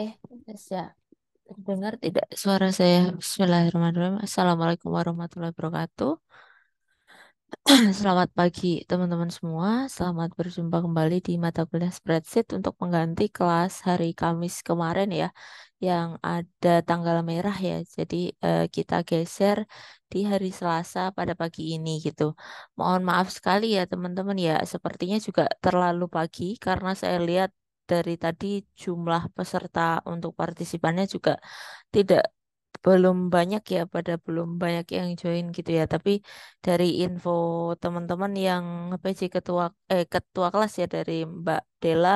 Eh, ya. Dengar tidak suara saya? Bismillahirrahmanirrahim. Assalamualaikum warahmatullahi wabarakatuh. Selamat pagi teman-teman semua. Selamat berjumpa kembali di mata kuliah spreadsheet untuk mengganti kelas hari Kamis kemarin ya, yang ada tanggal merah ya. Jadi eh, kita geser di hari Selasa pada pagi ini gitu. Mohon maaf sekali ya teman-teman ya. Sepertinya juga terlalu pagi karena saya lihat dari tadi jumlah peserta untuk partisipannya juga tidak belum banyak ya pada belum banyak yang join gitu ya tapi dari info teman-teman yang PC ketua eh ketua kelas ya dari Mbak Dela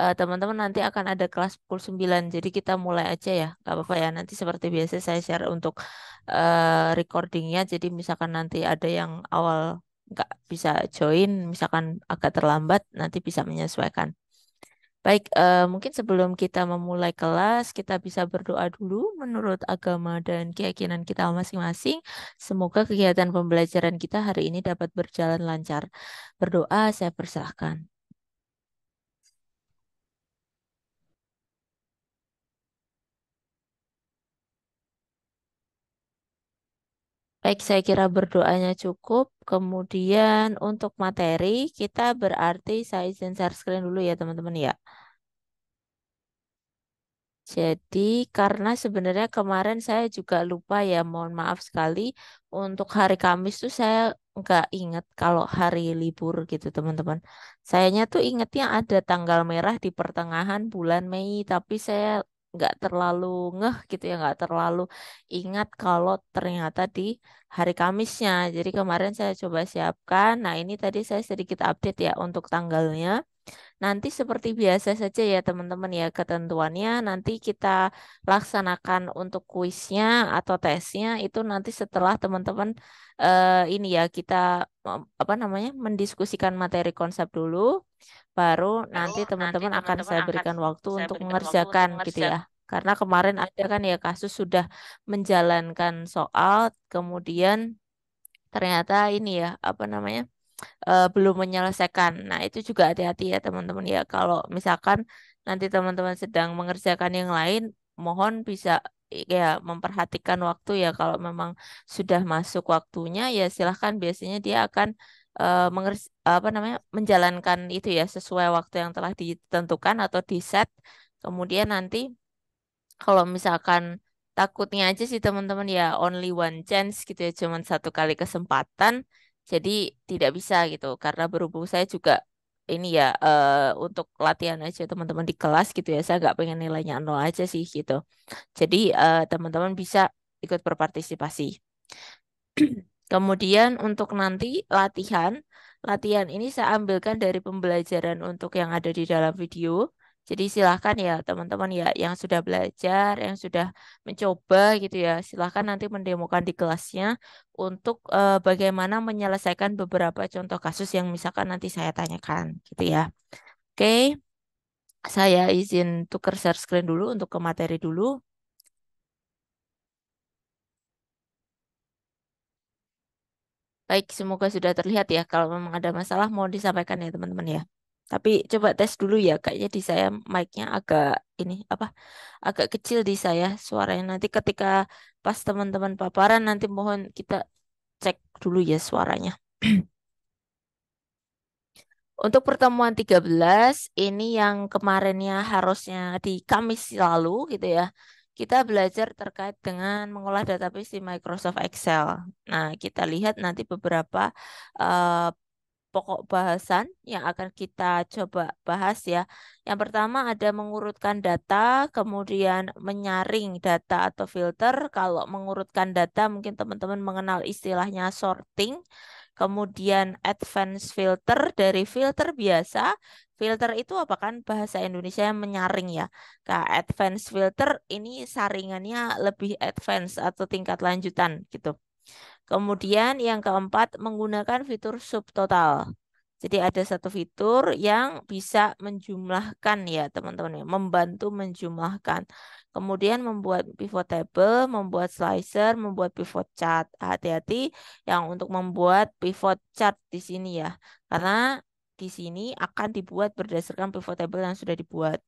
eh, teman-teman uh, nanti akan ada kelas pukul 9 jadi kita mulai aja ya nggak apa-apa ya nanti seperti biasa saya share untuk uh, recordingnya jadi misalkan nanti ada yang awal nggak bisa join misalkan agak terlambat nanti bisa menyesuaikan Baik, uh, mungkin sebelum kita memulai kelas, kita bisa berdoa dulu menurut agama dan keyakinan kita masing-masing. Semoga kegiatan pembelajaran kita hari ini dapat berjalan lancar. Berdoa saya persilahkan. Baik, saya kira berdoanya cukup. Kemudian untuk materi, kita berarti saya izin share screen dulu ya teman-teman ya. Jadi karena sebenarnya kemarin saya juga lupa ya, mohon maaf sekali. Untuk hari Kamis tuh saya nggak inget kalau hari libur gitu teman-teman. Sayanya tuh ingetnya ada tanggal merah di pertengahan bulan Mei, tapi saya nggak terlalu ngeh gitu ya, nggak terlalu ingat kalau ternyata di hari Kamisnya. Jadi kemarin saya coba siapkan. Nah ini tadi saya sedikit update ya untuk tanggalnya. Nanti seperti biasa saja ya teman-teman ya ketentuannya nanti kita laksanakan untuk kuisnya atau tesnya itu nanti setelah teman-teman uh, ini ya kita apa namanya mendiskusikan materi konsep dulu baru nanti teman-teman akan saya berikan akan waktu saya untuk mengerjakan gitu ya. Karena kemarin iya. ada kan ya kasus sudah menjalankan soal kemudian ternyata ini ya apa namanya uh, belum menyelesaikan. Nah, itu juga hati-hati ya teman-teman ya. Kalau misalkan nanti teman-teman sedang mengerjakan yang lain, mohon bisa ya memperhatikan waktu ya. Kalau memang sudah masuk waktunya ya silahkan biasanya dia akan uh, apa namanya menjalankan itu ya sesuai waktu yang telah ditentukan atau di set. Kemudian nanti kalau misalkan takutnya aja sih teman-teman ya only one chance gitu ya cuman satu kali kesempatan jadi tidak bisa gitu karena berhubung saya juga ini ya uh, untuk latihan aja teman-teman di kelas gitu ya saya nggak pengen nilainya nol aja sih gitu jadi uh, teman-teman bisa ikut berpartisipasi kemudian untuk nanti latihan latihan ini saya ambilkan dari pembelajaran untuk yang ada di dalam video jadi silahkan ya teman-teman ya yang sudah belajar, yang sudah mencoba gitu ya, silahkan nanti mendemokan di kelasnya untuk uh, bagaimana menyelesaikan beberapa contoh kasus yang misalkan nanti saya tanyakan gitu ya. Oke, saya izin tukar share screen dulu untuk ke materi dulu. Baik, semoga sudah terlihat ya. Kalau memang ada masalah, mau disampaikan ya teman-teman ya. Tapi coba tes dulu ya, kayaknya di saya mic-nya agak ini apa? Agak kecil di saya suaranya. Nanti ketika pas teman-teman paparan nanti mohon kita cek dulu ya suaranya. Untuk pertemuan 13 ini yang kemarinnya harusnya di Kamis lalu gitu ya. Kita belajar terkait dengan mengolah database di Microsoft Excel. Nah, kita lihat nanti beberapa uh, pokok bahasan yang akan kita coba bahas ya. Yang pertama ada mengurutkan data, kemudian menyaring data atau filter. Kalau mengurutkan data mungkin teman-teman mengenal istilahnya sorting. Kemudian advanced filter dari filter biasa. Filter itu apa kan bahasa Indonesia yang menyaring ya. Nah, advanced filter ini saringannya lebih advance atau tingkat lanjutan gitu. Kemudian yang keempat, menggunakan fitur subtotal. Jadi ada satu fitur yang bisa menjumlahkan ya teman-teman, ya membantu menjumlahkan. Kemudian membuat pivot table, membuat slicer, membuat pivot chart. Hati-hati yang untuk membuat pivot chart di sini ya. Karena di sini akan dibuat berdasarkan pivot table yang sudah dibuat.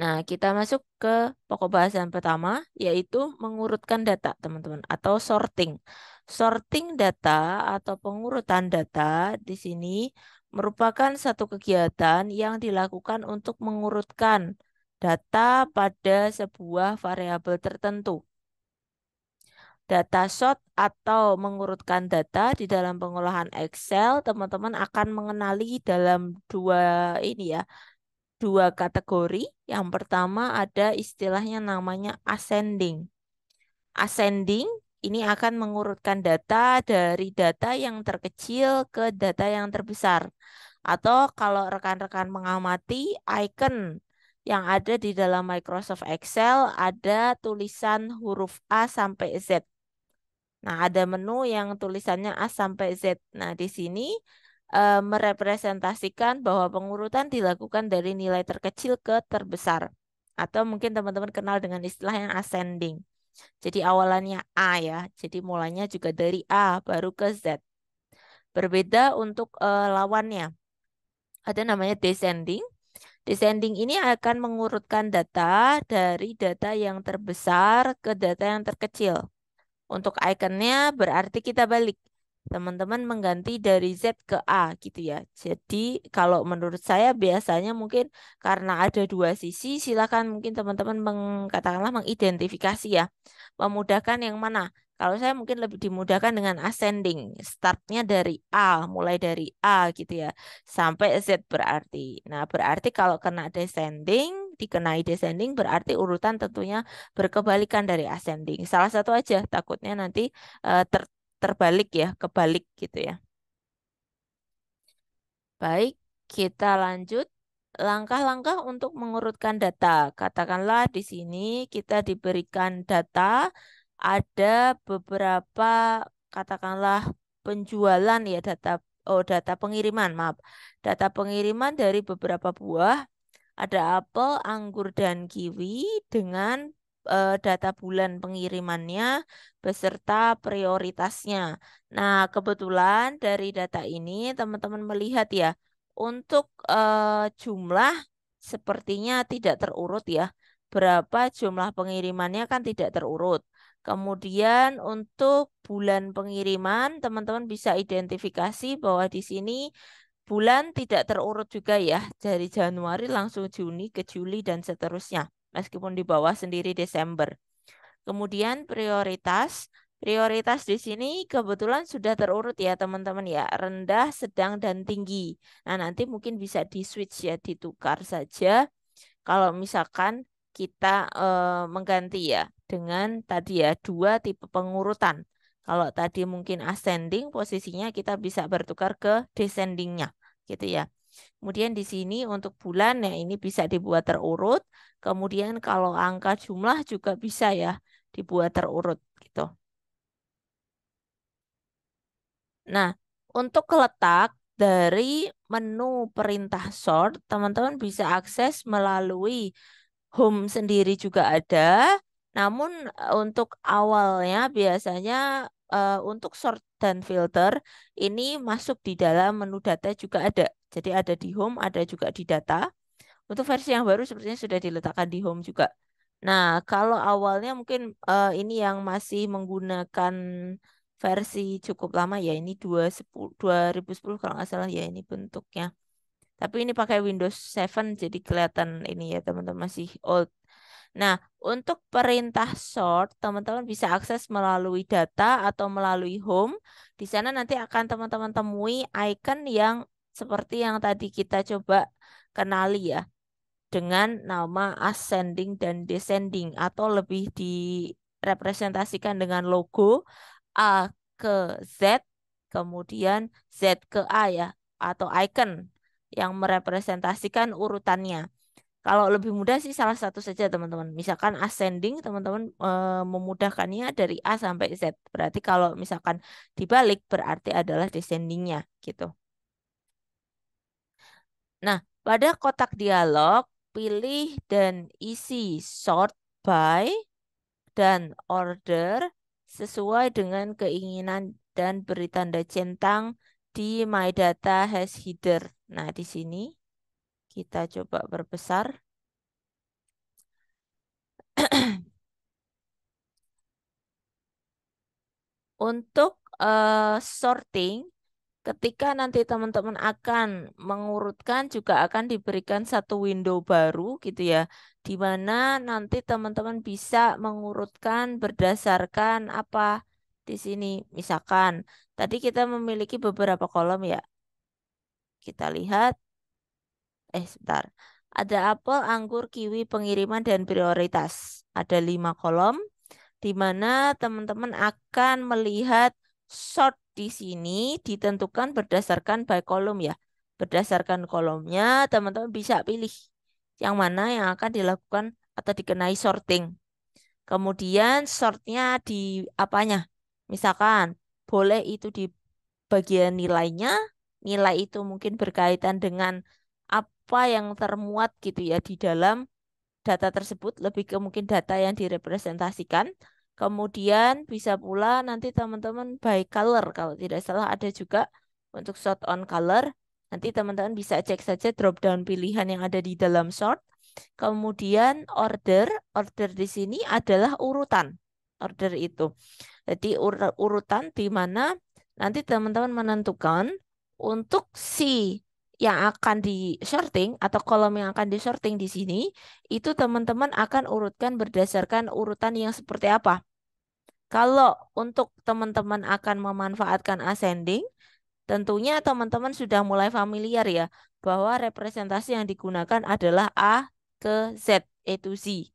Nah, kita masuk ke pokok bahasan pertama, yaitu mengurutkan data, teman-teman, atau sorting. Sorting data atau pengurutan data di sini merupakan satu kegiatan yang dilakukan untuk mengurutkan data pada sebuah variabel tertentu. Data sort atau mengurutkan data di dalam pengolahan Excel, teman-teman akan mengenali dalam dua ini ya, dua kategori. Yang pertama ada istilahnya namanya ascending. Ascending ini akan mengurutkan data dari data yang terkecil ke data yang terbesar. Atau kalau rekan-rekan mengamati icon yang ada di dalam Microsoft Excel ada tulisan huruf A sampai Z. Nah, ada menu yang tulisannya A sampai Z. Nah, di sini Eh, merepresentasikan bahwa pengurutan dilakukan dari nilai terkecil ke terbesar atau mungkin teman-teman kenal dengan istilah yang ascending. Jadi awalannya A ya, jadi mulanya juga dari A baru ke Z. Berbeda untuk uh, lawannya. Ada namanya descending. Descending ini akan mengurutkan data dari data yang terbesar ke data yang terkecil. Untuk ikonnya berarti kita balik teman-teman mengganti dari Z ke A gitu ya. Jadi kalau menurut saya biasanya mungkin karena ada dua sisi silakan mungkin teman-teman mengkatakanlah mengidentifikasi ya. Memudahkan yang mana? Kalau saya mungkin lebih dimudahkan dengan ascending. Startnya dari A, mulai dari A gitu ya. Sampai Z berarti. Nah berarti kalau kena descending dikenai descending berarti urutan tentunya berkebalikan dari ascending. Salah satu aja takutnya nanti uh, ter terbalik ya, kebalik gitu ya. Baik, kita lanjut langkah-langkah untuk mengurutkan data. Katakanlah di sini kita diberikan data ada beberapa katakanlah penjualan ya data oh data pengiriman maaf data pengiriman dari beberapa buah ada apel, anggur dan kiwi dengan Eh, data bulan pengirimannya beserta prioritasnya. Nah, kebetulan dari data ini teman-teman melihat ya, untuk uh, jumlah sepertinya tidak terurut ya. Berapa jumlah pengirimannya kan tidak terurut. Kemudian untuk bulan pengiriman, teman-teman bisa identifikasi bahwa di sini bulan tidak terurut juga ya. Dari Januari langsung Juni ke Juli dan seterusnya meskipun di bawah sendiri Desember. Kemudian prioritas, prioritas di sini kebetulan sudah terurut ya teman-teman ya, rendah, sedang, dan tinggi. Nah nanti mungkin bisa di switch ya, ditukar saja kalau misalkan kita e, mengganti ya dengan tadi ya dua tipe pengurutan. Kalau tadi mungkin ascending posisinya kita bisa bertukar ke descendingnya gitu ya. Kemudian di sini untuk bulan ya ini bisa dibuat terurut. Kemudian kalau angka jumlah juga bisa ya dibuat terurut gitu. Nah, untuk letak dari menu perintah sort, teman-teman bisa akses melalui home sendiri juga ada. Namun eh, untuk awalnya biasanya uh, untuk sort dan filter ini masuk di dalam menu data juga ada. Jadi ada di home, ada juga di data. Untuk versi yang baru sepertinya sudah diletakkan di home juga. Nah, kalau awalnya mungkin uh, ini yang masih menggunakan versi cukup lama ya ini 2010 2010 kalau nggak salah ya ini bentuknya. Tapi ini pakai Windows 7 jadi kelihatan ini ya teman-teman masih old. Nah, untuk perintah sort, teman-teman bisa akses melalui data atau melalui home. Di sana nanti akan teman-teman temui icon yang seperti yang tadi kita coba kenali ya dengan nama ascending dan descending atau lebih direpresentasikan dengan logo A ke Z kemudian Z ke A ya atau icon yang merepresentasikan urutannya. Kalau lebih mudah sih salah satu saja teman-teman. Misalkan ascending teman-teman e, memudahkannya dari A sampai Z. Berarti kalau misalkan dibalik berarti adalah descendingnya gitu. Nah, pada kotak dialog, pilih dan isi sort by dan order sesuai dengan keinginan dan beri tanda centang di My Data Has Header. Nah, di sini kita coba berbesar. Untuk uh, sorting, ketika nanti teman-teman akan mengurutkan juga akan diberikan satu window baru gitu ya di mana nanti teman-teman bisa mengurutkan berdasarkan apa di sini misalkan tadi kita memiliki beberapa kolom ya kita lihat eh sebentar ada apel, anggur, kiwi, pengiriman dan prioritas. Ada lima kolom di mana teman-teman akan melihat sort di sini ditentukan berdasarkan by kolom ya. Berdasarkan kolomnya teman-teman bisa pilih yang mana yang akan dilakukan atau dikenai sorting. Kemudian sortnya di apanya? Misalkan boleh itu di bagian nilainya, nilai itu mungkin berkaitan dengan apa yang termuat gitu ya di dalam data tersebut lebih ke mungkin data yang direpresentasikan Kemudian bisa pula nanti teman-teman by color kalau tidak salah ada juga untuk short on color. Nanti teman-teman bisa cek saja drop down pilihan yang ada di dalam short Kemudian order, order di sini adalah urutan. Order itu. Jadi ur urutan di mana nanti teman-teman menentukan untuk si yang akan di sorting atau kolom yang akan di sorting di sini itu teman-teman akan urutkan berdasarkan urutan yang seperti apa. Kalau untuk teman-teman akan memanfaatkan ascending, tentunya teman-teman sudah mulai familiar ya bahwa representasi yang digunakan adalah A ke Z yaitu Z.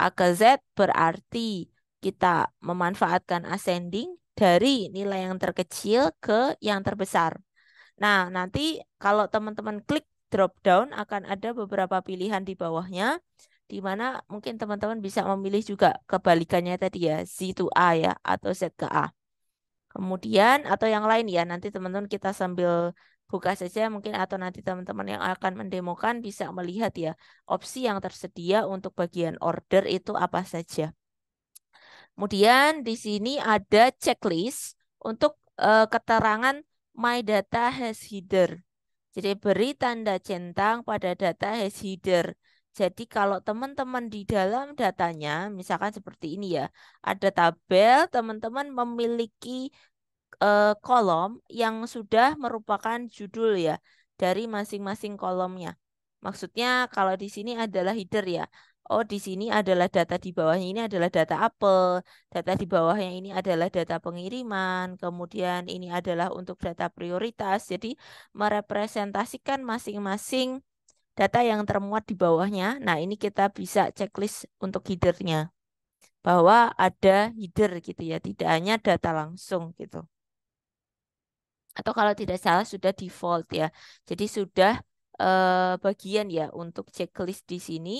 A ke Z berarti kita memanfaatkan ascending dari nilai yang terkecil ke yang terbesar. Nah, nanti kalau teman-teman klik drop down akan ada beberapa pilihan di bawahnya di mana mungkin teman-teman bisa memilih juga kebalikannya tadi ya Z to A ya atau Z ke A. Kemudian atau yang lain ya nanti teman-teman kita sambil buka saja mungkin atau nanti teman-teman yang akan mendemokan bisa melihat ya opsi yang tersedia untuk bagian order itu apa saja. Kemudian di sini ada checklist untuk uh, keterangan my data has header. Jadi beri tanda centang pada data has header. Jadi kalau teman-teman di dalam datanya, misalkan seperti ini ya, ada tabel teman-teman memiliki eh, kolom yang sudah merupakan judul ya dari masing-masing kolomnya. Maksudnya kalau di sini adalah header ya oh di sini adalah data di bawahnya ini adalah data Apple. data di bawahnya ini adalah data pengiriman, kemudian ini adalah untuk data prioritas. Jadi merepresentasikan masing-masing data yang termuat di bawahnya. Nah, ini kita bisa checklist untuk headernya bahwa ada header gitu ya, tidak hanya data langsung gitu. Atau kalau tidak salah sudah default ya. Jadi sudah eh, bagian ya untuk checklist di sini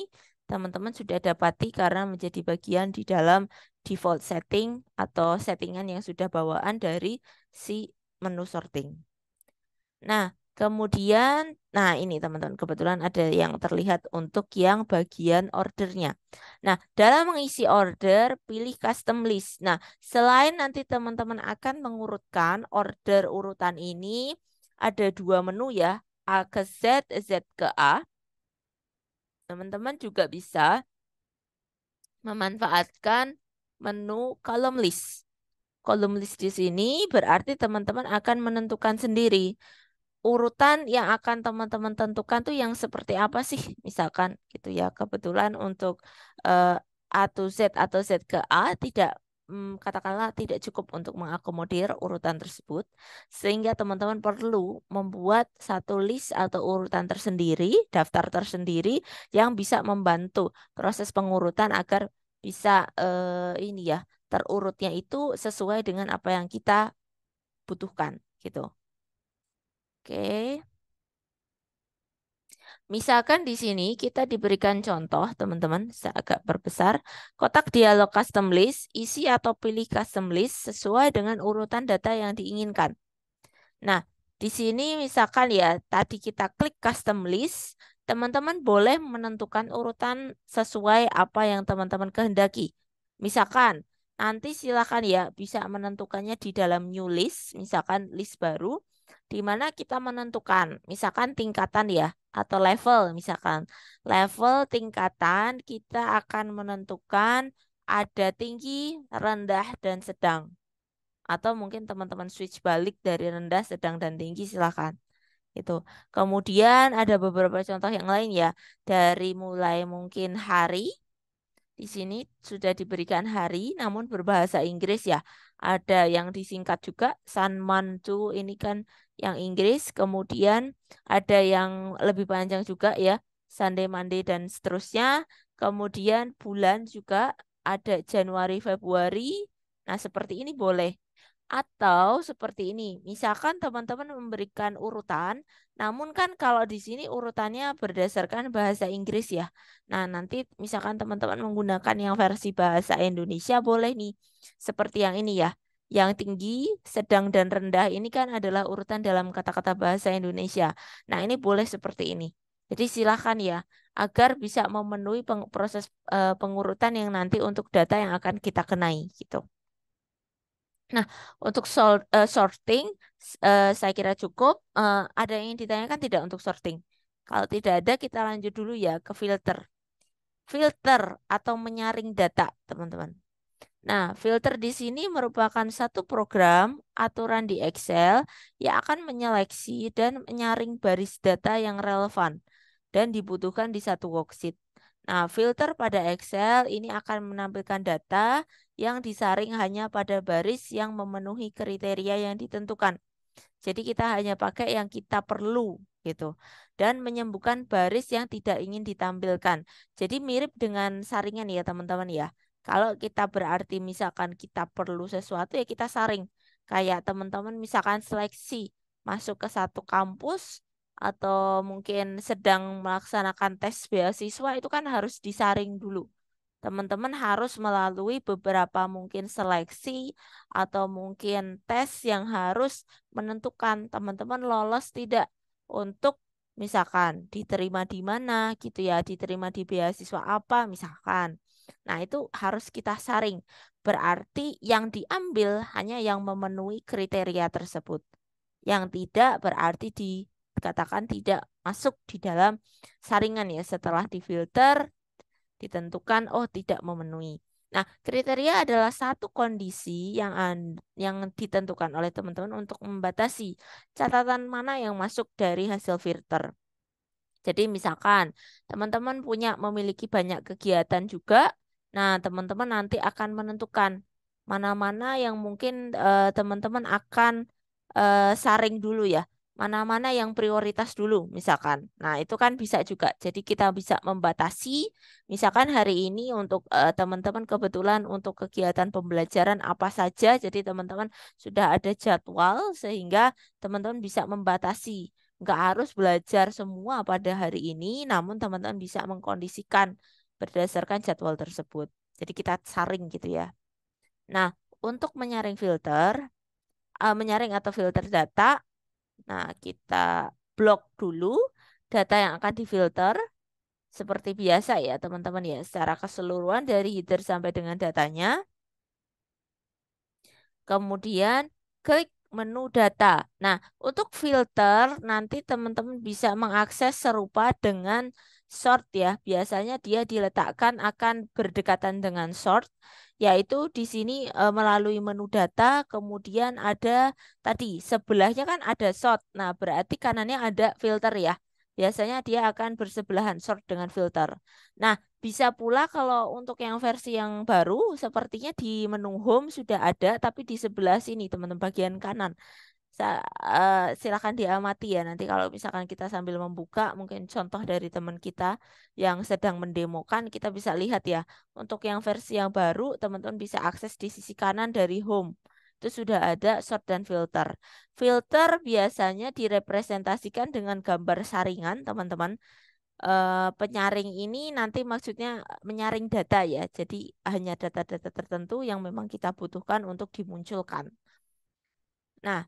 teman-teman sudah dapati karena menjadi bagian di dalam default setting atau settingan yang sudah bawaan dari si menu sorting. Nah, kemudian, nah ini teman-teman, kebetulan ada yang terlihat untuk yang bagian ordernya. Nah, dalam mengisi order, pilih custom list. Nah, selain nanti teman-teman akan mengurutkan order urutan ini, ada dua menu ya, A ke Z, Z ke A. Teman-teman juga bisa memanfaatkan menu kolom list. Kolom list di sini berarti teman-teman akan menentukan sendiri urutan yang akan teman-teman tentukan tuh yang seperti apa sih misalkan gitu ya kebetulan untuk uh, A to Z atau Z ke A tidak Mm, katakanlah tidak cukup untuk mengakomodir urutan tersebut, sehingga teman-teman perlu membuat satu list atau urutan tersendiri, daftar tersendiri yang bisa membantu proses pengurutan agar bisa eh, ini ya terurutnya itu sesuai dengan apa yang kita butuhkan gitu. Oke. Okay. Misalkan di sini kita diberikan contoh, teman-teman, saya agak berbesar Kotak dialog custom list, isi atau pilih custom list sesuai dengan urutan data yang diinginkan. Nah, di sini misalkan ya, tadi kita klik custom list, teman-teman boleh menentukan urutan sesuai apa yang teman-teman kehendaki. Misalkan, nanti silakan ya bisa menentukannya di dalam new list, misalkan list baru, di mana kita menentukan misalkan tingkatan ya atau level misalkan level tingkatan kita akan menentukan ada tinggi, rendah dan sedang. Atau mungkin teman-teman switch balik dari rendah, sedang dan tinggi silakan itu. Kemudian ada beberapa contoh yang lain ya dari mulai mungkin hari di sini sudah diberikan hari namun berbahasa Inggris ya. Ada yang disingkat juga sun month two, ini kan yang Inggris, kemudian ada yang lebih panjang juga ya, Sunday, Monday, dan seterusnya. Kemudian bulan juga ada Januari, Februari. Nah, seperti ini boleh. Atau seperti ini, misalkan teman-teman memberikan urutan, namun kan kalau di sini urutannya berdasarkan bahasa Inggris ya. Nah, nanti misalkan teman-teman menggunakan yang versi bahasa Indonesia boleh nih, seperti yang ini ya yang tinggi, sedang, dan rendah ini kan adalah urutan dalam kata-kata bahasa Indonesia. Nah, ini boleh seperti ini. Jadi silakan ya, agar bisa memenuhi peng proses e, pengurutan yang nanti untuk data yang akan kita kenai gitu. Nah, untuk sort, e, sorting e, saya kira cukup. E, ada yang ditanyakan tidak untuk sorting? Kalau tidak ada, kita lanjut dulu ya ke filter. Filter atau menyaring data, teman-teman. Nah, filter di sini merupakan satu program aturan di Excel yang akan menyeleksi dan menyaring baris data yang relevan dan dibutuhkan di satu worksheet. Nah, filter pada Excel ini akan menampilkan data yang disaring hanya pada baris yang memenuhi kriteria yang ditentukan. Jadi kita hanya pakai yang kita perlu gitu dan menyembuhkan baris yang tidak ingin ditampilkan. Jadi mirip dengan saringan ya teman-teman ya. Kalau kita berarti misalkan kita perlu sesuatu ya kita saring. Kayak teman-teman misalkan seleksi masuk ke satu kampus atau mungkin sedang melaksanakan tes beasiswa itu kan harus disaring dulu. Teman-teman harus melalui beberapa mungkin seleksi atau mungkin tes yang harus menentukan teman-teman lolos tidak untuk misalkan diterima di mana gitu ya, diterima di beasiswa apa misalkan. Nah, itu harus kita saring. Berarti yang diambil hanya yang memenuhi kriteria tersebut. Yang tidak berarti dikatakan tidak masuk di dalam saringan ya. Setelah difilter, ditentukan oh tidak memenuhi. Nah, kriteria adalah satu kondisi yang yang ditentukan oleh teman-teman untuk membatasi catatan mana yang masuk dari hasil filter. Jadi misalkan teman-teman punya memiliki banyak kegiatan juga, nah teman-teman nanti akan menentukan mana-mana yang mungkin eh, teman-teman akan uh, saring dulu ya, mana-mana yang prioritas dulu misalkan. Nah itu kan bisa juga. Jadi kita bisa membatasi, misalkan hari ini untuk eh, teman-teman kebetulan untuk kegiatan pembelajaran apa saja, jadi teman-teman sudah ada jadwal sehingga teman-teman bisa membatasi nggak harus belajar semua pada hari ini, namun teman-teman bisa mengkondisikan berdasarkan jadwal tersebut. Jadi kita saring gitu ya. Nah, untuk menyaring filter, uh, menyaring atau filter data, nah kita blok dulu data yang akan difilter seperti biasa ya teman-teman ya secara keseluruhan dari header sampai dengan datanya. Kemudian klik menu data. Nah, untuk filter nanti teman-teman bisa mengakses serupa dengan sort ya. Biasanya dia diletakkan akan berdekatan dengan sort, yaitu di sini e, melalui menu data, kemudian ada tadi sebelahnya kan ada sort. Nah, berarti kanannya ada filter ya biasanya dia akan bersebelahan short dengan filter. Nah, bisa pula kalau untuk yang versi yang baru sepertinya di menu home sudah ada tapi di sebelah sini teman-teman bagian kanan. Sa uh, silakan diamati ya nanti kalau misalkan kita sambil membuka mungkin contoh dari teman kita yang sedang mendemokan kita bisa lihat ya untuk yang versi yang baru teman-teman bisa akses di sisi kanan dari home itu sudah ada sort dan filter. Filter biasanya direpresentasikan dengan gambar saringan, teman-teman. E, penyaring ini nanti maksudnya menyaring data ya. Jadi hanya data-data tertentu yang memang kita butuhkan untuk dimunculkan. Nah,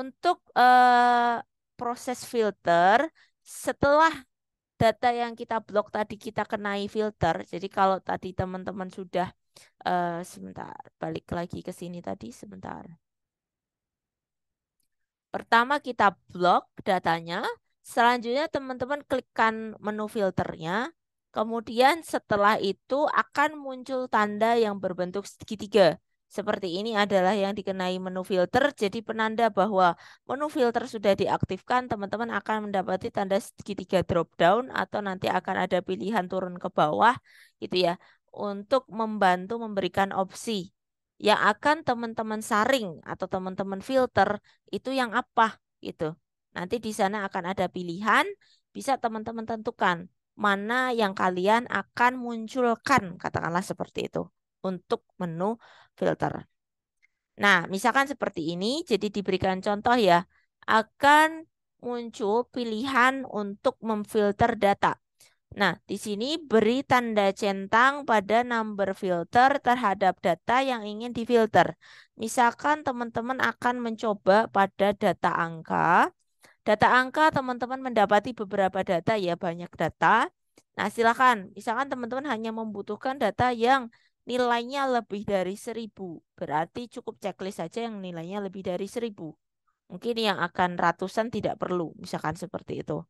untuk e, proses filter setelah data yang kita blok tadi kita kenai filter. Jadi kalau tadi teman-teman sudah uh, sebentar balik lagi ke sini tadi sebentar pertama kita blok datanya selanjutnya teman-teman klikkan menu filternya kemudian setelah itu akan muncul tanda yang berbentuk segitiga seperti ini adalah yang dikenai menu filter. Jadi penanda bahwa menu filter sudah diaktifkan, teman-teman akan mendapati tanda segitiga drop down atau nanti akan ada pilihan turun ke bawah gitu ya untuk membantu memberikan opsi yang akan teman-teman saring atau teman-teman filter itu yang apa gitu. Nanti di sana akan ada pilihan, bisa teman-teman tentukan mana yang kalian akan munculkan, katakanlah seperti itu, untuk menu filter. Nah, misalkan seperti ini, jadi diberikan contoh ya, akan muncul pilihan untuk memfilter data. Nah, di sini beri tanda centang pada number filter terhadap data yang ingin difilter. Misalkan teman-teman akan mencoba pada data angka. Data angka teman-teman mendapati beberapa data ya, banyak data. Nah, silakan. Misalkan teman-teman hanya membutuhkan data yang nilainya lebih dari seribu. Berarti cukup checklist saja yang nilainya lebih dari seribu. Mungkin yang akan ratusan tidak perlu, misalkan seperti itu.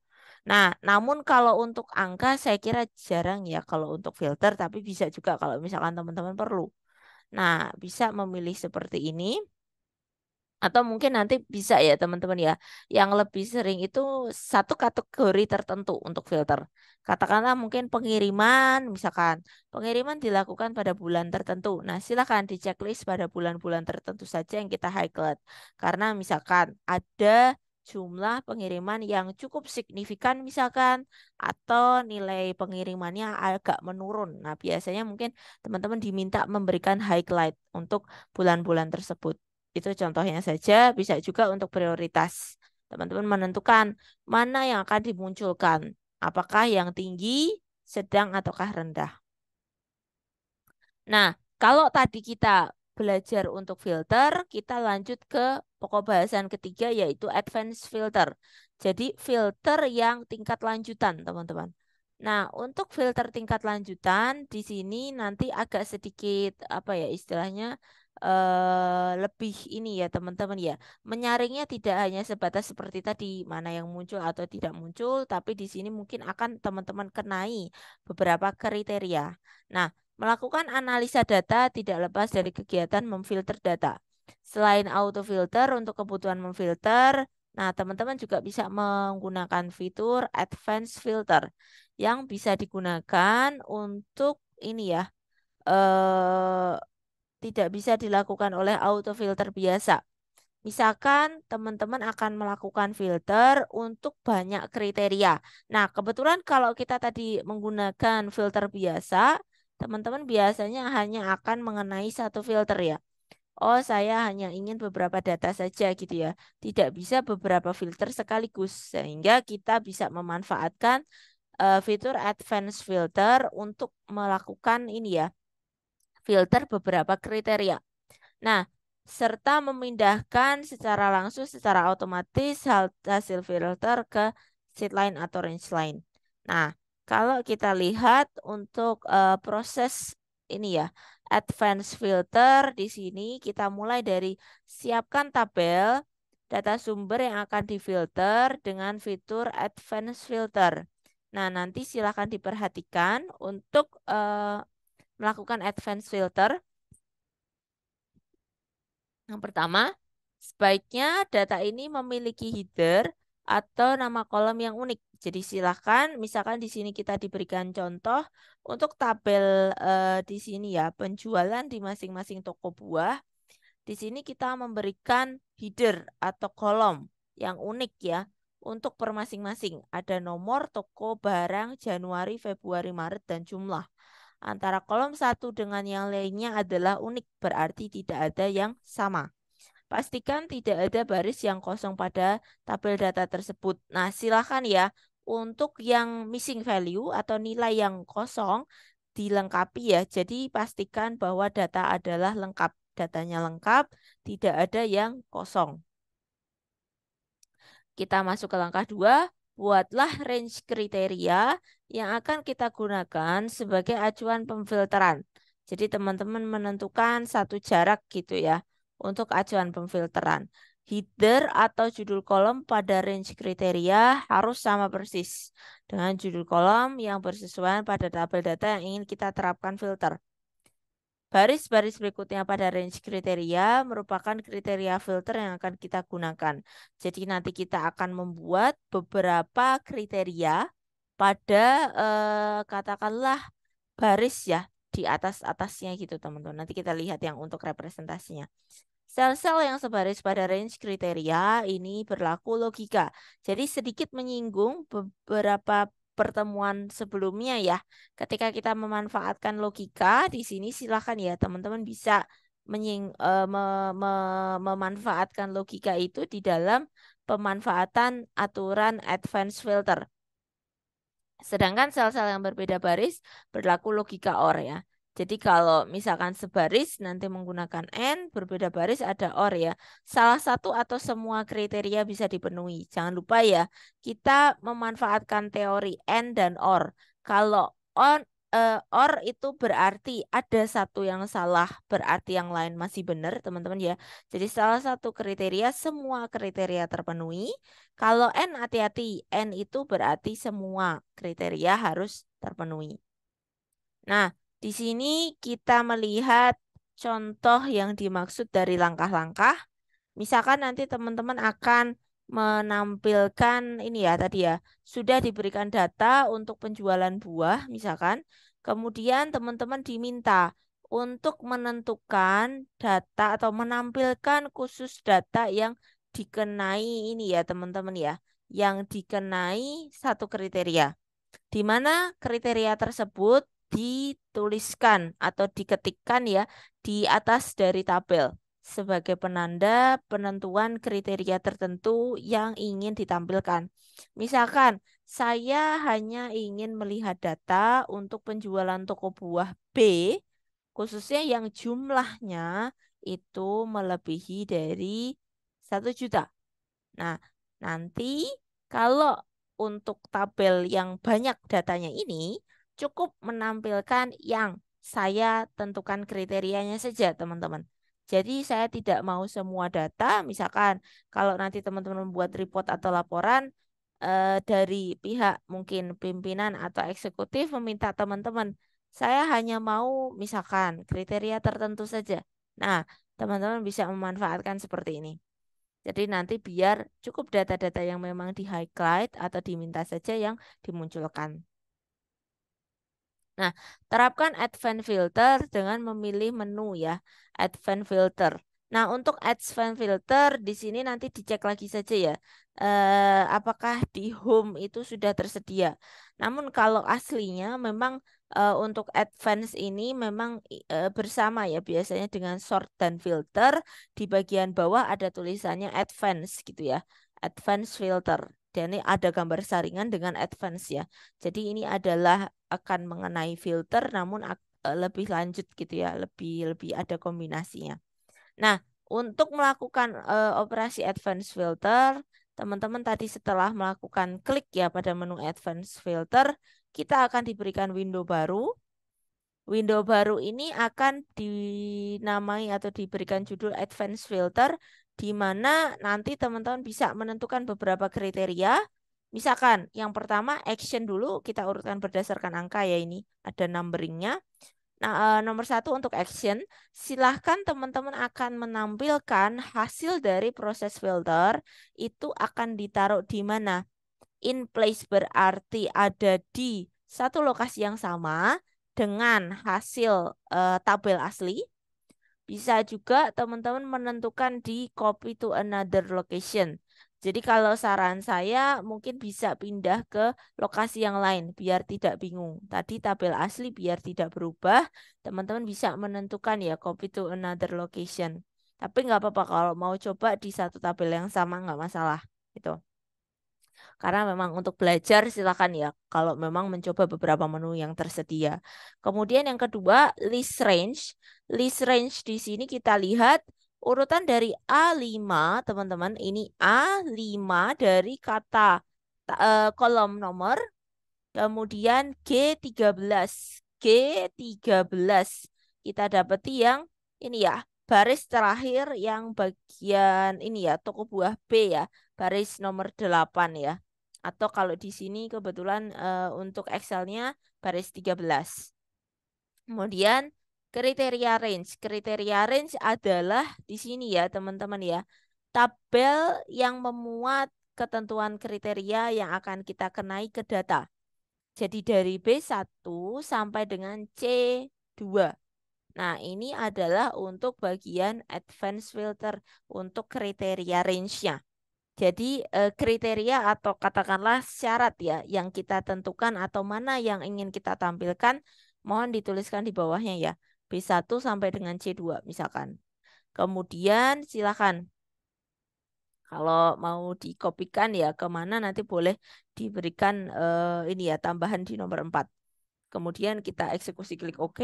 Nah, namun kalau untuk angka saya kira jarang ya kalau untuk filter, tapi bisa juga kalau misalkan teman-teman perlu. Nah, bisa memilih seperti ini. Atau mungkin nanti bisa ya teman-teman ya, yang lebih sering itu satu kategori tertentu untuk filter. Katakanlah mungkin pengiriman, misalkan pengiriman dilakukan pada bulan tertentu. Nah, silakan di checklist pada bulan-bulan tertentu saja yang kita highlight. Karena misalkan ada jumlah pengiriman yang cukup signifikan misalkan atau nilai pengirimannya agak menurun. Nah, biasanya mungkin teman-teman diminta memberikan highlight untuk bulan-bulan tersebut. Itu contohnya saja, bisa juga untuk prioritas. Teman-teman menentukan mana yang akan dimunculkan, apakah yang tinggi, sedang ataukah rendah. Nah, kalau tadi kita belajar untuk filter, kita lanjut ke pokok bahasan ketiga yaitu advanced filter. Jadi filter yang tingkat lanjutan, teman-teman. Nah, untuk filter tingkat lanjutan di sini nanti agak sedikit apa ya istilahnya eh, lebih ini ya teman-teman ya menyaringnya tidak hanya sebatas seperti tadi mana yang muncul atau tidak muncul tapi di sini mungkin akan teman-teman kenai beberapa kriteria nah Melakukan analisa data tidak lepas dari kegiatan memfilter data. Selain autofilter untuk kebutuhan memfilter, nah teman-teman juga bisa menggunakan fitur advanced filter yang bisa digunakan untuk ini ya, eh, tidak bisa dilakukan oleh autofilter biasa. Misalkan teman-teman akan melakukan filter untuk banyak kriteria. Nah, kebetulan kalau kita tadi menggunakan filter biasa, teman-teman biasanya hanya akan mengenai satu filter ya. Oh, saya hanya ingin beberapa data saja gitu ya. Tidak bisa beberapa filter sekaligus sehingga kita bisa memanfaatkan uh, fitur advanced filter untuk melakukan ini ya. Filter beberapa kriteria. Nah, serta memindahkan secara langsung secara otomatis hasil filter ke sheet line atau range line. Nah, kalau kita lihat untuk uh, proses ini ya, advanced filter di sini kita mulai dari siapkan tabel data sumber yang akan difilter dengan fitur advanced filter. Nah, nanti silakan diperhatikan untuk uh, melakukan advanced filter. Yang pertama, sebaiknya data ini memiliki header atau nama kolom yang unik. Jadi silakan, misalkan di sini kita diberikan contoh untuk tabel eh, di sini ya, penjualan di masing-masing toko buah. Di sini kita memberikan header atau kolom yang unik ya untuk per masing-masing. Ada nomor toko barang Januari, Februari, Maret, dan jumlah. Antara kolom satu dengan yang lainnya adalah unik, berarti tidak ada yang sama. Pastikan tidak ada baris yang kosong pada tabel data tersebut. Nah, silakan ya untuk yang missing value atau nilai yang kosong dilengkapi ya. Jadi pastikan bahwa data adalah lengkap, datanya lengkap, tidak ada yang kosong. Kita masuk ke langkah dua, buatlah range kriteria yang akan kita gunakan sebagai acuan pemfilteran. Jadi teman-teman menentukan satu jarak gitu ya untuk acuan pemfilteran. Header atau judul kolom pada range kriteria harus sama persis dengan judul kolom yang bersesuaian pada tabel data yang ingin kita terapkan filter. Baris-baris berikutnya pada range kriteria merupakan kriteria filter yang akan kita gunakan. Jadi nanti kita akan membuat beberapa kriteria pada eh, katakanlah baris ya di atas-atasnya gitu teman-teman. Nanti kita lihat yang untuk representasinya. Sel-sel yang sebaris pada range kriteria ini berlaku logika. Jadi sedikit menyinggung beberapa pertemuan sebelumnya ya. Ketika kita memanfaatkan logika di sini silakan ya teman-teman bisa menying, uh, me, me, memanfaatkan logika itu di dalam pemanfaatan aturan advanced filter. Sedangkan sel-sel yang berbeda baris berlaku logika OR ya. Jadi kalau misalkan sebaris nanti menggunakan N, berbeda baris ada OR ya. Salah satu atau semua kriteria bisa dipenuhi. Jangan lupa ya, kita memanfaatkan teori N dan OR. Kalau on uh, or itu berarti ada satu yang salah berarti yang lain masih benar teman-teman ya jadi salah satu kriteria semua kriteria terpenuhi kalau n hati-hati n itu berarti semua kriteria harus terpenuhi nah di sini kita melihat contoh yang dimaksud dari langkah-langkah misalkan nanti teman-teman akan menampilkan ini ya tadi ya sudah diberikan data untuk penjualan buah misalkan Kemudian teman-teman diminta untuk menentukan data atau menampilkan khusus data yang dikenai ini ya teman-teman ya, yang dikenai satu kriteria. Di mana kriteria tersebut dituliskan atau diketikkan ya di atas dari tabel sebagai penanda penentuan kriteria tertentu yang ingin ditampilkan. Misalkan saya hanya ingin melihat data untuk penjualan toko buah B, khususnya yang jumlahnya itu melebihi dari satu juta. Nah, nanti kalau untuk tabel yang banyak datanya ini, cukup menampilkan yang saya tentukan kriterianya saja, teman-teman. Jadi saya tidak mau semua data, misalkan kalau nanti teman-teman membuat report atau laporan, uh, dari pihak mungkin pimpinan atau eksekutif meminta teman-teman, saya hanya mau misalkan kriteria tertentu saja. Nah, teman-teman bisa memanfaatkan seperti ini. Jadi nanti biar cukup data-data yang memang di highlight atau diminta saja yang dimunculkan. Nah, terapkan advanced filter dengan memilih menu ya, advanced filter. Nah, untuk ads fan filter di sini nanti dicek lagi saja ya. Eh, apakah di home itu sudah tersedia. Namun kalau aslinya memang eh, untuk advance ini memang eh, bersama ya biasanya dengan sort dan filter di bagian bawah ada tulisannya advance gitu ya. Advance filter. Dan ini ada gambar saringan dengan advance ya. Jadi ini adalah akan mengenai filter namun eh, lebih lanjut gitu ya, lebih lebih ada kombinasinya. Nah, untuk melakukan uh, operasi advanced filter, teman-teman tadi setelah melakukan klik ya pada menu advanced filter, kita akan diberikan window baru. Window baru ini akan dinamai atau diberikan judul advanced filter di mana nanti teman-teman bisa menentukan beberapa kriteria. Misalkan yang pertama action dulu kita urutkan berdasarkan angka ya ini ada numberingnya. Nah, eh, nomor satu untuk action, silahkan teman-teman akan menampilkan hasil dari proses filter itu akan ditaruh di mana. In place berarti ada di satu lokasi yang sama dengan hasil uh, tabel asli. Bisa juga teman-teman menentukan di copy to another location. Jadi kalau saran saya mungkin bisa pindah ke lokasi yang lain biar tidak bingung. Tadi tabel asli biar tidak berubah, teman-teman bisa menentukan ya copy to another location. Tapi nggak apa-apa kalau mau coba di satu tabel yang sama nggak masalah gitu. Karena memang untuk belajar silakan ya kalau memang mencoba beberapa menu yang tersedia. Kemudian yang kedua list range. List range di sini kita lihat urutan dari A5, teman-teman, ini A5 dari kata uh, kolom nomor, kemudian G13. G13 kita dapati yang ini ya, baris terakhir yang bagian ini ya, toko buah B ya, baris nomor 8 ya. Atau kalau di sini kebetulan uh, untuk Excel-nya baris 13. Kemudian kriteria range. Kriteria range adalah di sini ya teman-teman ya. Tabel yang memuat ketentuan kriteria yang akan kita kenai ke data. Jadi dari B1 sampai dengan C2. Nah, ini adalah untuk bagian advanced filter untuk kriteria range-nya. Jadi eh, kriteria atau katakanlah syarat ya yang kita tentukan atau mana yang ingin kita tampilkan mohon dituliskan di bawahnya ya. B1 sampai dengan C2 misalkan. Kemudian silakan kalau mau dikopikan ya kemana nanti boleh diberikan uh, ini ya tambahan di nomor 4. Kemudian kita eksekusi klik OK.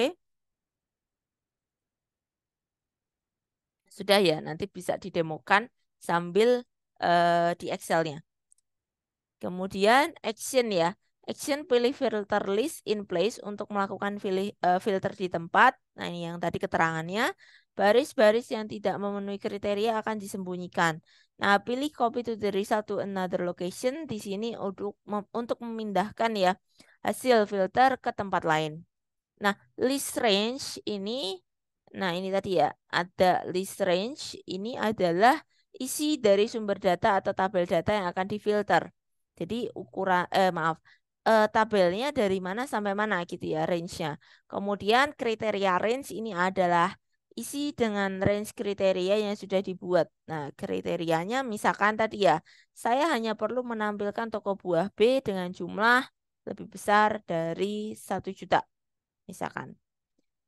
Sudah ya, nanti bisa didemokan sambil uh, di Excel-nya. Kemudian action ya. Action pilih filter list in place untuk melakukan pilih, uh, filter di tempat. Nah, ini yang tadi keterangannya. Baris-baris yang tidak memenuhi kriteria akan disembunyikan. Nah, pilih copy to the result to another location di sini untuk mem untuk memindahkan ya hasil filter ke tempat lain. Nah, list range ini nah ini tadi ya, ada list range ini adalah isi dari sumber data atau tabel data yang akan difilter. Jadi ukuran eh maaf, eh, tabelnya dari mana sampai mana gitu ya range-nya. Kemudian kriteria range ini adalah isi dengan range kriteria yang sudah dibuat. Nah, kriterianya misalkan tadi ya, saya hanya perlu menampilkan toko buah B dengan jumlah lebih besar dari satu juta. Misalkan.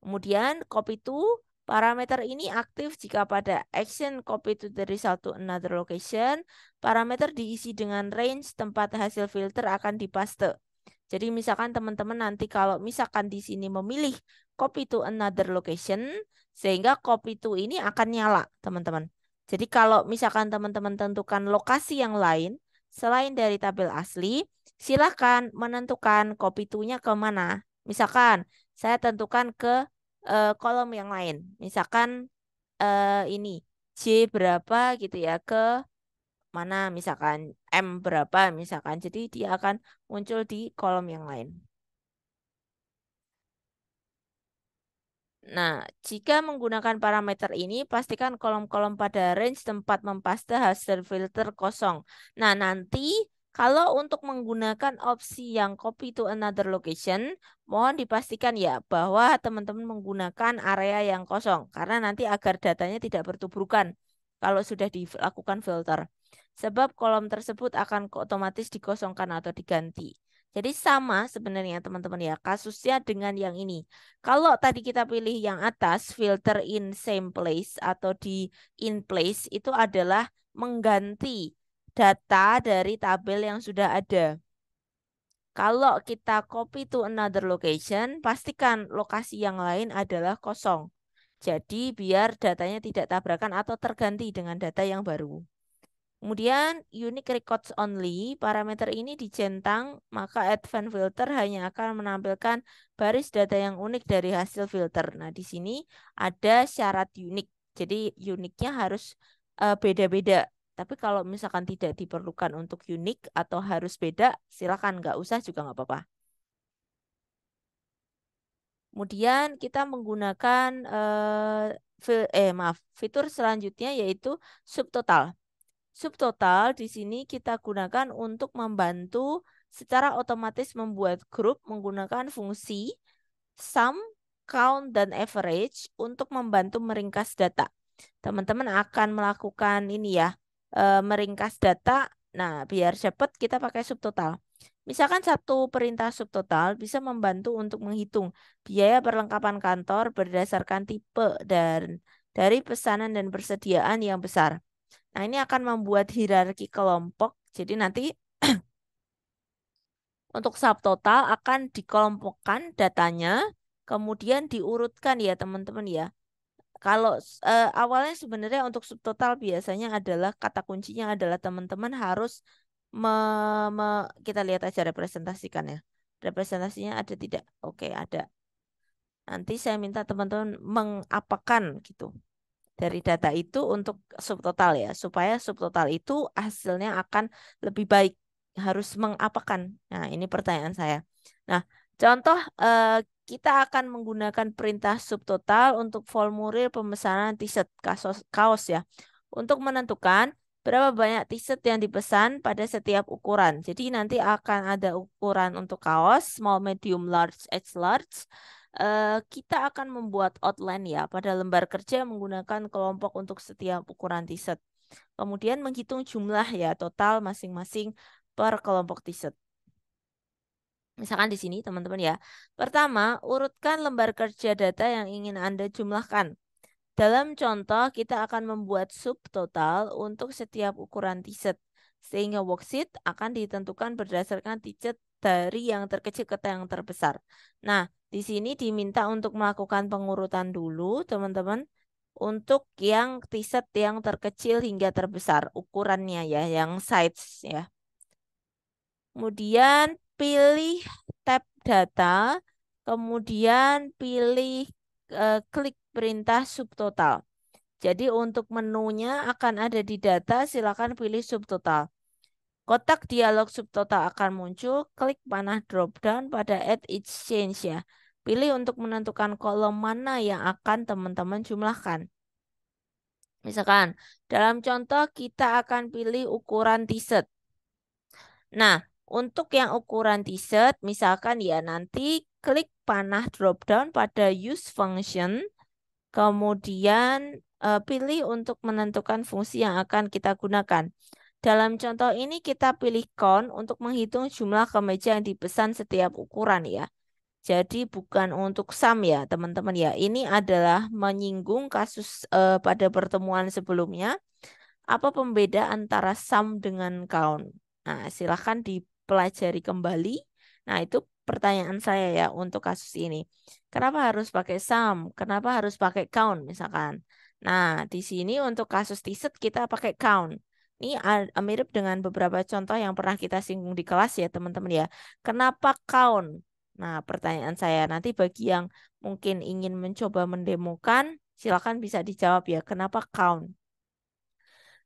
Kemudian copy to Parameter ini aktif jika pada action copy to the result to another location, parameter diisi dengan range tempat hasil filter akan dipaste. Jadi misalkan teman-teman nanti kalau misalkan di sini memilih copy to another location, sehingga copy to ini akan nyala, teman-teman. Jadi kalau misalkan teman-teman tentukan lokasi yang lain, selain dari tabel asli, silakan menentukan copy to-nya kemana. Misalkan saya tentukan ke uh, kolom yang lain. Misalkan uh, ini C berapa gitu ya ke mana misalkan M berapa misalkan. Jadi dia akan muncul di kolom yang lain. Nah, jika menggunakan parameter ini, pastikan kolom-kolom pada range tempat mempaste hasil filter kosong. Nah, nanti kalau untuk menggunakan opsi yang copy to another location, mohon dipastikan ya bahwa teman-teman menggunakan area yang kosong karena nanti agar datanya tidak bertubrukan kalau sudah dilakukan filter. Sebab kolom tersebut akan otomatis dikosongkan atau diganti. Jadi sama sebenarnya teman-teman ya kasusnya dengan yang ini. Kalau tadi kita pilih yang atas filter in same place atau di in place itu adalah mengganti data dari tabel yang sudah ada. Kalau kita copy to another location, pastikan lokasi yang lain adalah kosong. Jadi biar datanya tidak tabrakan atau terganti dengan data yang baru. Kemudian unique records only, parameter ini dicentang, maka advanced filter hanya akan menampilkan baris data yang unik dari hasil filter. Nah, di sini ada syarat unik. Jadi uniknya harus eh, beda-beda. Tapi kalau misalkan tidak diperlukan untuk unik atau harus beda, silakan nggak usah juga nggak apa-apa. Kemudian kita menggunakan eh, eh maaf fitur selanjutnya yaitu subtotal. Subtotal di sini kita gunakan untuk membantu secara otomatis membuat grup menggunakan fungsi sum, count, dan average untuk membantu meringkas data. Teman-teman akan melakukan ini ya, e, meringkas data. Nah, biar cepat kita pakai subtotal. Misalkan satu perintah subtotal bisa membantu untuk menghitung biaya perlengkapan kantor berdasarkan tipe dan dari pesanan dan persediaan yang besar. Nah, ini akan membuat hierarki kelompok. Jadi nanti untuk subtotal akan dikelompokkan datanya, kemudian diurutkan ya teman-teman ya kalau uh, awalnya sebenarnya untuk subtotal biasanya adalah kata kuncinya adalah teman-teman harus me, me, kita lihat aja representasikan ya Representasinya ada tidak? Oke, ada. Nanti saya minta teman-teman mengapakan gitu dari data itu untuk subtotal ya supaya subtotal itu hasilnya akan lebih baik harus mengapakan nah ini pertanyaan saya nah contoh uh, kita akan menggunakan perintah subtotal untuk formulir pemesanan t-shirt kaos, ya. Untuk menentukan berapa banyak t-shirt yang dipesan pada setiap ukuran. Jadi nanti akan ada ukuran untuk kaos, small, medium, large, extra large. Uh, kita akan membuat outline ya pada lembar kerja menggunakan kelompok untuk setiap ukuran t-shirt. Kemudian menghitung jumlah ya total masing-masing per kelompok t-shirt. Misalkan di sini teman-teman ya. Pertama, urutkan lembar kerja data yang ingin Anda jumlahkan. Dalam contoh, kita akan membuat subtotal untuk setiap ukuran t-shirt. Sehingga worksheet akan ditentukan berdasarkan t-shirt dari yang terkecil ke yang terbesar. Nah, di sini diminta untuk melakukan pengurutan dulu, teman-teman. Untuk yang t-shirt yang terkecil hingga terbesar, ukurannya ya, yang size ya. Kemudian pilih tab data, kemudian pilih eh, klik perintah subtotal. Jadi untuk menunya akan ada di data, silakan pilih subtotal. Kotak dialog subtotal akan muncul, klik panah dropdown pada add change ya. Pilih untuk menentukan kolom mana yang akan teman-teman jumlahkan. Misalkan dalam contoh kita akan pilih ukuran t-shirt. Nah, untuk yang ukuran t-shirt, misalkan ya nanti klik panah drop-down pada use function, kemudian uh, pilih untuk menentukan fungsi yang akan kita gunakan. Dalam contoh ini kita pilih count untuk menghitung jumlah kemeja yang dipesan setiap ukuran ya. Jadi bukan untuk sum ya teman-teman ya. Ini adalah menyinggung kasus uh, pada pertemuan sebelumnya. Apa pembeda antara sum dengan count? Nah, silahkan di pelajari kembali. Nah, itu pertanyaan saya ya untuk kasus ini. Kenapa harus pakai sum? Kenapa harus pakai count misalkan? Nah, di sini untuk kasus tiset kita pakai count. Ini mirip dengan beberapa contoh yang pernah kita singgung di kelas ya teman-teman ya. Kenapa count? Nah, pertanyaan saya nanti bagi yang mungkin ingin mencoba mendemokan, silakan bisa dijawab ya. Kenapa count?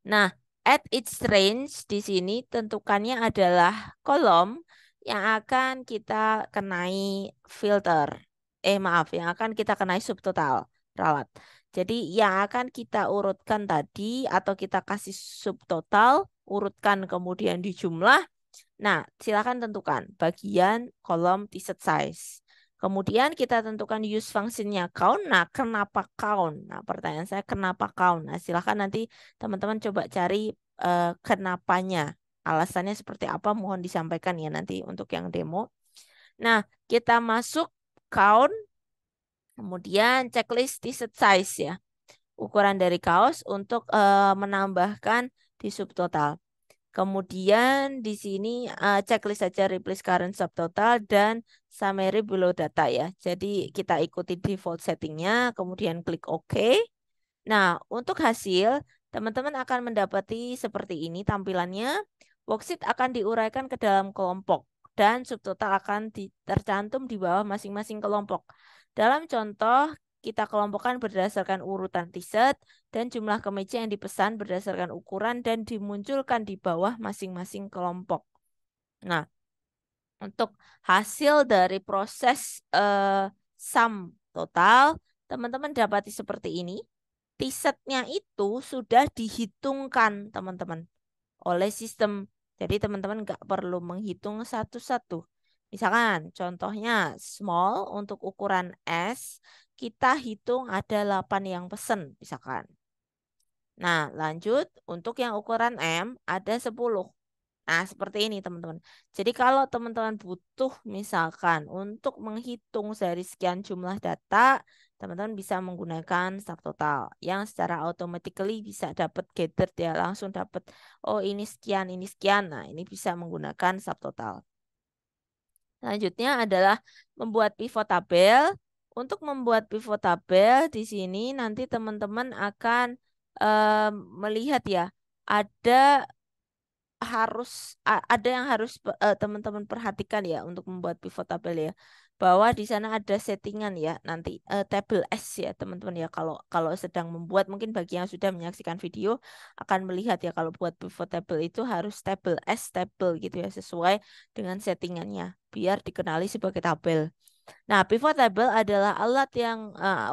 Nah, At its range di sini tentukannya adalah kolom yang akan kita kenai filter. Eh maaf, yang akan kita kenai subtotal ralat. Jadi yang akan kita urutkan tadi atau kita kasih subtotal, urutkan kemudian di jumlah. Nah, silakan tentukan bagian kolom t-shirt size. Kemudian kita tentukan use functionnya count. Nah, kenapa count? Nah, pertanyaan saya kenapa count? Nah, silahkan nanti teman-teman coba cari uh, kenapanya. Alasannya seperti apa mohon disampaikan ya nanti untuk yang demo. Nah, kita masuk count. Kemudian checklist t-shirt size ya. Ukuran dari kaos untuk uh, menambahkan di subtotal. Kemudian di sini uh, checklist saja replace current subtotal dan summary below data ya. Jadi kita ikuti default settingnya, kemudian klik OK. Nah, untuk hasil, teman-teman akan mendapati seperti ini tampilannya. Worksheet akan diuraikan ke dalam kelompok dan subtotal akan tercantum di bawah masing-masing kelompok. Dalam contoh, kita kelompokkan berdasarkan urutan t-shirt dan jumlah kemeja yang dipesan berdasarkan ukuran dan dimunculkan di bawah masing-masing kelompok. Nah, untuk hasil dari proses uh, sum total, teman-teman dapati seperti ini. T-shirtnya itu sudah dihitungkan, teman-teman, oleh sistem. Jadi teman-teman nggak perlu menghitung satu-satu. Misalkan contohnya small untuk ukuran S, kita hitung ada 8 yang pesen misalkan. Nah, lanjut untuk yang ukuran M ada 10. Nah, seperti ini teman-teman. Jadi kalau teman-teman butuh misalkan untuk menghitung dari sekian jumlah data, teman-teman bisa menggunakan subtotal yang secara automatically bisa dapat gathered ya, langsung dapat oh ini sekian, ini sekian. Nah, ini bisa menggunakan subtotal. Selanjutnya adalah membuat pivot tabel. Untuk membuat pivot tabel di sini nanti teman-teman akan eh, melihat ya ada harus ada yang harus eh, teman-teman eh, perhatikan ya untuk membuat pivot tabel ya bahwa di sana ada settingan ya nanti uh, table S ya teman-teman ya kalau kalau sedang membuat mungkin bagi yang sudah menyaksikan video akan melihat ya kalau buat pivot table itu harus table S table gitu ya sesuai dengan settingannya biar dikenali sebagai tabel. Nah, pivot table adalah alat yang uh,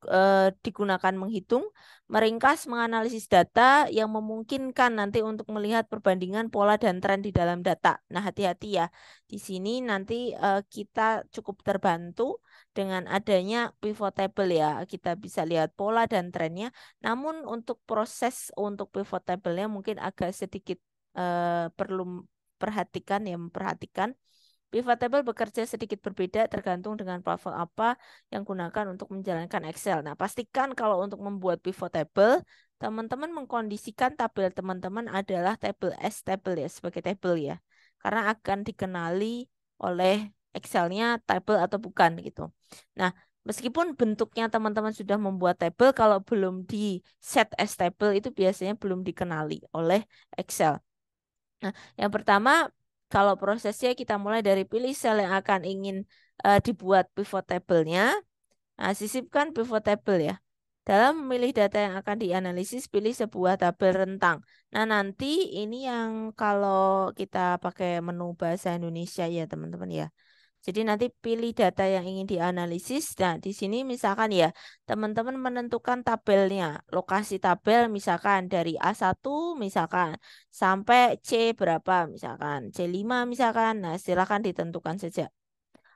Eh, digunakan menghitung, meringkas, menganalisis data yang memungkinkan nanti untuk melihat perbandingan pola dan tren di dalam data. Nah, hati-hati ya. Di sini nanti eh, kita cukup terbantu dengan adanya pivot table ya. Kita bisa lihat pola dan trennya. Namun untuk proses untuk pivot table-nya mungkin agak sedikit eh, perlu perhatikan ya, memperhatikan Pivot table bekerja sedikit berbeda tergantung dengan platform apa yang gunakan untuk menjalankan Excel. Nah, pastikan kalau untuk membuat pivot table, teman-teman mengkondisikan tabel teman-teman adalah table S table ya, sebagai table ya. Karena akan dikenali oleh Excel-nya table atau bukan gitu. Nah, meskipun bentuknya teman-teman sudah membuat table, kalau belum di set as table itu biasanya belum dikenali oleh Excel. Nah, yang pertama kalau prosesnya kita mulai dari pilih sel yang akan ingin uh, dibuat pivot table-nya. Nah, sisipkan pivot table ya. Dalam memilih data yang akan dianalisis, pilih sebuah tabel rentang. Nah, nanti ini yang kalau kita pakai menu bahasa Indonesia ya, teman-teman ya. Jadi nanti pilih data yang ingin dianalisis. Nah, di sini misalkan ya, teman-teman menentukan tabelnya. Lokasi tabel misalkan dari A1 misalkan sampai C berapa misalkan, C5 misalkan. Nah, silakan ditentukan saja.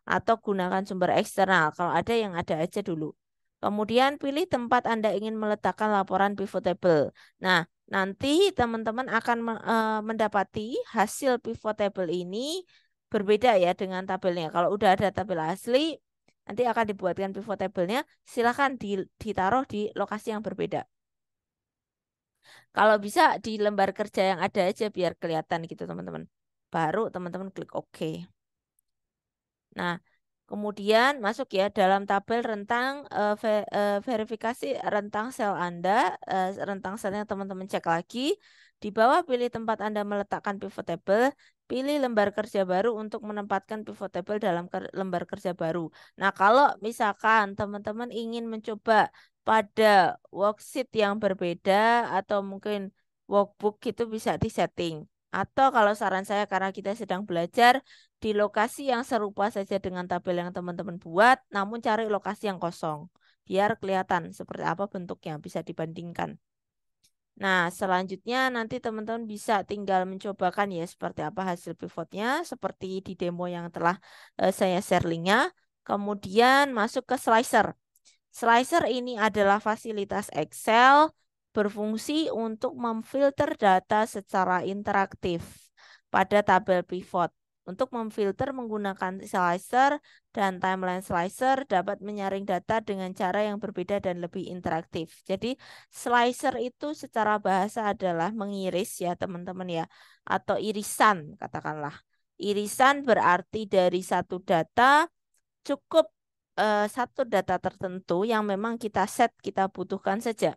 Atau gunakan sumber eksternal kalau ada yang ada aja dulu. Kemudian pilih tempat Anda ingin meletakkan laporan pivot table. Nah, nanti teman-teman akan eh, mendapati hasil pivot table ini berbeda ya dengan tabelnya. Kalau udah ada tabel asli, nanti akan dibuatkan pivot tabelnya. Silahkan silakan ditaruh di lokasi yang berbeda. Kalau bisa di lembar kerja yang ada aja biar kelihatan gitu teman-teman. Baru teman-teman klik OK. Nah, kemudian masuk ya dalam tabel rentang uh, eh, ver, uh, eh, verifikasi rentang sel Anda, uh, rentang selnya teman-teman cek lagi. Di bawah pilih tempat Anda meletakkan pivot table, pilih lembar kerja baru untuk menempatkan pivot table dalam ker lembar kerja baru. Nah, kalau misalkan teman-teman ingin mencoba pada worksheet yang berbeda atau mungkin workbook itu bisa disetting. Atau kalau saran saya karena kita sedang belajar di lokasi yang serupa saja dengan tabel yang teman-teman buat, namun cari lokasi yang kosong biar kelihatan seperti apa bentuknya bisa dibandingkan. Nah, selanjutnya nanti teman-teman bisa tinggal mencobakan ya seperti apa hasil pivotnya, seperti di demo yang telah uh, saya share linknya. Kemudian masuk ke slicer. Slicer ini adalah fasilitas Excel berfungsi untuk memfilter data secara interaktif pada tabel pivot. Untuk memfilter menggunakan slicer dan timeline slicer dapat menyaring data dengan cara yang berbeda dan lebih interaktif. Jadi slicer itu secara bahasa adalah mengiris ya teman-teman ya atau irisan katakanlah. Irisan berarti dari satu data cukup uh, satu data tertentu yang memang kita set kita butuhkan saja.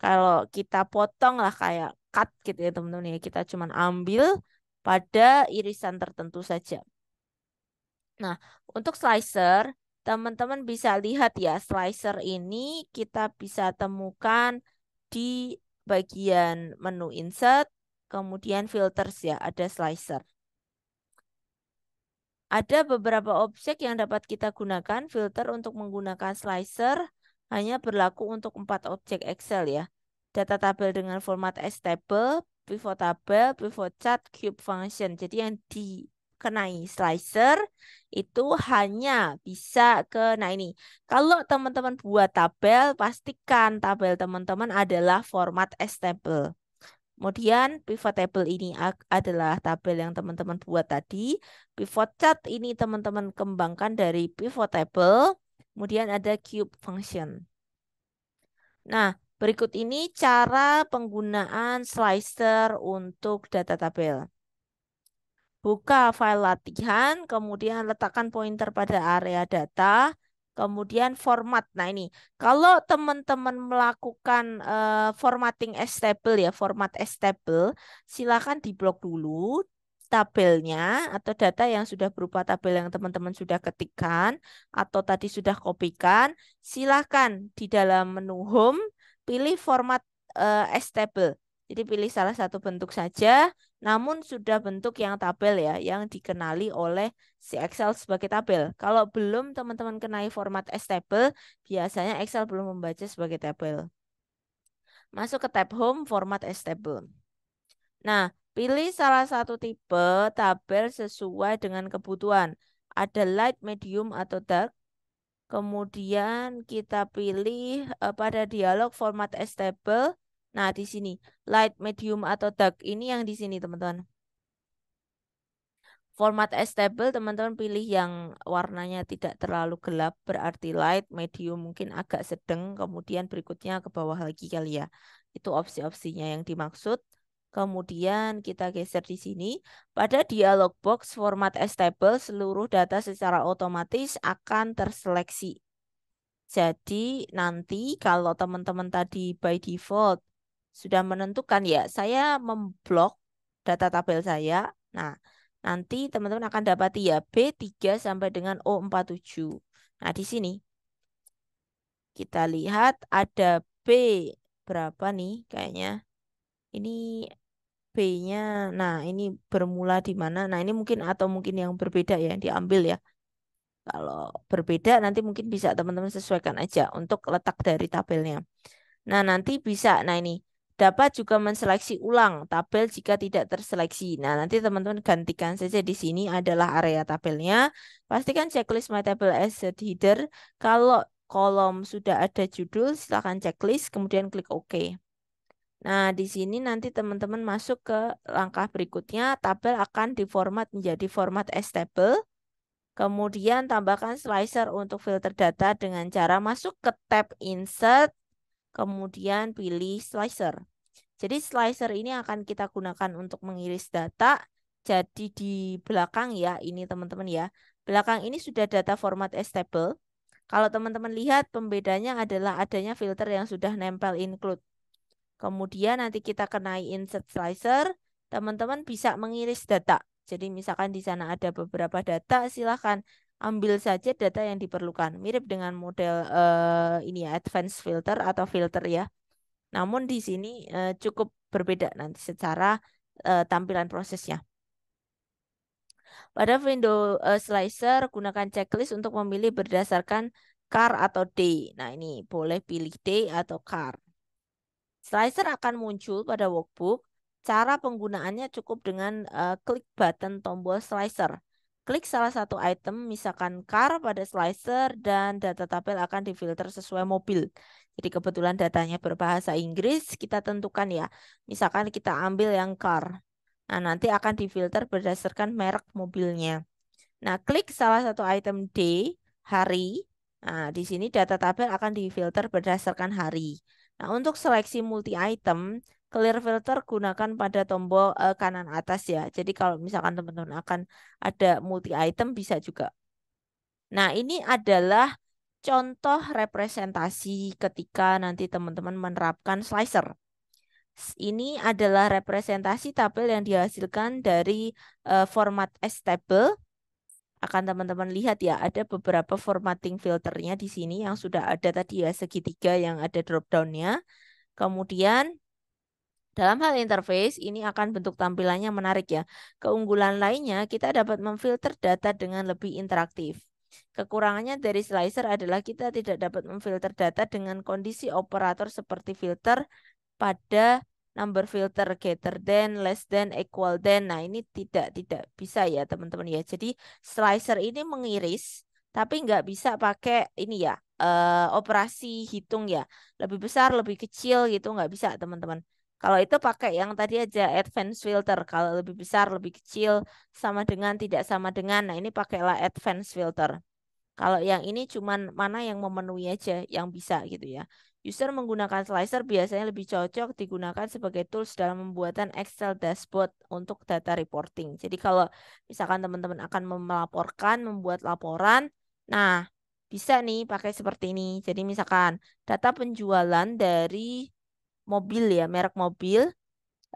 Kalau kita potong lah kayak cut gitu ya teman-teman ya kita cuman ambil pada irisan tertentu saja. Nah, untuk slicer, teman-teman bisa lihat ya, slicer ini kita bisa temukan di bagian menu insert, kemudian filters ya, ada slicer. Ada beberapa objek yang dapat kita gunakan filter untuk menggunakan slicer hanya berlaku untuk empat objek Excel ya. Data tabel dengan format S-table, pivot table, pivot chart, cube function. Jadi yang dikenai slicer itu hanya bisa ke nah ini. Kalau teman-teman buat tabel, pastikan tabel teman-teman adalah format S table. Kemudian pivot table ini adalah tabel yang teman-teman buat tadi. Pivot chart ini teman-teman kembangkan dari pivot table. Kemudian ada cube function. Nah, Berikut ini cara penggunaan slicer untuk data tabel. Buka file latihan, kemudian letakkan pointer pada area data, kemudian format. Nah ini, kalau teman-teman melakukan uh, formatting as ya, format as table, silakan diblok dulu tabelnya atau data yang sudah berupa tabel yang teman-teman sudah ketikkan atau tadi sudah kopikan, silakan di dalam menu home pilih format uh, eh, S table. Jadi pilih salah satu bentuk saja, namun sudah bentuk yang tabel ya, yang dikenali oleh si Excel sebagai tabel. Kalau belum teman-teman kenai format S table, biasanya Excel belum membaca sebagai tabel. Masuk ke tab Home, format S table. Nah, pilih salah satu tipe tabel sesuai dengan kebutuhan. Ada light, medium, atau dark. Kemudian kita pilih eh, pada dialog format stable. Nah, di sini light, medium atau dark ini yang di sini, teman-teman. Format stable teman-teman pilih yang warnanya tidak terlalu gelap, berarti light, medium mungkin agak sedang, kemudian berikutnya ke bawah lagi kali ya. Itu opsi-opsinya yang dimaksud. Kemudian kita geser di sini. Pada dialog box format S-table, seluruh data secara otomatis akan terseleksi. Jadi nanti kalau teman-teman tadi by default sudah menentukan ya, saya memblok data tabel saya. Nah, nanti teman-teman akan dapat ya B3 sampai dengan O47. Nah, di sini kita lihat ada B berapa nih kayaknya. Ini B-nya. Nah, ini bermula di mana? Nah, ini mungkin atau mungkin yang berbeda ya yang diambil ya. Kalau berbeda nanti mungkin bisa teman-teman sesuaikan aja untuk letak dari tabelnya. Nah, nanti bisa. Nah, ini dapat juga menseleksi ulang tabel jika tidak terseleksi. Nah, nanti teman-teman gantikan saja di sini adalah area tabelnya. Pastikan checklist My Table as a header. Kalau kolom sudah ada judul, silakan checklist, kemudian klik OK. Nah, di sini nanti teman-teman masuk ke langkah berikutnya, tabel akan diformat menjadi format S table. Kemudian tambahkan slicer untuk filter data dengan cara masuk ke tab insert, kemudian pilih slicer. Jadi slicer ini akan kita gunakan untuk mengiris data. Jadi di belakang ya, ini teman-teman ya. Belakang ini sudah data format S table. Kalau teman-teman lihat pembedanya adalah adanya filter yang sudah nempel include. Kemudian nanti kita kenai insert slicer, teman-teman bisa mengiris data. Jadi misalkan di sana ada beberapa data, silahkan ambil saja data yang diperlukan. Mirip dengan model uh, ini ya, advanced filter atau filter ya. Namun di sini uh, cukup berbeda nanti secara uh, tampilan prosesnya. Pada window uh, slicer, gunakan checklist untuk memilih berdasarkan car atau day. Nah ini boleh pilih day atau car. Slicer akan muncul pada workbook. Cara penggunaannya cukup dengan uh, klik button tombol slicer. Klik salah satu item, misalkan car pada slicer, dan data tabel akan difilter sesuai mobil. Jadi kebetulan datanya berbahasa Inggris, kita tentukan ya. Misalkan kita ambil yang car. Nah, nanti akan difilter berdasarkan merek mobilnya. Nah, klik salah satu item D, hari. Nah, di sini data tabel akan difilter berdasarkan hari. Nah, untuk seleksi multi item, clear filter gunakan pada tombol uh, kanan atas ya. Jadi kalau misalkan teman-teman akan ada multi item bisa juga. Nah, ini adalah contoh representasi ketika nanti teman-teman menerapkan slicer. Ini adalah representasi tabel yang dihasilkan dari uh, format S-table akan teman-teman lihat ya ada beberapa formatting filternya di sini yang sudah ada tadi ya segitiga yang ada drop downnya. Kemudian dalam hal interface, ini akan bentuk tampilannya menarik ya. Keunggulan lainnya, kita dapat memfilter data dengan lebih interaktif. Kekurangannya dari slicer adalah kita tidak dapat memfilter data dengan kondisi operator seperti filter pada number filter greater than, less than, equal than. Nah, ini tidak tidak bisa ya, teman-teman ya. Jadi slicer ini mengiris tapi nggak bisa pakai ini ya, uh, operasi hitung ya. Lebih besar, lebih kecil gitu nggak bisa, teman-teman. Kalau itu pakai yang tadi aja advance filter. Kalau lebih besar, lebih kecil, sama dengan, tidak sama dengan. Nah, ini pakailah advance filter. Kalau yang ini cuman mana yang memenuhi aja yang bisa gitu ya. User menggunakan slicer biasanya lebih cocok digunakan sebagai tools dalam pembuatan Excel dashboard untuk data reporting. Jadi kalau misalkan teman-teman akan melaporkan, membuat laporan, nah bisa nih pakai seperti ini. Jadi misalkan data penjualan dari mobil ya, merek mobil,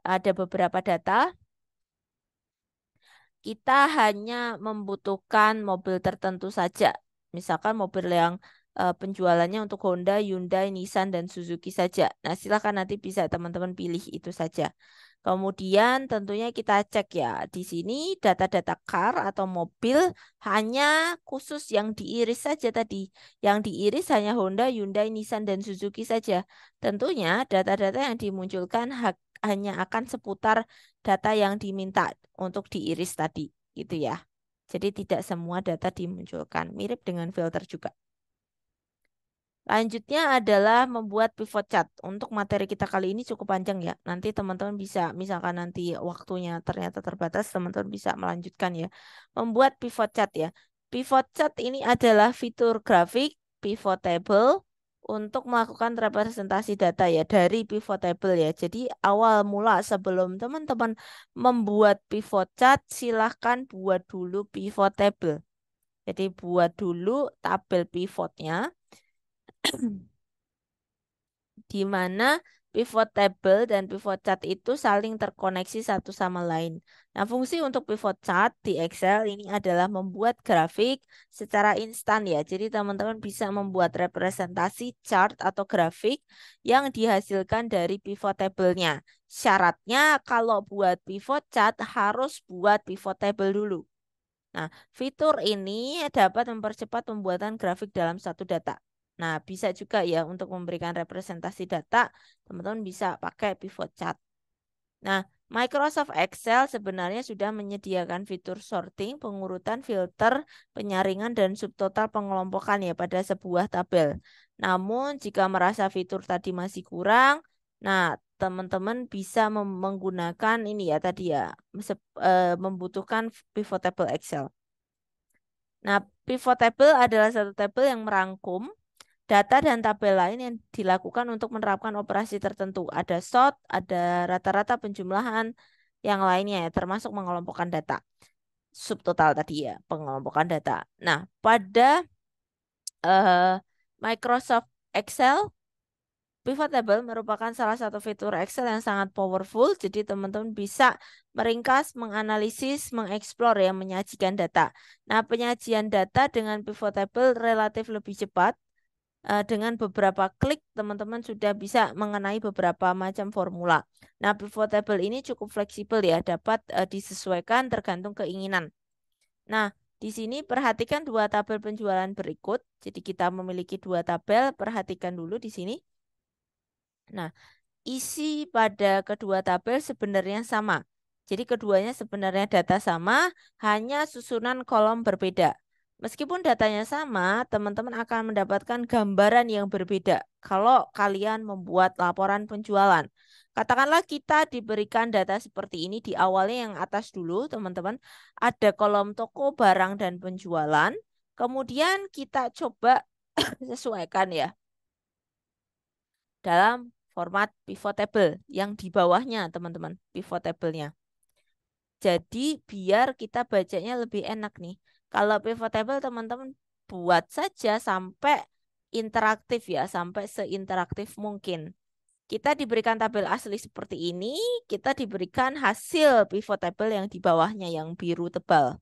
ada beberapa data, kita hanya membutuhkan mobil tertentu saja. Misalkan mobil yang uh, penjualannya untuk Honda, Hyundai, Nissan, dan Suzuki saja. Nah, silakan nanti bisa teman-teman pilih itu saja. Kemudian tentunya kita cek ya di sini data-data car atau mobil hanya khusus yang diiris saja tadi. Yang diiris hanya Honda, Hyundai, Nissan dan Suzuki saja. Tentunya data-data yang dimunculkan hanya akan seputar data yang diminta untuk diiris tadi gitu ya. Jadi tidak semua data dimunculkan, mirip dengan filter juga. Lanjutnya adalah membuat pivot chart. Untuk materi kita kali ini cukup panjang ya. Nanti teman-teman bisa, misalkan nanti waktunya ternyata terbatas, teman-teman bisa melanjutkan ya. Membuat pivot chart ya. Pivot chart ini adalah fitur grafik pivot table untuk melakukan representasi data ya dari pivot table ya. Jadi awal mula sebelum teman-teman membuat pivot chart, silahkan buat dulu pivot table. Jadi buat dulu tabel pivotnya di mana pivot table dan pivot chart itu saling terkoneksi satu sama lain. Nah, fungsi untuk pivot chart di Excel ini adalah membuat grafik secara instan ya. Jadi teman-teman bisa membuat representasi chart atau grafik yang dihasilkan dari pivot table-nya. Syaratnya kalau buat pivot chart harus buat pivot table dulu. Nah, fitur ini dapat mempercepat pembuatan grafik dalam satu data. Nah, bisa juga ya untuk memberikan representasi data, teman-teman bisa pakai pivot chart. Nah, Microsoft Excel sebenarnya sudah menyediakan fitur sorting, pengurutan, filter, penyaringan, dan subtotal pengelompokan ya pada sebuah tabel. Namun, jika merasa fitur tadi masih kurang, nah teman-teman bisa menggunakan ini ya tadi ya, eh, membutuhkan pivot table Excel. Nah, pivot table adalah satu tabel yang merangkum Data dan tabel lain yang dilakukan untuk menerapkan operasi tertentu. Ada sort, ada rata-rata penjumlahan, yang lainnya ya, termasuk mengelompokkan data. Subtotal tadi ya, pengelompokan data. Nah, pada uh, Microsoft Excel, pivot table merupakan salah satu fitur Excel yang sangat powerful. Jadi teman-teman bisa meringkas, menganalisis, mengeksplor ya, menyajikan data. Nah, penyajian data dengan pivot table relatif lebih cepat Eh, dengan beberapa klik teman-teman sudah bisa mengenai beberapa macam formula. Nah, pivot table ini cukup fleksibel ya, dapat uh, disesuaikan tergantung keinginan. Nah, di sini perhatikan dua tabel penjualan berikut. Jadi kita memiliki dua tabel, perhatikan dulu di sini. Nah, isi pada kedua tabel sebenarnya sama. Jadi keduanya sebenarnya data sama, hanya susunan kolom berbeda. Meskipun datanya sama, teman-teman akan mendapatkan gambaran yang berbeda kalau kalian membuat laporan penjualan. Katakanlah kita diberikan data seperti ini di awalnya yang atas dulu, teman-teman. Ada kolom toko, barang, dan penjualan. Kemudian kita coba sesuaikan ya dalam format pivot table yang di bawahnya, teman-teman, pivot table nya Jadi biar kita bacanya lebih enak nih. Kalau pivot table teman-teman buat saja sampai interaktif ya, sampai seinteraktif mungkin. Kita diberikan tabel asli seperti ini, kita diberikan hasil pivot table yang di bawahnya yang biru tebal.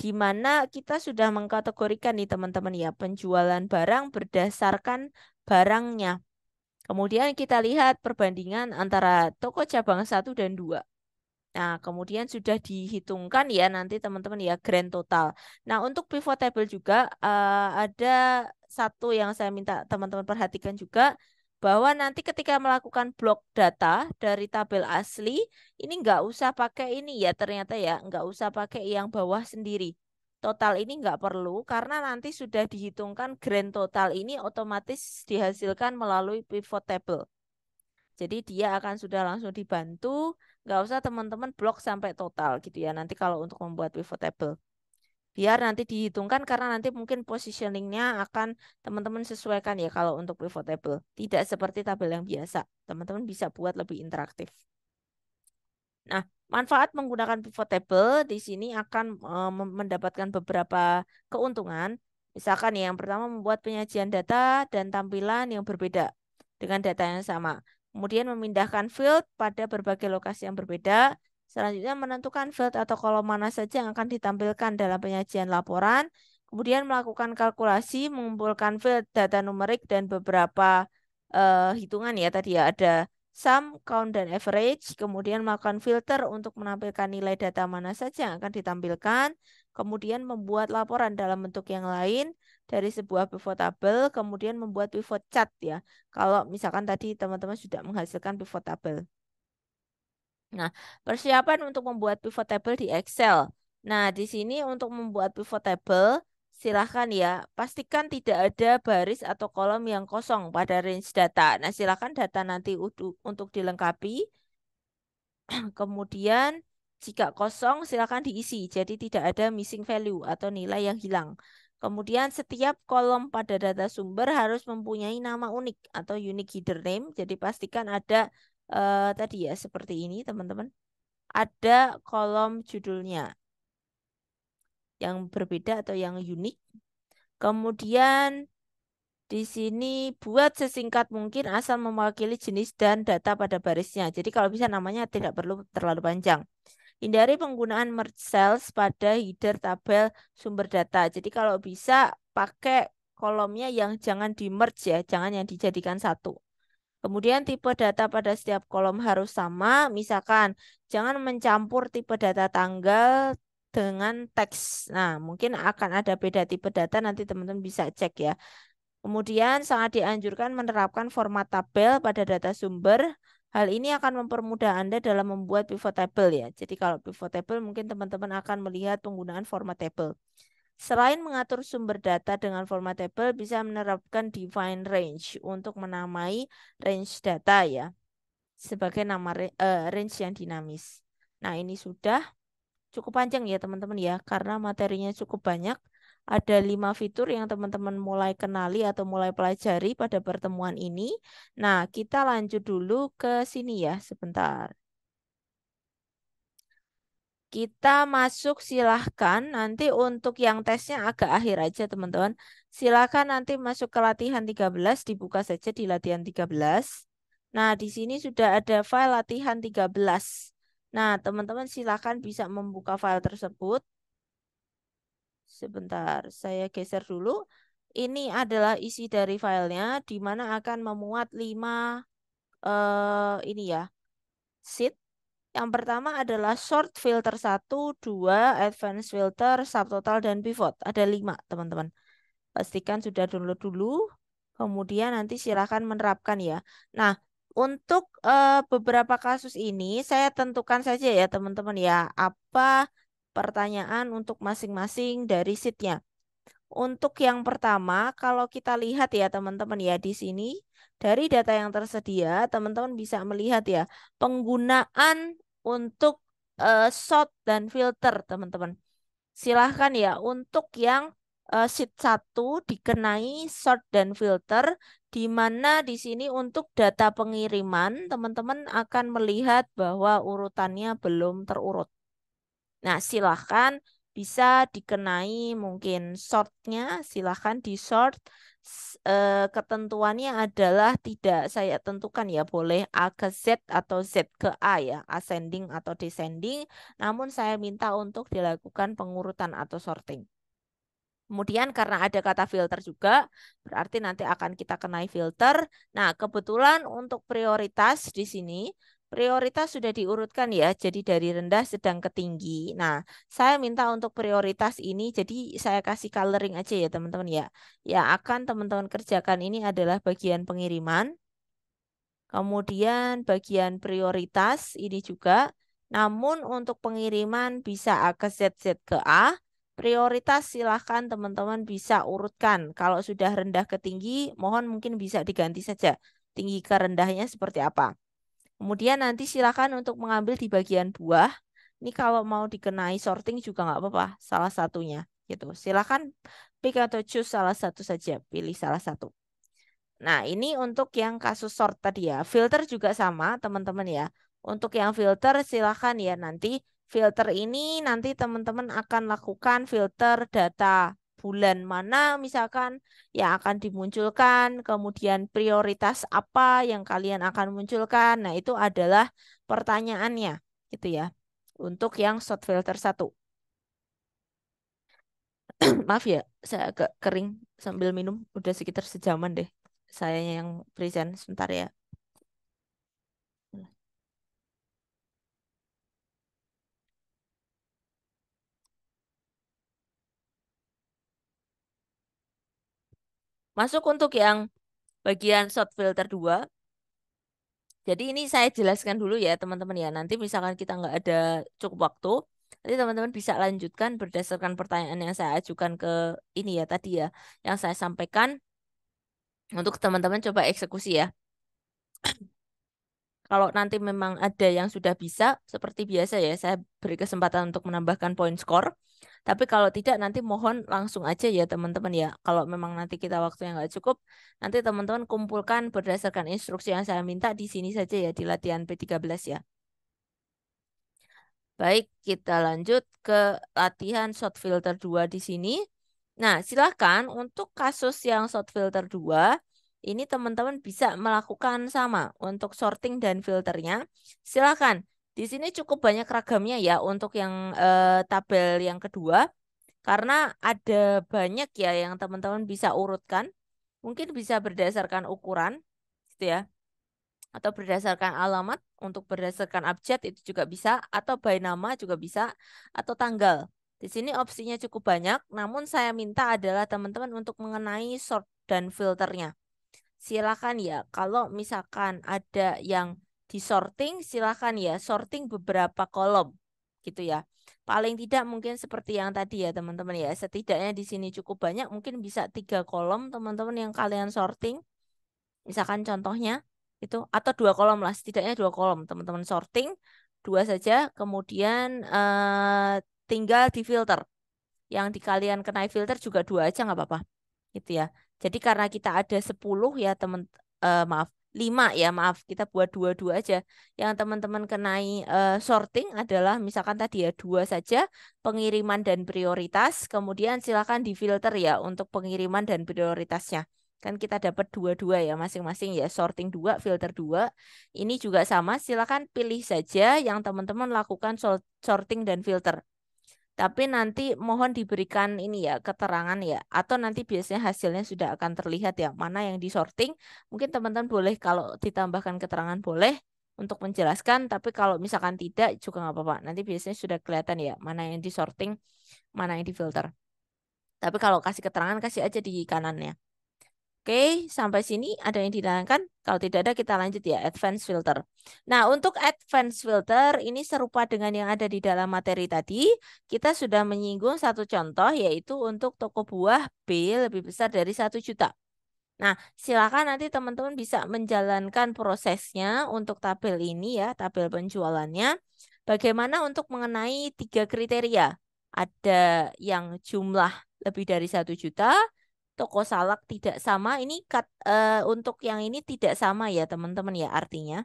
Di mana kita sudah mengkategorikan nih teman-teman ya, penjualan barang berdasarkan barangnya. Kemudian kita lihat perbandingan antara toko cabang 1 dan 2. Nah, kemudian sudah dihitungkan ya nanti teman-teman ya grand total. Nah, untuk pivot table juga uh, ada satu yang saya minta teman-teman perhatikan juga bahwa nanti ketika melakukan blok data dari tabel asli, ini nggak usah pakai ini ya ternyata ya, nggak usah pakai yang bawah sendiri. Total ini nggak perlu karena nanti sudah dihitungkan grand total ini otomatis dihasilkan melalui pivot table. Jadi dia akan sudah langsung dibantu nggak usah teman-teman blok sampai total gitu ya nanti kalau untuk membuat pivot table biar nanti dihitungkan karena nanti mungkin positioningnya akan teman-teman sesuaikan ya kalau untuk pivot table tidak seperti tabel yang biasa teman-teman bisa buat lebih interaktif nah manfaat menggunakan pivot table di sini akan eh, mendapatkan beberapa keuntungan misalkan ya, yang pertama membuat penyajian data dan tampilan yang berbeda dengan data yang sama Kemudian memindahkan field pada berbagai lokasi yang berbeda. Selanjutnya menentukan field atau kolom mana saja yang akan ditampilkan dalam penyajian laporan. Kemudian melakukan kalkulasi, mengumpulkan field data numerik dan beberapa uh, hitungan ya tadi ya ada sum, count, dan average, kemudian melakukan filter untuk menampilkan nilai data mana saja yang akan ditampilkan, kemudian membuat laporan dalam bentuk yang lain, dari sebuah pivot table kemudian membuat pivot chart ya. Kalau misalkan tadi teman-teman sudah menghasilkan pivot table. Nah, persiapan untuk membuat pivot table di Excel. Nah, di sini untuk membuat pivot table, silahkan ya, pastikan tidak ada baris atau kolom yang kosong pada range data. Nah, silahkan data nanti untuk dilengkapi. Kemudian, jika kosong, silahkan diisi. Jadi, tidak ada missing value atau nilai yang hilang. Kemudian setiap kolom pada data sumber harus mempunyai nama unik atau unique header name. Jadi pastikan ada eh, tadi ya seperti ini teman-teman. Ada kolom judulnya yang berbeda atau yang unik. Kemudian di sini buat sesingkat mungkin asal mewakili jenis dan data pada barisnya. Jadi kalau bisa namanya tidak perlu terlalu panjang. Hindari penggunaan merge cells pada header tabel sumber data. Jadi kalau bisa pakai kolomnya yang jangan di merge ya, jangan yang dijadikan satu. Kemudian tipe data pada setiap kolom harus sama, misalkan jangan mencampur tipe data tanggal dengan teks. Nah, mungkin akan ada beda tipe data nanti teman-teman bisa cek ya. Kemudian sangat dianjurkan menerapkan format tabel pada data sumber Hal ini akan mempermudah Anda dalam membuat pivot table ya. Jadi kalau pivot table mungkin teman-teman akan melihat penggunaan format table. Selain mengatur sumber data dengan format table, bisa menerapkan define range untuk menamai range data ya sebagai nama eh, range yang dinamis. Nah, ini sudah cukup panjang ya teman-teman ya karena materinya cukup banyak ada lima fitur yang teman-teman mulai kenali atau mulai pelajari pada pertemuan ini. Nah, kita lanjut dulu ke sini ya, sebentar. Kita masuk silahkan nanti untuk yang tesnya agak akhir aja teman-teman. Silahkan nanti masuk ke latihan 13, dibuka saja di latihan 13. Nah, di sini sudah ada file latihan 13. Nah, teman-teman silahkan bisa membuka file tersebut. Sebentar, saya geser dulu. Ini adalah isi dari filenya, di mana akan memuat lima uh, ini ya, sheet. Yang pertama adalah short filter satu dua advanced filter, subtotal, dan pivot. Ada lima teman-teman. Pastikan sudah download dulu. Kemudian nanti silakan menerapkan ya. Nah, untuk uh, beberapa kasus ini saya tentukan saja ya teman-teman ya apa pertanyaan untuk masing-masing dari sitnya. Untuk yang pertama, kalau kita lihat ya teman-teman ya di sini, dari data yang tersedia, teman-teman bisa melihat ya penggunaan untuk uh, eh, shot dan filter teman-teman. Silahkan ya untuk yang uh, sheet 1 dikenai sort dan filter di mana di sini untuk data pengiriman teman-teman akan melihat bahwa urutannya belum terurut. Nah, silahkan bisa dikenai mungkin shortnya, silahkan di short eh, ketentuannya adalah tidak saya tentukan ya boleh A ke Z atau Z ke A ya ascending atau descending namun saya minta untuk dilakukan pengurutan atau sorting Kemudian karena ada kata filter juga, berarti nanti akan kita kenai filter. Nah, kebetulan untuk prioritas di sini prioritas sudah diurutkan ya, jadi dari rendah sedang ke tinggi. Nah, saya minta untuk prioritas ini, jadi saya kasih coloring aja ya teman-teman ya. Ya akan teman-teman kerjakan ini adalah bagian pengiriman, kemudian bagian prioritas ini juga. Namun untuk pengiriman bisa A ke Z, Z ke A. Prioritas silahkan teman-teman bisa urutkan. Kalau sudah rendah ke tinggi, mohon mungkin bisa diganti saja. Tinggi ke rendahnya seperti apa. Kemudian nanti silakan untuk mengambil di bagian buah. Ini kalau mau dikenai sorting juga nggak apa-apa, salah satunya gitu. Silakan pick atau choose salah satu saja, pilih salah satu. Nah, ini untuk yang kasus sort tadi ya. Filter juga sama, teman-teman ya. Untuk yang filter silakan ya nanti filter ini nanti teman-teman akan lakukan filter data bulan mana misalkan yang akan dimunculkan, kemudian prioritas apa yang kalian akan munculkan. Nah, itu adalah pertanyaannya gitu ya. Untuk yang short filter 1. Maaf ya, saya agak kering sambil minum udah sekitar sejaman deh. Sayanya yang present sebentar ya. Masuk untuk yang bagian short filter 2. Jadi ini saya jelaskan dulu ya teman-teman ya. Nanti misalkan kita nggak ada cukup waktu, nanti teman-teman bisa lanjutkan berdasarkan pertanyaan yang saya ajukan ke ini ya tadi ya, yang saya sampaikan untuk teman-teman coba eksekusi ya. Kalau nanti memang ada yang sudah bisa, seperti biasa ya, saya beri kesempatan untuk menambahkan poin skor. Tapi kalau tidak nanti mohon langsung aja ya teman-teman ya. Kalau memang nanti kita waktu yang nggak cukup, nanti teman-teman kumpulkan berdasarkan instruksi yang saya minta di sini saja ya di latihan P13 ya. Baik, kita lanjut ke latihan short filter 2 di sini. Nah, silakan untuk kasus yang short filter 2, ini teman-teman bisa melakukan sama untuk sorting dan filternya. Silakan. Di sini cukup banyak ragamnya ya untuk yang eh, tabel yang kedua karena ada banyak ya yang teman-teman bisa urutkan. Mungkin bisa berdasarkan ukuran gitu ya. Atau berdasarkan alamat untuk berdasarkan abjad itu juga bisa atau by nama juga bisa atau tanggal. Di sini opsinya cukup banyak, namun saya minta adalah teman-teman untuk mengenai sort dan filternya. Silakan ya kalau misalkan ada yang di sorting silahkan ya sorting beberapa kolom gitu ya. Paling tidak mungkin seperti yang tadi ya teman-teman ya. Setidaknya di sini cukup banyak mungkin bisa tiga kolom teman-teman yang kalian sorting. Misalkan contohnya itu atau dua kolom lah setidaknya dua kolom teman-teman sorting dua saja kemudian eh, tinggal di filter yang di kalian kenai filter juga dua aja nggak apa-apa gitu ya jadi karena kita ada sepuluh ya teman eh, maaf lima ya maaf kita buat dua-dua aja yang teman-teman kenai uh, eh, sorting adalah misalkan tadi ya dua saja pengiriman dan prioritas kemudian silakan difilter ya untuk pengiriman dan prioritasnya kan kita dapat dua-dua ya masing-masing ya sorting dua filter dua ini juga sama silakan pilih saja yang teman-teman lakukan sorting dan filter tapi nanti mohon diberikan ini ya keterangan ya atau nanti biasanya hasilnya sudah akan terlihat ya mana yang disorting. Mungkin teman-teman boleh kalau ditambahkan keterangan boleh untuk menjelaskan, tapi kalau misalkan tidak juga nggak apa-apa. Nanti biasanya sudah kelihatan ya mana yang disorting, mana yang difilter. Tapi kalau kasih keterangan kasih aja di kanannya. Oke, sampai sini ada yang kan? Kalau tidak ada kita lanjut ya, advanced filter. Nah, untuk advanced filter ini serupa dengan yang ada di dalam materi tadi. Kita sudah menyinggung satu contoh yaitu untuk toko buah B lebih besar dari satu juta. Nah, silakan nanti teman-teman bisa menjalankan prosesnya untuk tabel ini ya, tabel penjualannya. Bagaimana untuk mengenai tiga kriteria? Ada yang jumlah lebih dari satu juta, toko salak tidak sama. Ini kat, uh, untuk yang ini tidak sama ya teman-teman ya artinya.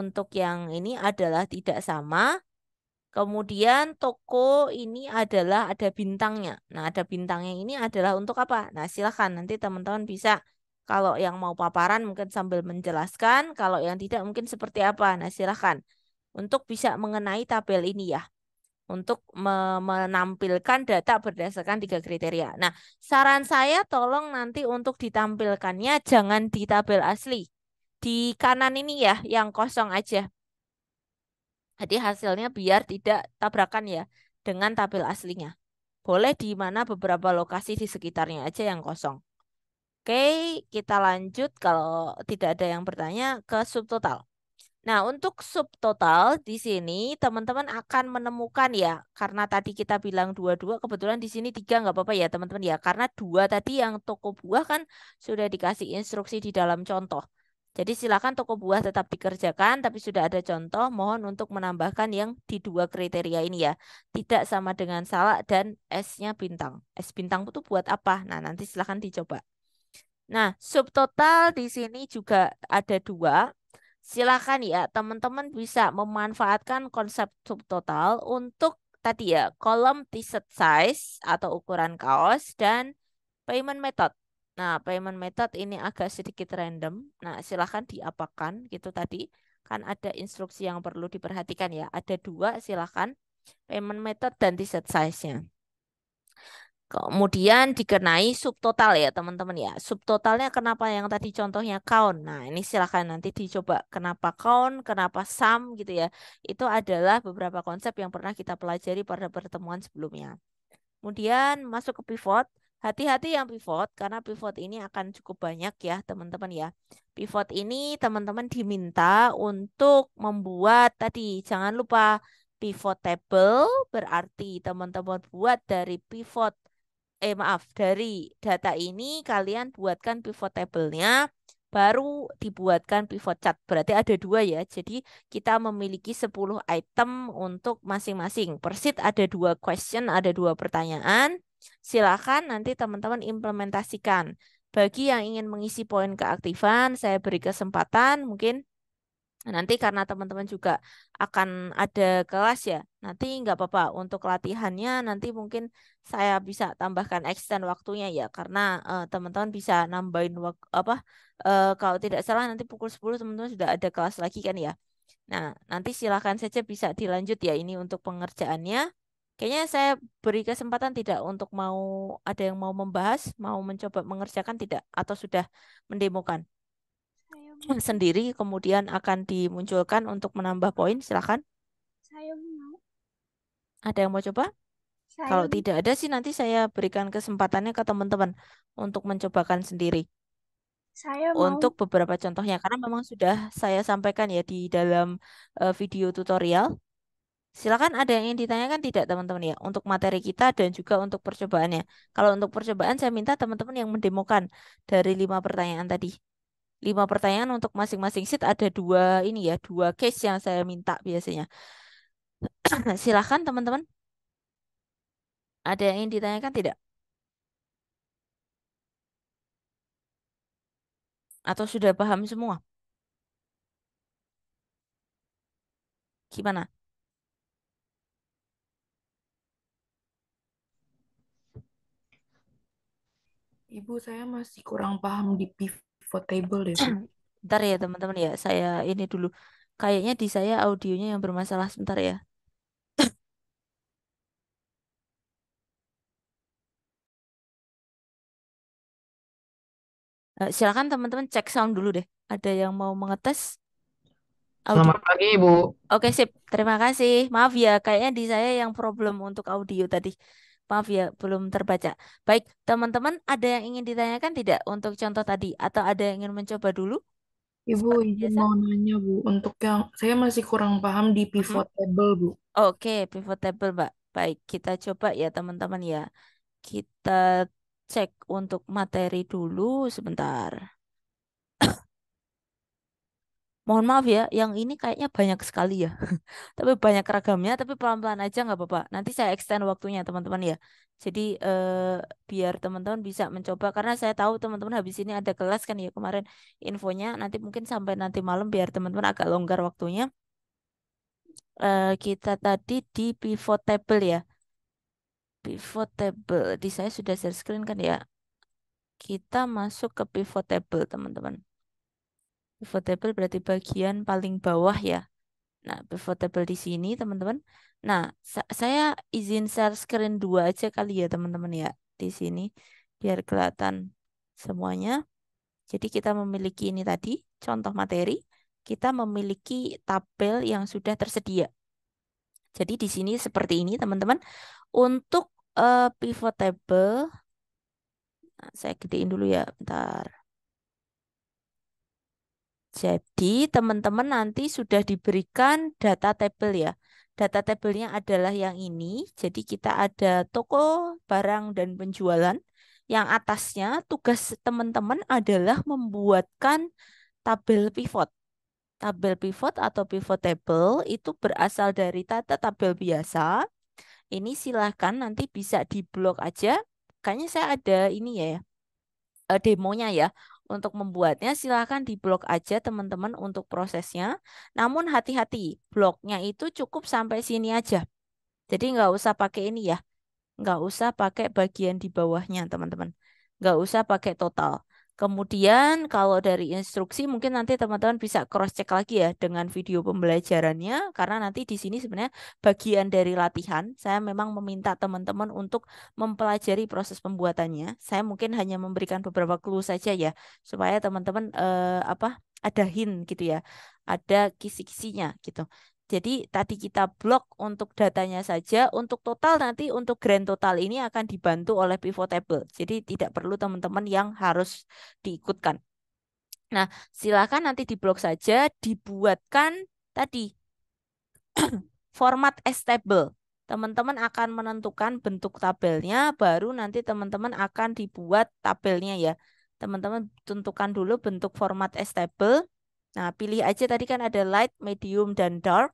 Untuk yang ini adalah tidak sama. Kemudian toko ini adalah ada bintangnya. Nah ada bintangnya ini adalah untuk apa? Nah silahkan nanti teman-teman bisa kalau yang mau paparan mungkin sambil menjelaskan. Kalau yang tidak mungkin seperti apa? Nah silahkan untuk bisa mengenai tabel ini ya untuk menampilkan data berdasarkan tiga kriteria. Nah, saran saya tolong nanti untuk ditampilkannya jangan di tabel asli. Di kanan ini ya, yang kosong aja. Jadi hasilnya biar tidak tabrakan ya dengan tabel aslinya. Boleh di mana beberapa lokasi di sekitarnya aja yang kosong. Oke, kita lanjut kalau tidak ada yang bertanya ke subtotal. Nah, untuk subtotal di sini teman-teman akan menemukan ya, karena tadi kita bilang dua-dua, kebetulan di sini tiga nggak apa-apa ya teman-teman ya, karena dua tadi yang toko buah kan sudah dikasih instruksi di dalam contoh. Jadi silakan toko buah tetap dikerjakan, tapi sudah ada contoh, mohon untuk menambahkan yang di dua kriteria ini ya. Tidak sama dengan salah dan S-nya bintang. S bintang itu buat apa? Nah, nanti silakan dicoba. Nah, subtotal di sini juga ada dua, silakan ya teman-teman bisa memanfaatkan konsep subtotal untuk tadi ya kolom t-shirt size atau ukuran kaos dan payment method. Nah, payment method ini agak sedikit random. Nah, silakan diapakan gitu tadi. Kan ada instruksi yang perlu diperhatikan ya. Ada dua silakan payment method dan t-shirt size-nya. Kemudian dikenai subtotal ya teman-teman ya. Subtotalnya kenapa yang tadi contohnya count. Nah ini silahkan nanti dicoba kenapa count, kenapa sum gitu ya. Itu adalah beberapa konsep yang pernah kita pelajari pada pertemuan sebelumnya. Kemudian masuk ke pivot. Hati-hati yang pivot karena pivot ini akan cukup banyak ya teman-teman ya. Pivot ini teman-teman diminta untuk membuat tadi jangan lupa pivot table berarti teman-teman buat dari pivot eh maaf, dari data ini kalian buatkan pivot table-nya, baru dibuatkan pivot chart. Berarti ada dua ya. Jadi kita memiliki 10 item untuk masing-masing. Persit ada dua question, ada dua pertanyaan. Silakan nanti teman-teman implementasikan. Bagi yang ingin mengisi poin keaktifan, saya beri kesempatan mungkin Nah, nanti karena teman-teman juga akan ada kelas ya, nanti nggak apa-apa untuk latihannya nanti mungkin saya bisa tambahkan extend waktunya ya, karena eh, teman-teman uh, teman bisa nambahin wak apa uh, kalau tidak salah nanti pukul 10 teman-teman sudah ada kelas lagi kan ya. Nah, nanti silakan saja bisa dilanjut ya ini untuk pengerjaannya. Kayaknya saya beri kesempatan tidak untuk mau ada yang mau membahas, mau mencoba mengerjakan tidak, atau sudah mendemokan sendiri kemudian akan dimunculkan untuk menambah poin. Silakan. Saya mau. Ada yang mau coba? Saya Kalau tidak ada sih nanti saya berikan kesempatannya ke teman-teman untuk mencobakan sendiri. Saya mau. Untuk beberapa contohnya karena memang sudah saya sampaikan ya di dalam uh, video tutorial. Silakan ada yang ingin ditanyakan tidak teman-teman ya untuk materi kita dan juga untuk percobaannya. Kalau untuk percobaan saya minta teman-teman yang mendemokan dari lima pertanyaan tadi lima pertanyaan untuk masing-masing sheet ada dua ini ya, dua case yang saya minta biasanya. Silahkan teman-teman. Ada yang ingin ditanyakan tidak? Atau sudah paham semua? Gimana? Ibu, saya masih kurang paham di PIV table deh. Ya, Bentar ya teman-teman ya, saya ini dulu. Kayaknya di saya audionya yang bermasalah sebentar ya. Uh, silakan teman-teman cek sound dulu deh. Ada yang mau mengetes? Audio. Selamat pagi, Bu. Oke, sip. Terima kasih. Maaf ya, kayaknya di saya yang problem untuk audio tadi. Maaf ya, belum terbaca. Baik, teman-teman ada yang ingin ditanyakan tidak untuk contoh tadi? Atau ada yang ingin mencoba dulu? Ibu, Ibu mau nanya Bu, untuk yang saya masih kurang paham di pivot table Bu. Oke, okay, pivot table Mbak. Baik, kita coba ya teman-teman ya. Kita cek untuk materi dulu sebentar mohon maaf ya, yang ini kayaknya banyak sekali ya. tapi banyak ragamnya, tapi pelan-pelan aja nggak apa-apa. Nanti saya extend waktunya teman-teman ya. Jadi eh, biar teman-teman bisa mencoba karena saya tahu teman-teman habis ini ada kelas kan ya kemarin infonya. Nanti mungkin sampai nanti malam biar teman-teman agak longgar waktunya. Eh, kita tadi di pivot table ya. Pivot table di saya sudah share screen kan ya. Kita masuk ke pivot table teman-teman pivot table berarti bagian paling bawah ya. Nah, pivot table di sini teman-teman. Nah, sa saya izin share screen dua aja kali ya teman-teman ya di sini biar kelihatan semuanya. Jadi kita memiliki ini tadi contoh materi, kita memiliki tabel yang sudah tersedia. Jadi di sini seperti ini teman-teman. Untuk uh, eh, pivot table nah, saya gedein dulu ya, bentar. Jadi teman-teman nanti sudah diberikan data table ya. Data tabelnya adalah yang ini. Jadi kita ada toko, barang, dan penjualan. Yang atasnya tugas teman-teman adalah membuatkan tabel pivot. Tabel pivot atau pivot table itu berasal dari tata tabel biasa. Ini silahkan nanti bisa di blok aja. Kayaknya saya ada ini ya, eh, demonya ya untuk membuatnya silahkan di diblok aja teman-teman untuk prosesnya. Namun hati-hati, bloknya itu cukup sampai sini aja. Jadi nggak usah pakai ini ya. Nggak usah pakai bagian di bawahnya teman-teman. Nggak usah pakai total. Kemudian kalau dari instruksi mungkin nanti teman-teman bisa cross check lagi ya dengan video pembelajarannya karena nanti di sini sebenarnya bagian dari latihan saya memang meminta teman-teman untuk mempelajari proses pembuatannya. Saya mungkin hanya memberikan beberapa clue saja ya supaya teman-teman eh, apa ada hint gitu ya, ada kisi-kisinya gitu. Jadi tadi kita blok untuk datanya saja, untuk total nanti untuk grand total ini akan dibantu oleh pivot table. Jadi tidak perlu teman-teman yang harus diikutkan. Nah, silakan nanti diblok saja dibuatkan tadi format S table. Teman-teman akan menentukan bentuk tabelnya, baru nanti teman-teman akan dibuat tabelnya ya. Teman-teman tentukan dulu bentuk format S table. Nah, pilih aja tadi kan ada light, medium, dan dark.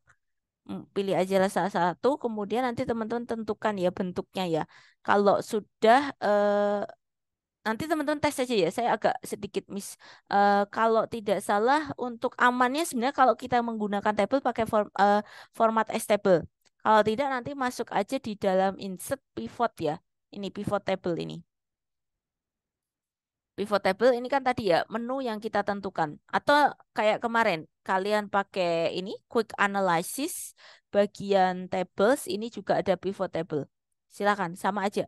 Mm, pilih aja lah salah satu kemudian nanti teman-teman tentukan ya bentuknya ya kalau sudah eh, nanti teman-teman tes aja ya saya agak sedikit miss uh, kalau tidak salah untuk amannya sebenarnya kalau kita menggunakan table pakai form, uh, format S table kalau tidak nanti masuk aja di dalam insert pivot ya ini pivot table ini pivot table ini kan tadi ya menu yang kita tentukan atau kayak kemarin kalian pakai ini quick analysis bagian tables ini juga ada pivot table. Silakan sama aja.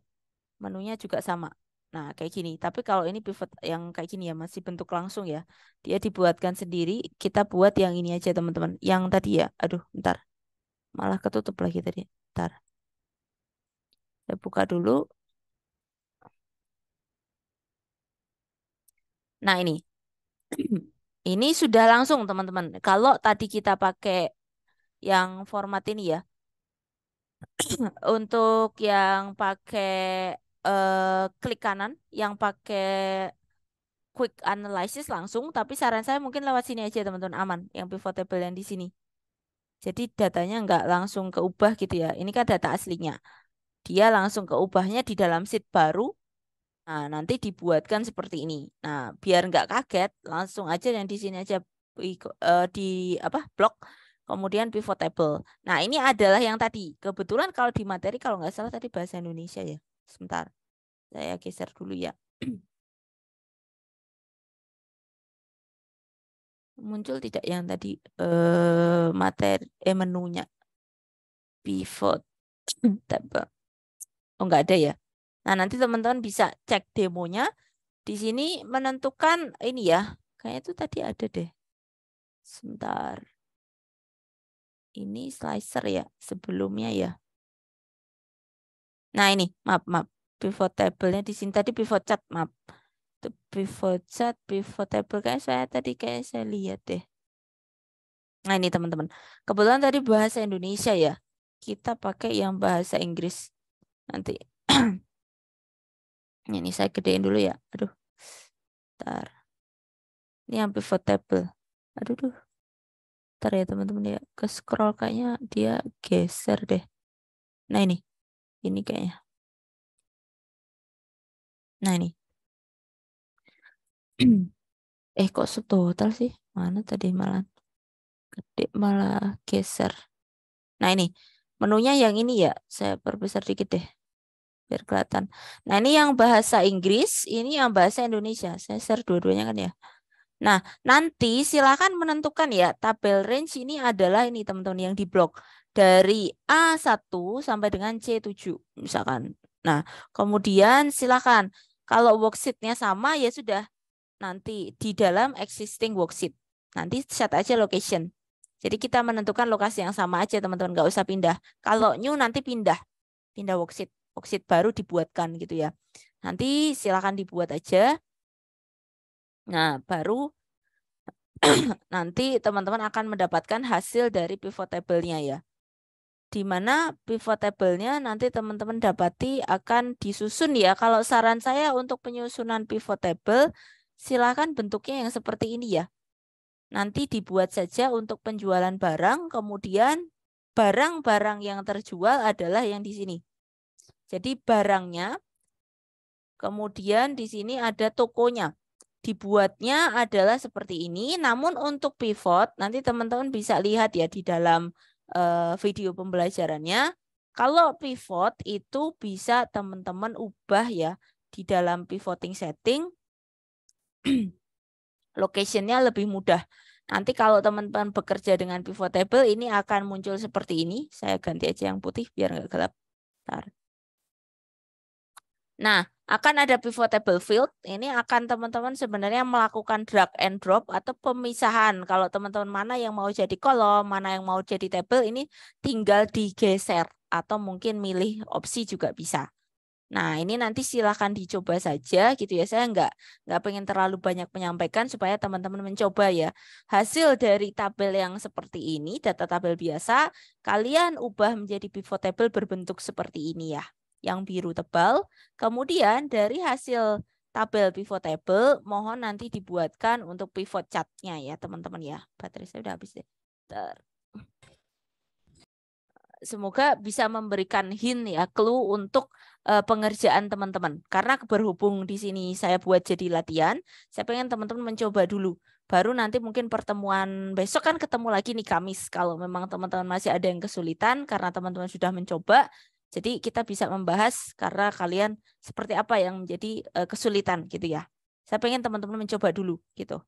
Menunya juga sama. Nah, kayak gini. Tapi kalau ini pivot yang kayak gini ya masih bentuk langsung ya. Dia dibuatkan sendiri, kita buat yang ini aja teman-teman. Yang tadi ya. Aduh, ntar. Malah ketutup lagi tadi. Ntar. Saya buka dulu Nah, ini. ini sudah langsung, teman-teman. Kalau tadi kita pakai yang format ini ya. Untuk yang pakai eh, klik kanan, yang pakai quick analysis langsung, tapi saran saya mungkin lewat sini aja, teman-teman, aman. Yang pivot table yang di sini. Jadi datanya nggak langsung keubah gitu ya. Ini kan data aslinya. Dia langsung keubahnya di dalam sheet baru Nah, nanti dibuatkan seperti ini. Nah, biar nggak kaget, langsung aja yang di sini aja e, di apa blok kemudian pivot table. Nah, ini adalah yang tadi. Kebetulan kalau di materi kalau nggak salah tadi bahasa Indonesia ya. Sebentar. Saya geser dulu ya. Muncul tidak yang tadi eh materi eh menunya pivot table. Oh, nggak ada ya. Nah, nanti teman-teman bisa cek demonya. Di sini menentukan ini ya. Kayaknya itu tadi ada deh. Sebentar. Ini slicer ya, sebelumnya ya. Nah, ini, map map Pivot table-nya di sini tadi pivot chart, maaf. Itu pivot chart, pivot table kayak saya tadi kayak saya lihat deh. Nah, ini teman-teman. Kebetulan tadi bahasa Indonesia ya. Kita pakai yang bahasa Inggris. Nanti Ini saya gedein dulu ya. Aduh. Bentar. Ini pivot table. Aduh duh. Bentar ya teman-teman ya. Ke scroll kayaknya dia geser deh. Nah ini. Ini kayaknya. Nah ini. eh kok subtotal sih? Mana tadi malah gede malah geser. Nah ini menunya yang ini ya saya perbesar dikit deh biar kelihatan. Nah, ini yang bahasa Inggris, ini yang bahasa Indonesia. Saya share dua-duanya kan ya. Nah, nanti silakan menentukan ya tabel range ini adalah ini teman-teman yang di blok dari A1 sampai dengan C7 misalkan. Nah, kemudian silakan kalau worksheet-nya sama ya sudah nanti di dalam existing worksheet. Nanti set aja location. Jadi kita menentukan lokasi yang sama aja teman-teman, nggak usah pindah. Kalau new nanti pindah, pindah worksheet oksid baru dibuatkan gitu ya. Nanti silakan dibuat aja. Nah, baru nanti teman-teman akan mendapatkan hasil dari pivot table-nya ya. Di mana pivot table-nya nanti teman-teman dapati akan disusun ya. Kalau saran saya untuk penyusunan pivot table, silakan bentuknya yang seperti ini ya. Nanti dibuat saja untuk penjualan barang, kemudian barang-barang yang terjual adalah yang di sini. Jadi barangnya, kemudian di sini ada tokonya. Dibuatnya adalah seperti ini, namun untuk pivot, nanti teman-teman bisa lihat ya di dalam eh, video pembelajarannya. Kalau pivot itu bisa teman-teman ubah ya di dalam pivoting setting. Locationnya lebih mudah. Nanti kalau teman-teman bekerja dengan pivot table ini akan muncul seperti ini. Saya ganti aja yang putih biar nggak gelap. Bentar. Nah, akan ada pivot table field. Ini akan teman-teman sebenarnya melakukan drag and drop atau pemisahan. Kalau teman-teman mana yang mau jadi kolom, mana yang mau jadi table, ini tinggal digeser atau mungkin milih opsi juga bisa. Nah, ini nanti silahkan dicoba saja gitu ya. Saya nggak nggak pengen terlalu banyak menyampaikan supaya teman-teman mencoba ya. Hasil dari tabel yang seperti ini, data tabel biasa, kalian ubah menjadi pivot table berbentuk seperti ini ya yang biru tebal. Kemudian dari hasil tabel pivot table, mohon nanti dibuatkan untuk pivot chartnya ya teman-teman ya. Baterai saya sudah habis deh. Bentar. Semoga bisa memberikan hint ya, clue untuk uh, pengerjaan teman-teman. Karena berhubung di sini saya buat jadi latihan, saya pengen teman-teman mencoba dulu baru nanti mungkin pertemuan besok kan ketemu lagi nih Kamis kalau memang teman-teman masih ada yang kesulitan karena teman-teman sudah mencoba jadi kita bisa membahas karena kalian seperti apa yang menjadi eh, kesulitan gitu ya. Saya pengen teman-teman mencoba dulu gitu.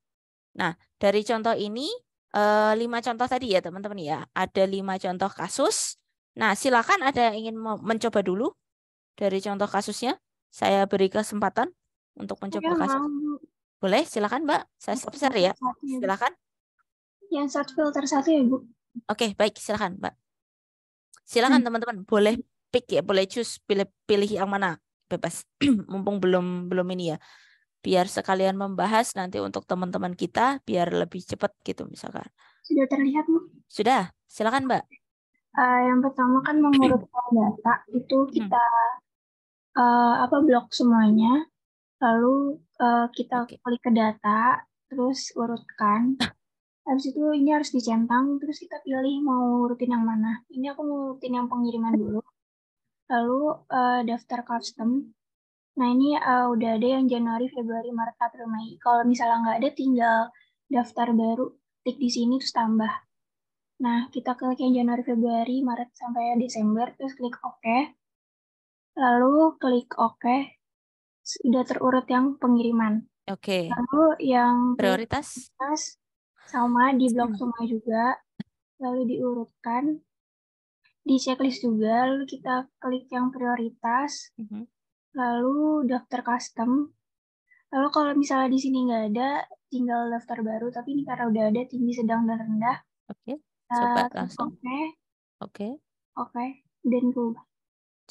Nah dari contoh ini eh, lima contoh tadi ya teman-teman ya. Ada lima contoh kasus. Nah silakan ada yang ingin mencoba dulu dari contoh kasusnya. Saya beri kesempatan untuk mencoba ya, kasus. Boleh silakan Mbak. Saya stop share ya. Silakan. Yang satu filter satu ya Bu. Oke baik silakan Mbak. Silakan hmm. teman-teman hmm. boleh pick ya boleh choose pilih pilih yang mana bebas mumpung belum belum ini ya biar sekalian membahas nanti untuk teman-teman kita biar lebih cepat gitu misalkan sudah terlihat bu sudah silakan mbak uh, yang pertama kan mengurutkan data itu hmm. kita hmm. uh, apa blok semuanya lalu uh, kita okay. klik ke data terus urutkan habis itu ini harus dicentang terus kita pilih mau rutin yang mana ini aku mau rutin yang pengiriman dulu Lalu uh, daftar custom. Nah ini uh, udah ada yang Januari, Februari, Maret, April, Mei. Kalau misalnya nggak ada tinggal daftar baru, klik di sini terus tambah. Nah kita klik yang Januari, Februari, Maret sampai Desember, terus klik OK. Lalu klik OK, sudah terurut yang pengiriman. Oke. Okay. Lalu yang prioritas, prioritas sama di blok hmm. semua juga lalu diurutkan di checklist juga lalu kita klik yang prioritas mm -hmm. lalu daftar custom lalu kalau misalnya di sini nggak ada tinggal daftar baru tapi ini karena udah ada tinggi sedang dan rendah oke okay. Eh, coba oke oke dan keubah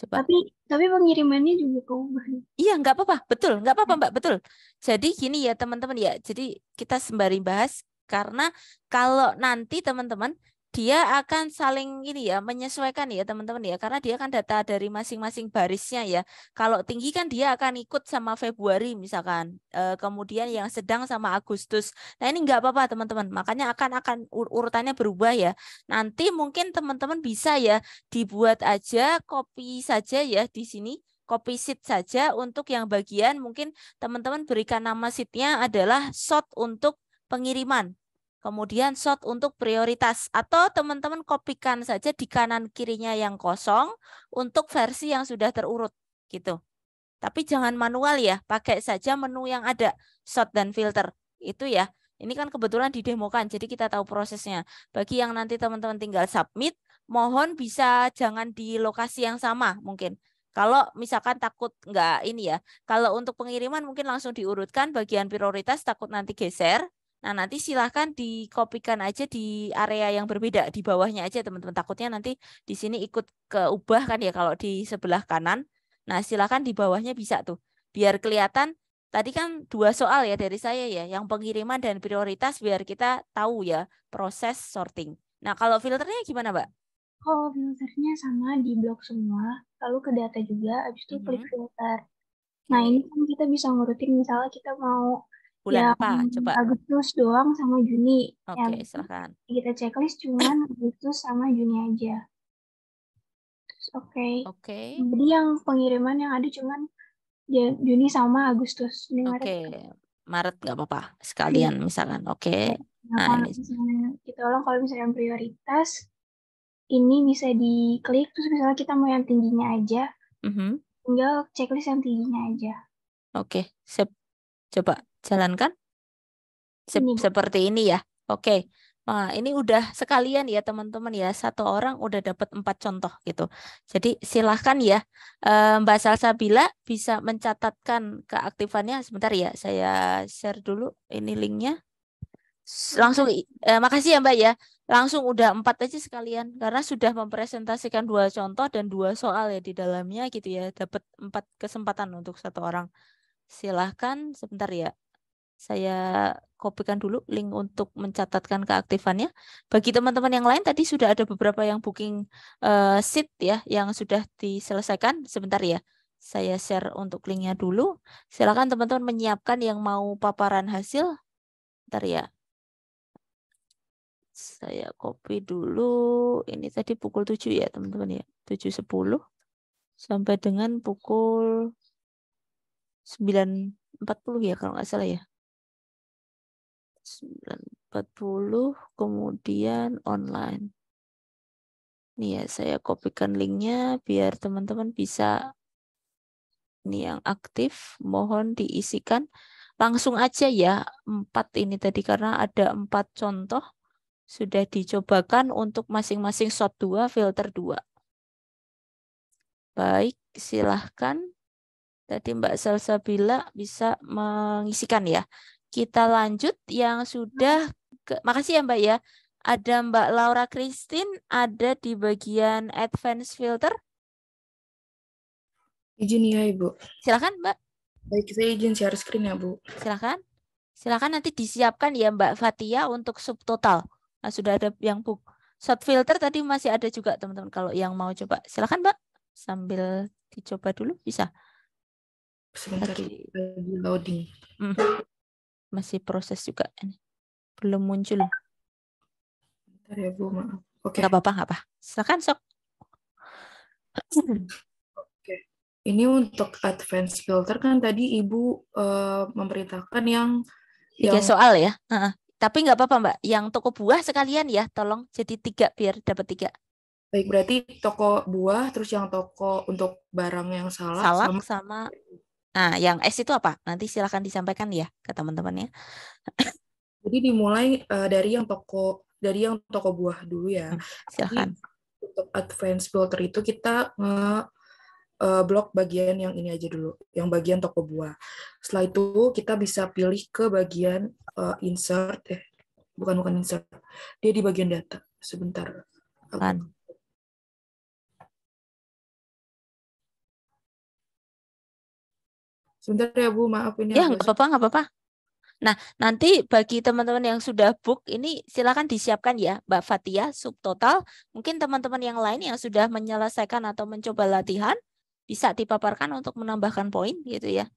coba tapi tapi pengirimannya juga keubah iya nggak apa-apa betul nggak apa-apa mbak betul jadi gini ya teman-teman ya jadi kita sembari bahas karena kalau nanti teman-teman dia akan saling ini ya menyesuaikan ya teman-teman ya karena dia kan data dari masing-masing barisnya ya kalau tinggi kan dia akan ikut sama Februari misalkan e, kemudian yang sedang sama Agustus nah ini nggak apa-apa teman-teman makanya akan akan ur urutannya berubah ya nanti mungkin teman-teman bisa ya dibuat aja copy saja ya di sini copy sheet saja untuk yang bagian mungkin teman-teman berikan nama sheetnya adalah short untuk pengiriman Kemudian short untuk prioritas atau teman-teman kopikan saja di kanan kirinya yang kosong untuk versi yang sudah terurut gitu. Tapi jangan manual ya, pakai saja menu yang ada short dan filter. Itu ya. Ini kan kebetulan didemokan, jadi kita tahu prosesnya. Bagi yang nanti teman-teman tinggal submit, mohon bisa jangan di lokasi yang sama mungkin. Kalau misalkan takut nggak ini ya, kalau untuk pengiriman mungkin langsung diurutkan bagian prioritas takut nanti geser. Nah, nanti silahkan dikopikan aja di area yang berbeda, di bawahnya aja teman-teman. Takutnya nanti di sini ikut keubah kan ya kalau di sebelah kanan. Nah, silahkan di bawahnya bisa tuh. Biar kelihatan, tadi kan dua soal ya dari saya ya, yang pengiriman dan prioritas biar kita tahu ya proses sorting. Nah, kalau filternya gimana, Mbak? Kalau filternya sama di blok semua, lalu ke data juga, habis itu mm -hmm. klik mm-hmm. filter. Nah, ini kan kita bisa ngurutin misalnya kita mau Bulan yang apa? Coba. Agustus doang sama Juni. Oke, okay, silahkan. Kita checklist cuman Agustus sama Juni aja. Oke. Oke. Okay. Jadi yang pengiriman yang ada cuman Juni sama Agustus. Oke. Okay. Maret nggak apa-apa sekalian iya. misalkan. Oke. Okay. Iya. Nah, nah misalnya, kita ulang kalau misalnya yang prioritas ini bisa diklik terus misalnya kita mau yang tingginya aja. Mm -hmm. Tinggal checklist yang tingginya aja. Oke, okay. sip. Coba jalankan Se ini. seperti ini ya. Oke. Nah, ini udah sekalian ya teman-teman ya. Satu orang udah dapat empat contoh gitu. Jadi silahkan ya eh, Mbak bila bisa mencatatkan keaktifannya. Sebentar ya, saya share dulu ini linknya. Langsung, eh, makasih ya Mbak ya. Langsung udah empat aja sekalian karena sudah mempresentasikan dua contoh dan dua soal ya di dalamnya gitu ya. Dapat empat kesempatan untuk satu orang. Silahkan sebentar ya saya kopikan dulu link untuk mencatatkan keaktifannya. Bagi teman-teman yang lain tadi sudah ada beberapa yang booking uh, eh, seat ya yang sudah diselesaikan. Sebentar ya, saya share untuk linknya dulu. Silakan teman-teman menyiapkan yang mau paparan hasil. Bentar ya. Saya copy dulu. Ini tadi pukul 7 ya teman-teman ya. 7.10 sampai dengan pukul 9.40 ya kalau nggak salah ya. 940 kemudian online. Nih ya, saya kopikan linknya biar teman-teman bisa nih yang aktif mohon diisikan langsung aja ya empat ini tadi karena ada empat contoh sudah dicobakan untuk masing-masing shot 2 filter 2. Baik, silahkan. Tadi Mbak bila bisa mengisikan ya. Kita lanjut yang sudah ke, makasih ya Mbak ya. Ada Mbak Laura Christine ada di bagian advanced filter. Izin ya Ibu. Silakan Mbak. Baik, saya izin share screen ya Bu. Silakan. Silakan nanti disiapkan ya Mbak Fatia untuk subtotal. Nah, sudah ada yang bu. Short filter tadi masih ada juga teman-teman kalau yang mau coba. Silakan Mbak sambil dicoba dulu bisa. Sebentar lagi, lagi loading. Mm masih proses juga ini. Kan? Belum muncul. Bentar ya, Bu, maaf. Oke. Okay. apa-apa, apa. Silakan, Sok. Oke. Okay. Ini untuk advance filter kan tadi Ibu uh, eh, memerintahkan yang tiga yang... soal ya. Uh huh Tapi nggak apa-apa Mbak, yang toko buah sekalian ya, tolong jadi tiga biar dapat tiga. Baik, berarti toko buah, terus yang toko untuk barang yang salah salah sama, sama Nah, yang S itu apa? Nanti silahkan disampaikan ya ke teman-temannya. Jadi dimulai uh, dari yang toko dari yang toko buah dulu ya. Hmm, silahkan. untuk advance filter itu kita nge uh, eh, blok bagian yang ini aja dulu, yang bagian toko buah. Setelah itu kita bisa pilih ke bagian uh, insert eh bukan bukan insert. Dia di bagian data. Sebentar. Sebentar ya Bu, maaf ini. Ya, nggak apa-apa, nggak apa-apa. Nah, nanti bagi teman-teman yang sudah book ini silakan disiapkan ya Mbak Fatia subtotal. Mungkin teman-teman yang lain yang sudah menyelesaikan atau mencoba latihan bisa dipaparkan untuk menambahkan poin gitu ya.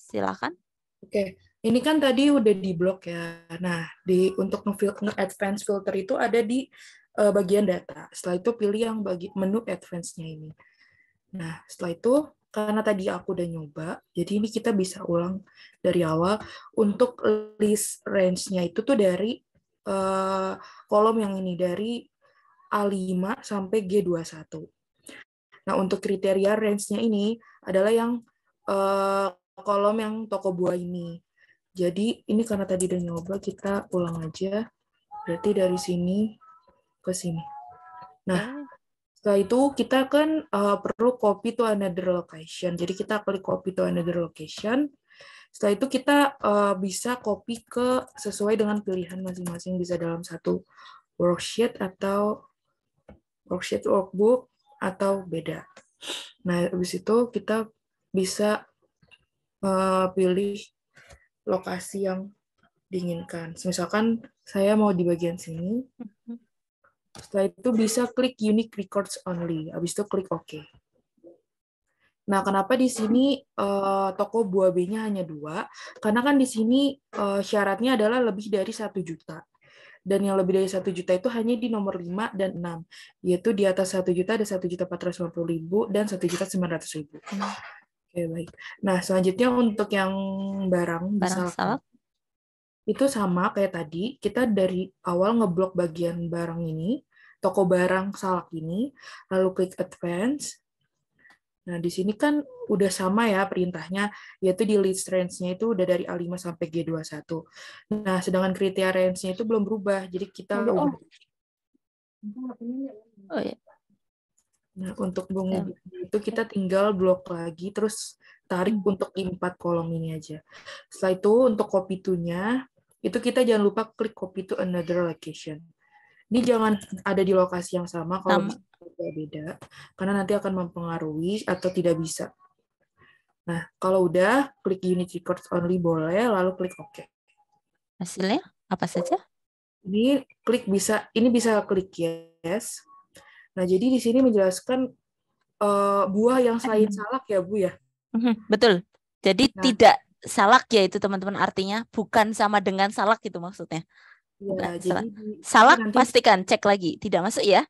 Silakan. Oke, ini kan tadi udah di blok ya. Nah, di untuk nge-advance filter itu ada di uh, bagian data. Setelah itu pilih yang bagi menu advance-nya ini. Nah, setelah itu karena tadi aku udah nyoba, jadi ini kita bisa ulang dari awal untuk list range-nya itu tuh dari uh, kolom yang ini dari A5 sampai G21. Nah, untuk kriteria range-nya ini adalah yang uh, kolom yang toko buah ini. Jadi, ini karena tadi udah nyoba, kita ulang aja. Berarti dari sini ke sini. Nah, setelah itu kita kan uh, perlu copy to another location. Jadi kita klik copy to another location. Setelah itu kita uh, bisa copy ke sesuai dengan pilihan masing-masing bisa dalam satu worksheet atau worksheet workbook atau beda. Nah, habis itu kita bisa uh, pilih lokasi yang diinginkan. Misalkan saya mau di bagian sini, mm-hmm. Setelah itu bisa klik unique records only. Habis itu klik OK. Nah, kenapa di sini uh, toko buah B-nya hanya dua? Karena kan di sini uh, syaratnya adalah lebih dari satu juta. Dan yang lebih dari satu juta itu hanya di nomor 5 dan 6. Yaitu di atas satu juta ada satu juta ribu dan satu juta ratus ribu. Hmm. Oke, baik. Nah, selanjutnya untuk yang barang, barang salak itu sama kayak tadi, kita dari awal ngeblok bagian barang ini, toko barang salak ini, lalu klik advance. Nah, di sini kan udah sama ya perintahnya, yaitu di list range-nya itu udah dari A5 sampai G21. Nah, sedangkan kriteria range-nya itu belum berubah, jadi kita... Oh, oh, oh iya. Nah, untuk bung iya. itu kita tinggal blok lagi, terus tarik untuk empat kolom ini aja. Setelah itu untuk copy to-nya itu kita jangan lupa klik copy to another location. Ini jangan ada di lokasi yang sama kalau beda-beda, karena nanti akan mempengaruhi atau tidak bisa. Nah, kalau udah, klik unit records only boleh, lalu klik OK. Hasilnya apa saja? Ini klik bisa, ini bisa klik yes. Nah, jadi di sini menjelaskan uh, buah yang eh. selain salak ya, Bu ya? Mhm, betul. Jadi nah, tidak salak ya itu teman-teman artinya bukan sama dengan salak gitu maksudnya. Ya, jadi salak, salak nanti, pastikan cek lagi tidak masuk ya.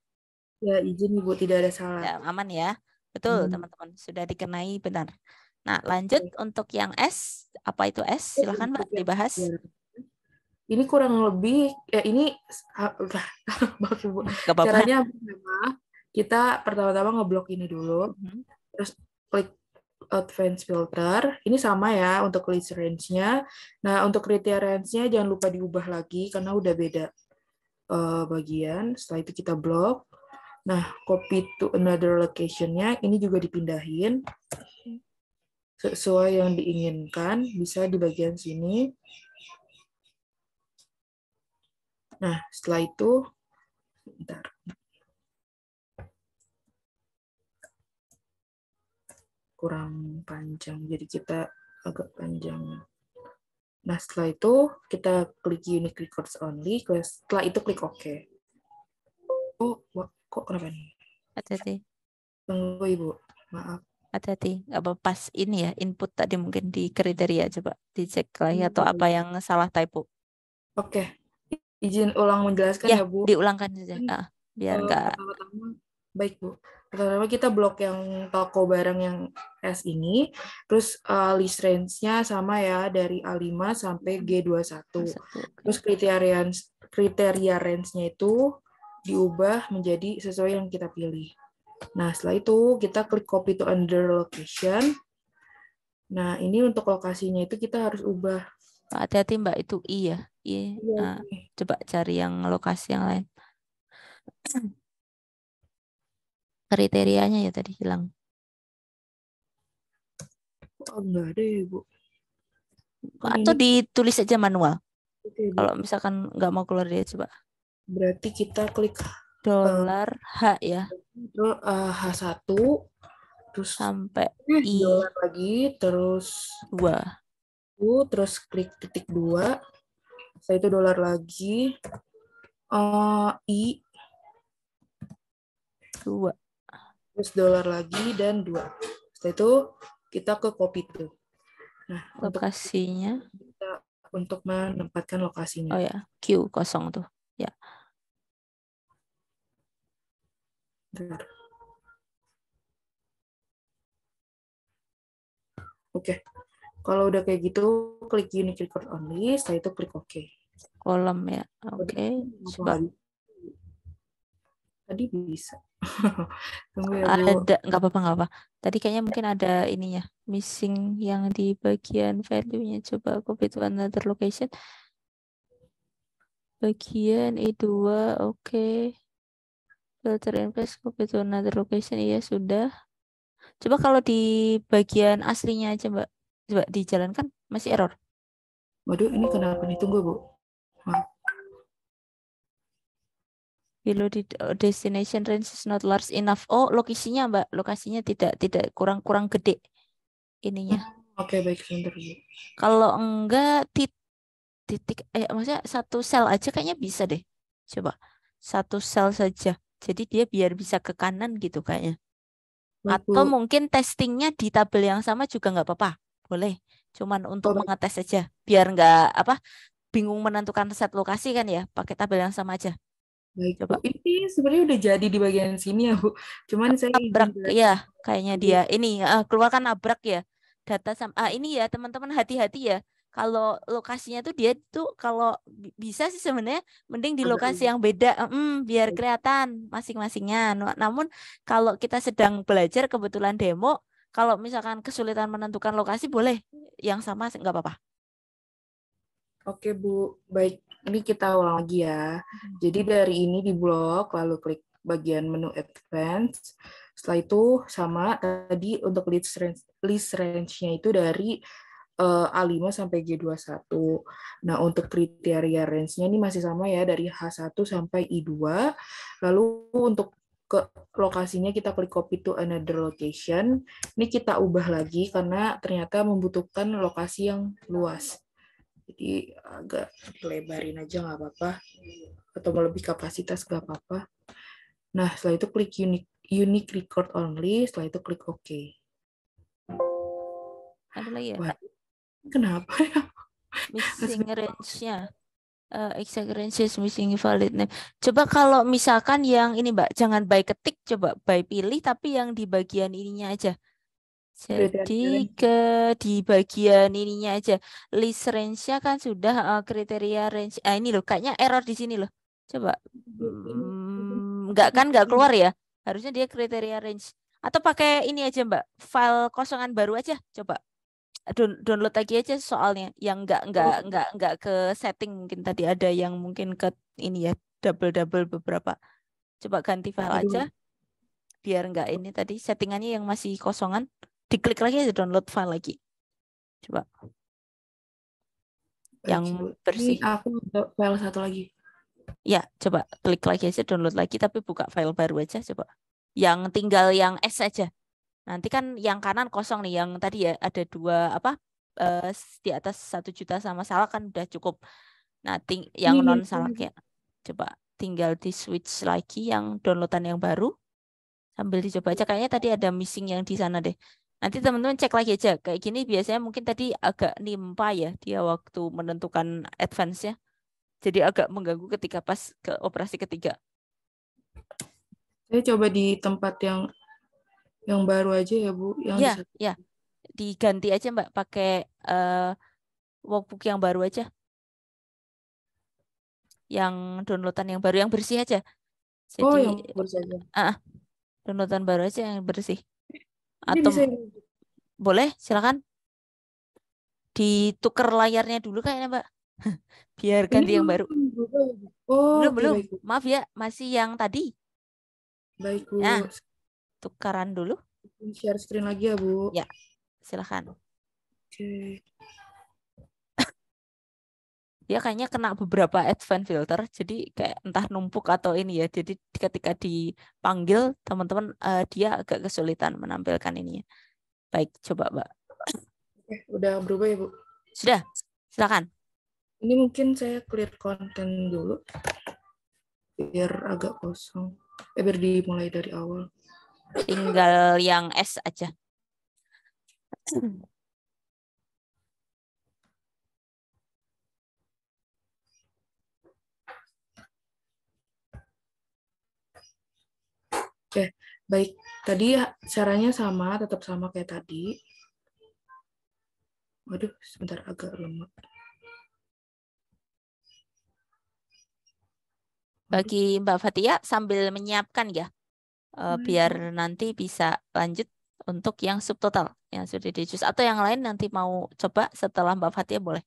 Ya izin ibu tidak ada salak. Ya, aman ya betul hmm. teman-teman hmm. sudah dikenai benar. Nah lanjut Oke. untuk yang S apa itu S ya, silahkan mbak dibahas. Ya. Ini kurang lebih ya ini udah Caranya kita pertama-tama ngeblok ini dulu, hmm. terus klik Advance filter. Ini sama ya untuk list range-nya. Nah, untuk kriteria nya jangan lupa diubah lagi karena udah beda uh, bagian. Setelah itu kita blok. Nah, copy to another location-nya ini juga dipindahin sesuai yang diinginkan. Bisa di bagian sini. Nah, setelah itu, bentar. kurang panjang jadi kita agak panjang nah setelah itu kita klik unique records only setelah itu klik OK oh kok kenapa nih hati-hati tunggu ibu maaf hati-hati nggak apa pas ini ya input tadi mungkin di kriteria coba dicek lagi hmm. atau apa yang salah typo oke okay. izin ulang menjelaskan ya, ya bu diulangkan saja ah, biar eh, nggak Baik Bu, pertama kita blok yang toko barang yang S ini, terus uh, list range-nya sama ya dari A5 sampai G21. Terus kriteria kriteria range-nya itu diubah menjadi sesuai yang kita pilih. Nah, setelah itu kita klik copy to under location. Nah, ini untuk lokasinya itu kita harus ubah. Hati-hati Mbak, itu I ya. I. Nah, coba cari yang lokasi yang lain kriterianya ya tadi hilang. Oh, enggak ada ya, Bu. Atau ditulis aja manual. Oke, Kalau misalkan nggak mau keluar dia coba. Berarti kita klik dolar uh, H ya. H1 eh, eh, terus sampai eh, I lagi terus dua terus klik titik dua saya itu dolar lagi uh, I dua terus dolar lagi dan dua setelah itu kita ke kopi itu nah lokasinya untuk, kita, untuk menempatkan lokasinya oh ya Q kosong tuh ya Bentar. Oke. Okay. Kalau udah kayak gitu, klik unique record only, setelah itu klik OK. Kolom ya. Oke. Okay. Tadi bisa. Tunggu ya, Bu. Ada nggak apa-apa nggak apa. Tadi kayaknya mungkin ada ininya missing yang di bagian value-nya. Coba aku to another location. Bagian E2, oke. Okay. Filter in place, copy to another location. Iya, sudah. Coba kalau di bagian aslinya aja, Mbak. Coba dijalankan, masih error. Waduh, ini kenapa nih? Tunggu, Bu. Maaf below the oh, destination range is not large enough. Oh, lokasinya Mbak, lokasinya tidak tidak kurang kurang gede ininya. Oh, oke, okay, baik sebentar. Kalau enggak titik, titik eh maksudnya satu sel aja kayaknya bisa deh. Coba. Satu sel saja. Jadi dia biar bisa ke kanan gitu kayaknya. Atau mungkin testingnya di tabel yang sama juga nggak apa-apa. Boleh. Cuman untuk oh, mengetes saja biar nggak apa bingung menentukan set lokasi kan ya, pakai tabel yang sama aja. Baik, coba. ini sebenarnya udah jadi di bagian sini ya, Bu. Cuman saya abrak ya, kayaknya iya. dia. Ini uh, keluarkan abrak ya. Data sama ah eh, ini ya, teman-teman hati-hati ya. Kalau lokasinya tuh dia tuh kalau bisa sih sebenarnya mending di lokasi yang beda, mm, biar kelihatan masing-masingnya. Nah, namun kalau kita sedang belajar kebetulan demo, kalau misalkan kesulitan menentukan lokasi boleh yang sama nggak apa-apa. Oke Bu, baik ini kita ulang lagi ya. Hmm. Jadi dari ini di blok, lalu klik bagian menu advance. Setelah itu sama tadi untuk list range, list range-nya itu dari eh, A5 sampai G21. Nah, untuk kriteria range-nya ini masih sama ya dari H1 sampai I2. Lalu untuk ke lokasinya kita klik copy to another location. Ini kita ubah lagi karena ternyata membutuhkan lokasi yang luas jadi agak dilebarin aja nggak apa-apa atau lebih kapasitas nggak apa-apa nah setelah itu klik unique unique record only setelah itu klik OK ada lagi ya kenapa ya missing range-nya uh, exact range is missing valid name coba kalau misalkan yang ini mbak jangan by ketik coba by pilih tapi yang di bagian ininya aja jadi ke di bagian ininya aja list range-nya kan sudah uh, kriteria range. Ah ini loh, kayaknya error di sini loh. Coba, hmm, nggak kan nggak keluar ya? Harusnya dia kriteria range. Atau pakai ini aja Mbak, file kosongan baru aja. Coba download lagi aja soalnya yang nggak nggak oh. nggak nggak ke setting mungkin tadi ada yang mungkin ke ini ya double double beberapa. Coba ganti file aja biar nggak ini tadi settingannya yang masih kosongan diklik lagi aja download file lagi coba yang bersih Ini aku file satu lagi ya coba klik lagi aja download lagi tapi buka file baru aja coba yang tinggal yang S aja nanti kan yang kanan kosong nih yang tadi ya ada dua apa eh, di atas satu juta sama salah kan udah cukup nah ting yang iya, non iya. salah ya coba tinggal di switch lagi yang downloadan yang baru sambil dicoba aja iya. kayaknya tadi ada missing yang di sana deh Nanti teman-teman cek lagi aja. Kayak gini biasanya mungkin tadi agak nimpa ya dia waktu menentukan advance ya. Jadi agak mengganggu ketika pas ke operasi ketiga. Saya coba di tempat yang yang baru aja ya Bu. Yang ya, bisa... ya. Diganti aja Mbak pakai uh, workbook yang baru aja. Yang downloadan yang baru yang bersih aja. Oh, Jadi, oh, yang bersih aja. Uh, downloadan baru aja yang bersih atau gitu. boleh silakan ditukar layarnya dulu kayaknya mbak biar ganti yang baru ya, oh, belum belum baik. maaf ya masih yang tadi baik bu nah, tukaran dulu share screen lagi ya bu ya silakan oke okay. Ya kayaknya kena beberapa advance filter jadi kayak entah numpuk atau ini ya jadi ketika dipanggil teman-teman uh, dia agak kesulitan menampilkan ini. baik coba mbak Oke, udah berubah ya bu sudah silakan ini mungkin saya clear konten dulu biar agak kosong eh biar dimulai dari awal tinggal yang S aja Baik, tadi caranya sama, tetap sama kayak tadi. Waduh, sebentar agak lemot. Bagi Mbak Fatia sambil menyiapkan ya, eh, hmm. biar nanti bisa lanjut untuk yang subtotal yang sudah di atau yang lain nanti mau coba setelah Mbak Fatia boleh.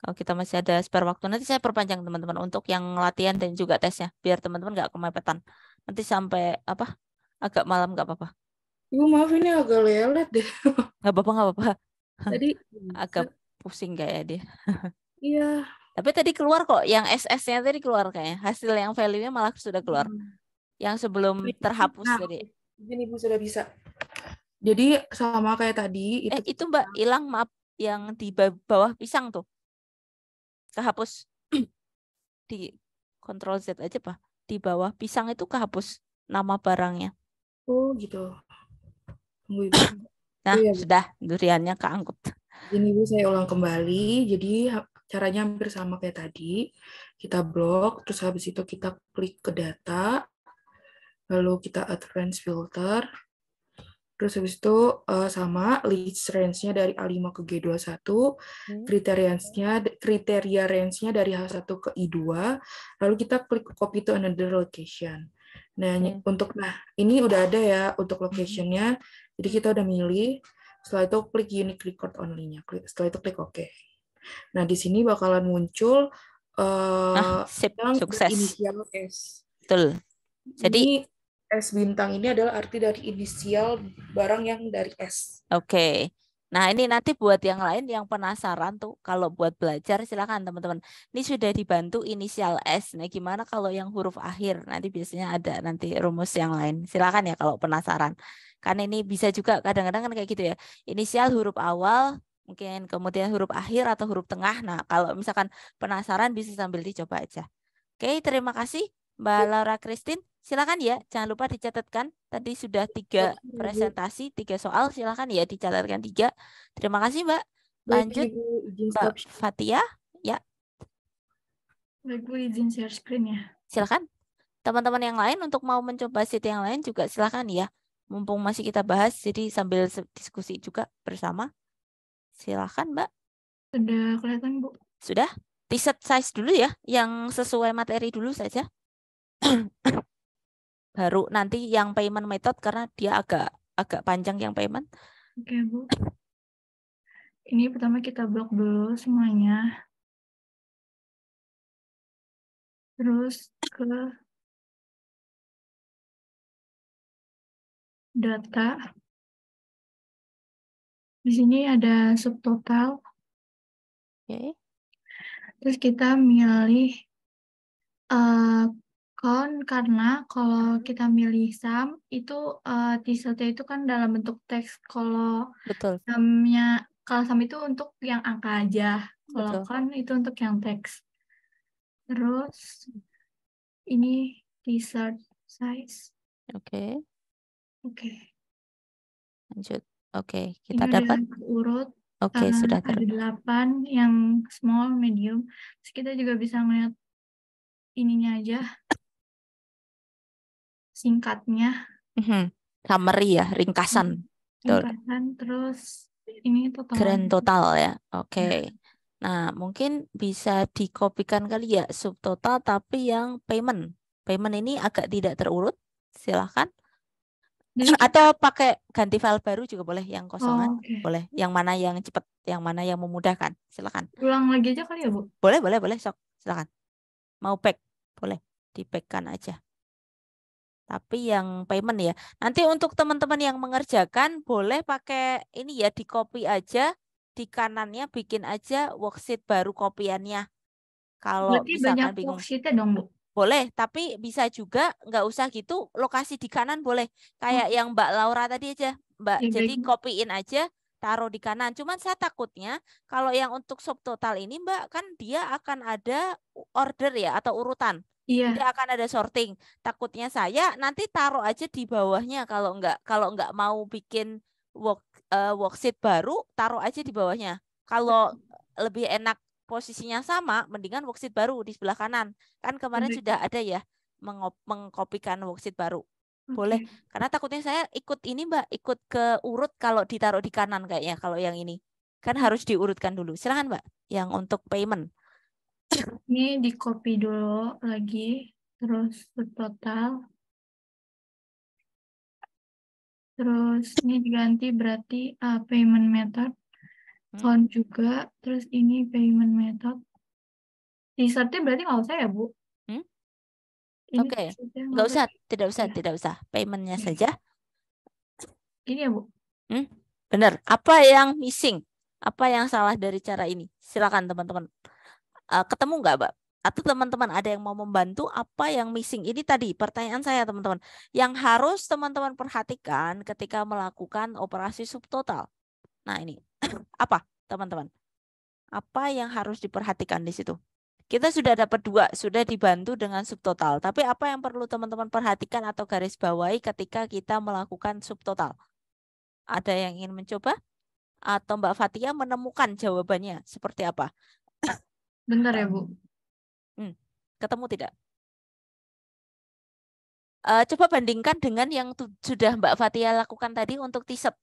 Kalau kita masih ada spare waktu nanti saya perpanjang teman-teman untuk yang latihan dan juga tesnya biar teman-teman nggak kemepetan. Nanti sampai apa Agak malam nggak apa-apa. Ibu maaf ini agak lelet deh. Nggak apa-apa nggak apa-apa. Tadi agak pusing kayak dia. Iya. Tapi tadi keluar kok yang SS-nya tadi keluar kayaknya. Hasil yang value-nya malah sudah keluar. Hmm. Yang sebelum terhapus nah, tadi. Ini Ibu sudah bisa. Jadi sama kayak tadi eh, itu Eh itu Mbak hilang maaf yang di bawah pisang tuh. Kehapus. di kontrol Z aja, Pak. Di bawah pisang itu kehapus nama barangnya. Oh gitu. Tunggu Nah oh, iya, sudah duriannya keangkut. Ini bu saya ulang kembali. Jadi caranya hampir sama kayak tadi. Kita blok, terus habis itu kita klik ke data, lalu kita advance filter, Terus habis itu uh, sama list range-nya dari A5 ke G21, hmm. kriterianya kriteria range-nya dari H1 ke I2, lalu kita klik copy to another location. Nah, hmm. untuk nah ini udah ada ya untuk mm-hmm. locationnya. Jadi mm-hmm. kita udah milih. Setelah itu klik unique record only-nya. Setelah itu klik OK. Nah, di sini bakalan muncul uh, ah, eh, sukses. inisial S. Betul. Jadi S bintang ini adalah arti dari inisial barang yang dari S. Oke. Okay. Nah, ini nanti buat yang lain yang penasaran tuh kalau buat belajar silakan teman-teman. Ini sudah dibantu inisial S. Nah, gimana kalau yang huruf akhir? Nanti biasanya ada nanti rumus yang lain. Silakan ya kalau penasaran. karena ini bisa juga kadang-kadang kan kayak gitu ya. Inisial huruf awal mungkin kemudian huruf akhir atau huruf tengah. Nah, kalau misalkan penasaran bisa sambil dicoba aja. Oke, terima kasih. Mbak Laura Christine, silakan ya. Jangan lupa dicatatkan. Tadi sudah tiga iya, iya, iya. presentasi, tiga soal. Silakan ya dicatatkan tiga. Terima kasih Mbak. Lanjut Mbak Fatia. Ya. Baik, izin share screen ya. Silakan. Teman-teman yang lain untuk mau mencoba seat yang lain juga silakan ya. Mumpung masih kita bahas, jadi sambil diskusi juga bersama. Silakan Mbak. Sudah kelihatan Bu. Sudah? T-shirt size dulu ya, yang sesuai materi dulu saja. baru nanti yang payment method karena dia agak agak panjang yang payment. Oke, Bu. Ini pertama kita blok dulu semuanya. Terus ke data. Di sini ada subtotal. Oke. Terus kita milih uh, Kon karena kalau hmm. kita milih saham itu, uh, t-shirtnya itu kan dalam bentuk teks. Kalau Betul. sahamnya kalau SAM itu untuk yang angka aja, kalau Betul. kon itu untuk yang teks. Terus ini t-shirt size. Oke. Oke. Lanjut. Oke, okay. kita ini dapat urut, oke, eh, sudah ada 8 yang small, medium, terus kita juga bisa melihat ininya aja singkatnya. Mm-hmm. Summary ya, ringkasan. Hmm, ringkasan, terus ini total. Grand total ya, oke. Okay. Hmm. Nah, mungkin bisa dikopikan kali ya subtotal tapi yang payment. Payment ini agak tidak terurut, silahkan. atau pakai ganti file baru juga boleh yang kosongan oh, okay. boleh yang mana yang cepat yang mana yang memudahkan silakan ulang lagi aja kali ya bu boleh boleh boleh sok silakan mau pack boleh di pack kan aja tapi yang payment ya. Nanti untuk teman-teman yang mengerjakan boleh pakai ini ya di copy aja di kanannya bikin aja worksheet baru kopiannya. Kalau Berarti banyak bingung. dong bu. Boleh, tapi bisa juga nggak usah gitu lokasi di kanan boleh. Kayak hmm. yang Mbak Laura tadi aja, Mbak. Ya, jadi kopiin copyin aja taruh di kanan. Cuman saya takutnya kalau yang untuk sub total ini Mbak kan dia akan ada order ya atau urutan. Iya. Tidak akan ada sorting. Takutnya saya nanti taruh aja di bawahnya kalau enggak kalau enggak mau bikin work uh, worksheet baru, taruh aja di bawahnya. Kalau lebih enak posisinya sama, mendingan worksheet baru di sebelah kanan. Kan kemarin okay. sudah ada ya mengkopikan worksheet baru. Boleh. Okay. Karena takutnya saya ikut ini, Mbak, ikut ke urut kalau ditaruh di kanan kayaknya kalau yang ini. Kan harus diurutkan dulu. Silahkan Mbak, yang untuk payment. Ini di copy dulu lagi, terus total. Terus ini diganti berarti uh, payment method. Font hmm. juga, terus ini payment method. insertnya berarti nggak usah ya, Bu? Hmm? Oke, okay. nggak usah, tidak usah, ya. tidak usah. Paymentnya ya. saja. Ini ya, Bu? Hmm? Benar. Apa yang missing? Apa yang salah dari cara ini? Silakan teman-teman uh, ketemu nggak mbak atau teman-teman ada yang mau membantu apa yang missing ini tadi pertanyaan saya teman-teman yang harus teman-teman perhatikan ketika melakukan operasi subtotal nah ini apa teman-teman apa yang harus diperhatikan di situ kita sudah dapat dua sudah dibantu dengan subtotal tapi apa yang perlu teman-teman perhatikan atau garis bawahi ketika kita melakukan subtotal ada yang ingin mencoba atau Mbak Fatia menemukan jawabannya seperti apa Bentar ya, Bu. Hmm. Ketemu tidak? Uh, coba bandingkan dengan yang sudah Mbak Fatia lakukan tadi untuk tiset.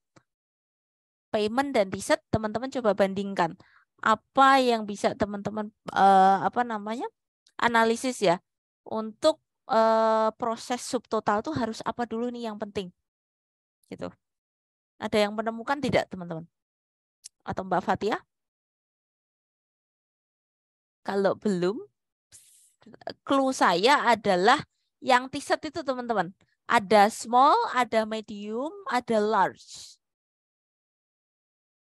Payment dan tiset, teman-teman coba bandingkan. Apa yang bisa teman-teman uh, apa namanya? analisis ya. Untuk uh, proses subtotal itu harus apa dulu nih yang penting. Gitu. Ada yang menemukan tidak, teman-teman? Atau Mbak Fatia? Kalau belum, clue saya adalah yang t-shirt itu teman-teman. Ada small, ada medium, ada large.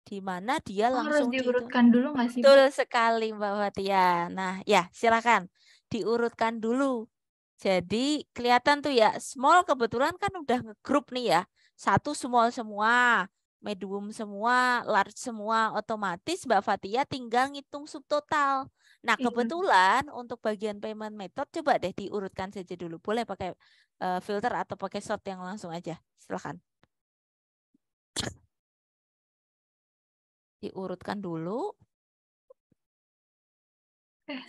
Di mana dia oh, langsung harus diurutkan dulu nggak sih? Betul sekali Mbak Fatia. Nah, ya silakan diurutkan dulu. Jadi kelihatan tuh ya small kebetulan kan udah ngegroup nih ya. Satu small semua, medium semua, large semua, otomatis Mbak Fatia tinggal ngitung subtotal. Nah, iya. kebetulan -hmm. untuk bagian payment method coba deh diurutkan saja dulu. Boleh pakai uh, filter atau pakai sort yang langsung aja. Silakan. Diurutkan dulu. Eh,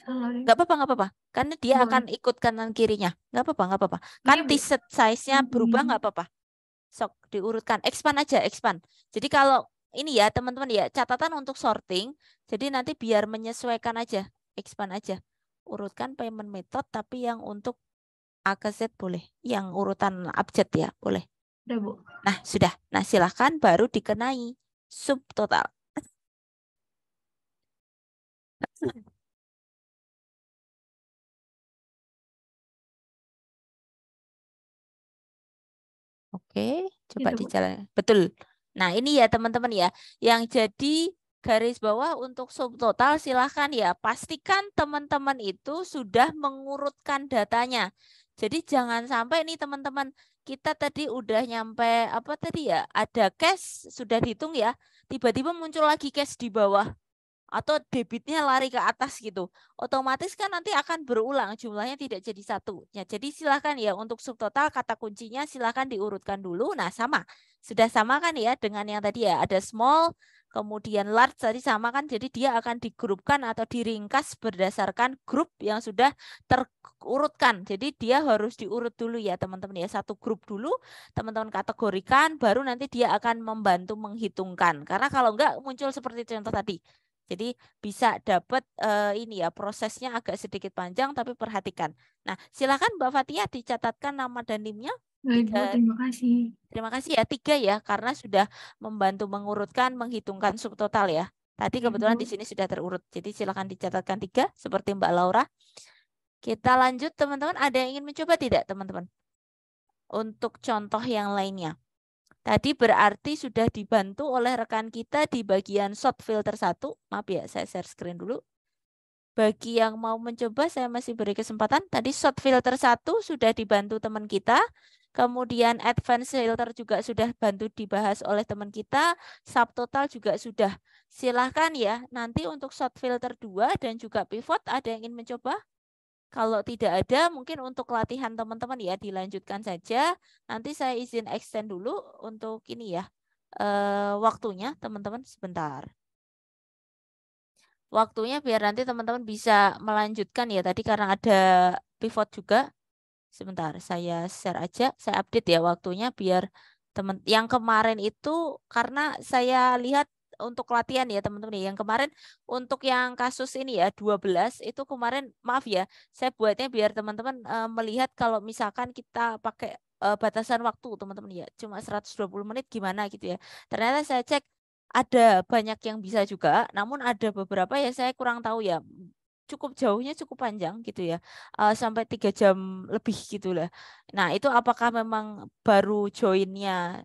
gak apa-apa, gak apa-apa. Karena dia Boleh. Iya. akan ikut kanan kirinya. Gak apa-apa, gak apa-apa. Iya, kan di t-shirt size-nya hmm. berubah gak apa-apa. Sok diurutkan. Expand aja, expand. Jadi kalau ini ya teman-teman ya catatan untuk sorting. Jadi nanti biar menyesuaikan aja expand aja. Urutkan payment method tapi yang untuk A ke Z boleh. Yang urutan abjad ya boleh. Sudah, Bu. Nah, sudah. Nah, silahkan baru dikenai subtotal. Oke, coba gitu, Betul. Nah, ini ya teman-teman ya, yang jadi garis bawah untuk subtotal silahkan ya pastikan teman-teman itu sudah mengurutkan datanya. Jadi jangan sampai nih teman-teman kita tadi udah nyampe apa tadi ya ada cash sudah dihitung ya tiba-tiba muncul lagi cash di bawah atau debitnya lari ke atas gitu otomatis kan nanti akan berulang jumlahnya tidak jadi satu ya jadi silahkan ya untuk subtotal kata kuncinya silahkan diurutkan dulu nah sama sudah sama kan ya dengan yang tadi ya ada small Kemudian large tadi sama kan, jadi dia akan digrupkan atau diringkas berdasarkan grup yang sudah terurutkan. Jadi dia harus diurut dulu ya teman-teman ya, satu grup dulu teman-teman kategorikan, baru nanti dia akan membantu menghitungkan. Karena kalau enggak muncul seperti contoh tadi. Jadi bisa dapat uh, ini ya prosesnya agak sedikit panjang tapi perhatikan. Nah silakan Mbak Fatia dicatatkan nama dan nimnya terima kasih. Terima kasih ya tiga ya karena sudah membantu mengurutkan, menghitungkan subtotal ya. Tadi iya, kebetulan di sini sudah terurut, jadi silakan dicatatkan tiga seperti Mbak Laura. Kita lanjut teman-teman, ada yang ingin mencoba tidak teman-teman? Untuk contoh yang lainnya. Tadi berarti sudah dibantu oleh rekan kita di bagian short filter 1. Maaf ya, saya share screen dulu. Bagi yang mau mencoba, saya masih beri kesempatan. Tadi short filter 1 sudah dibantu teman kita. Kemudian advance filter juga sudah bantu dibahas oleh teman kita. Subtotal juga sudah. Silahkan ya, nanti untuk short filter 2 dan juga pivot ada yang ingin mencoba? Kalau tidak ada, mungkin untuk latihan teman-teman ya dilanjutkan saja. Nanti saya izin extend dulu untuk ini ya, e, waktunya teman-teman sebentar waktunya biar nanti teman-teman bisa melanjutkan ya tadi karena ada pivot juga Sebentar, saya share aja, saya update ya waktunya biar teman yang kemarin itu karena saya lihat untuk latihan ya teman-teman yang kemarin untuk yang kasus ini ya 12 itu kemarin maaf ya saya buatnya biar teman-teman e, eh, melihat kalau misalkan kita pakai e, batasan waktu teman-teman ya cuma 120 menit gimana gitu ya ternyata saya cek ada banyak yang bisa juga namun ada beberapa ya saya kurang tahu ya cukup jauhnya cukup panjang gitu ya uh, sampai tiga jam lebih gitulah nah itu apakah memang baru joinnya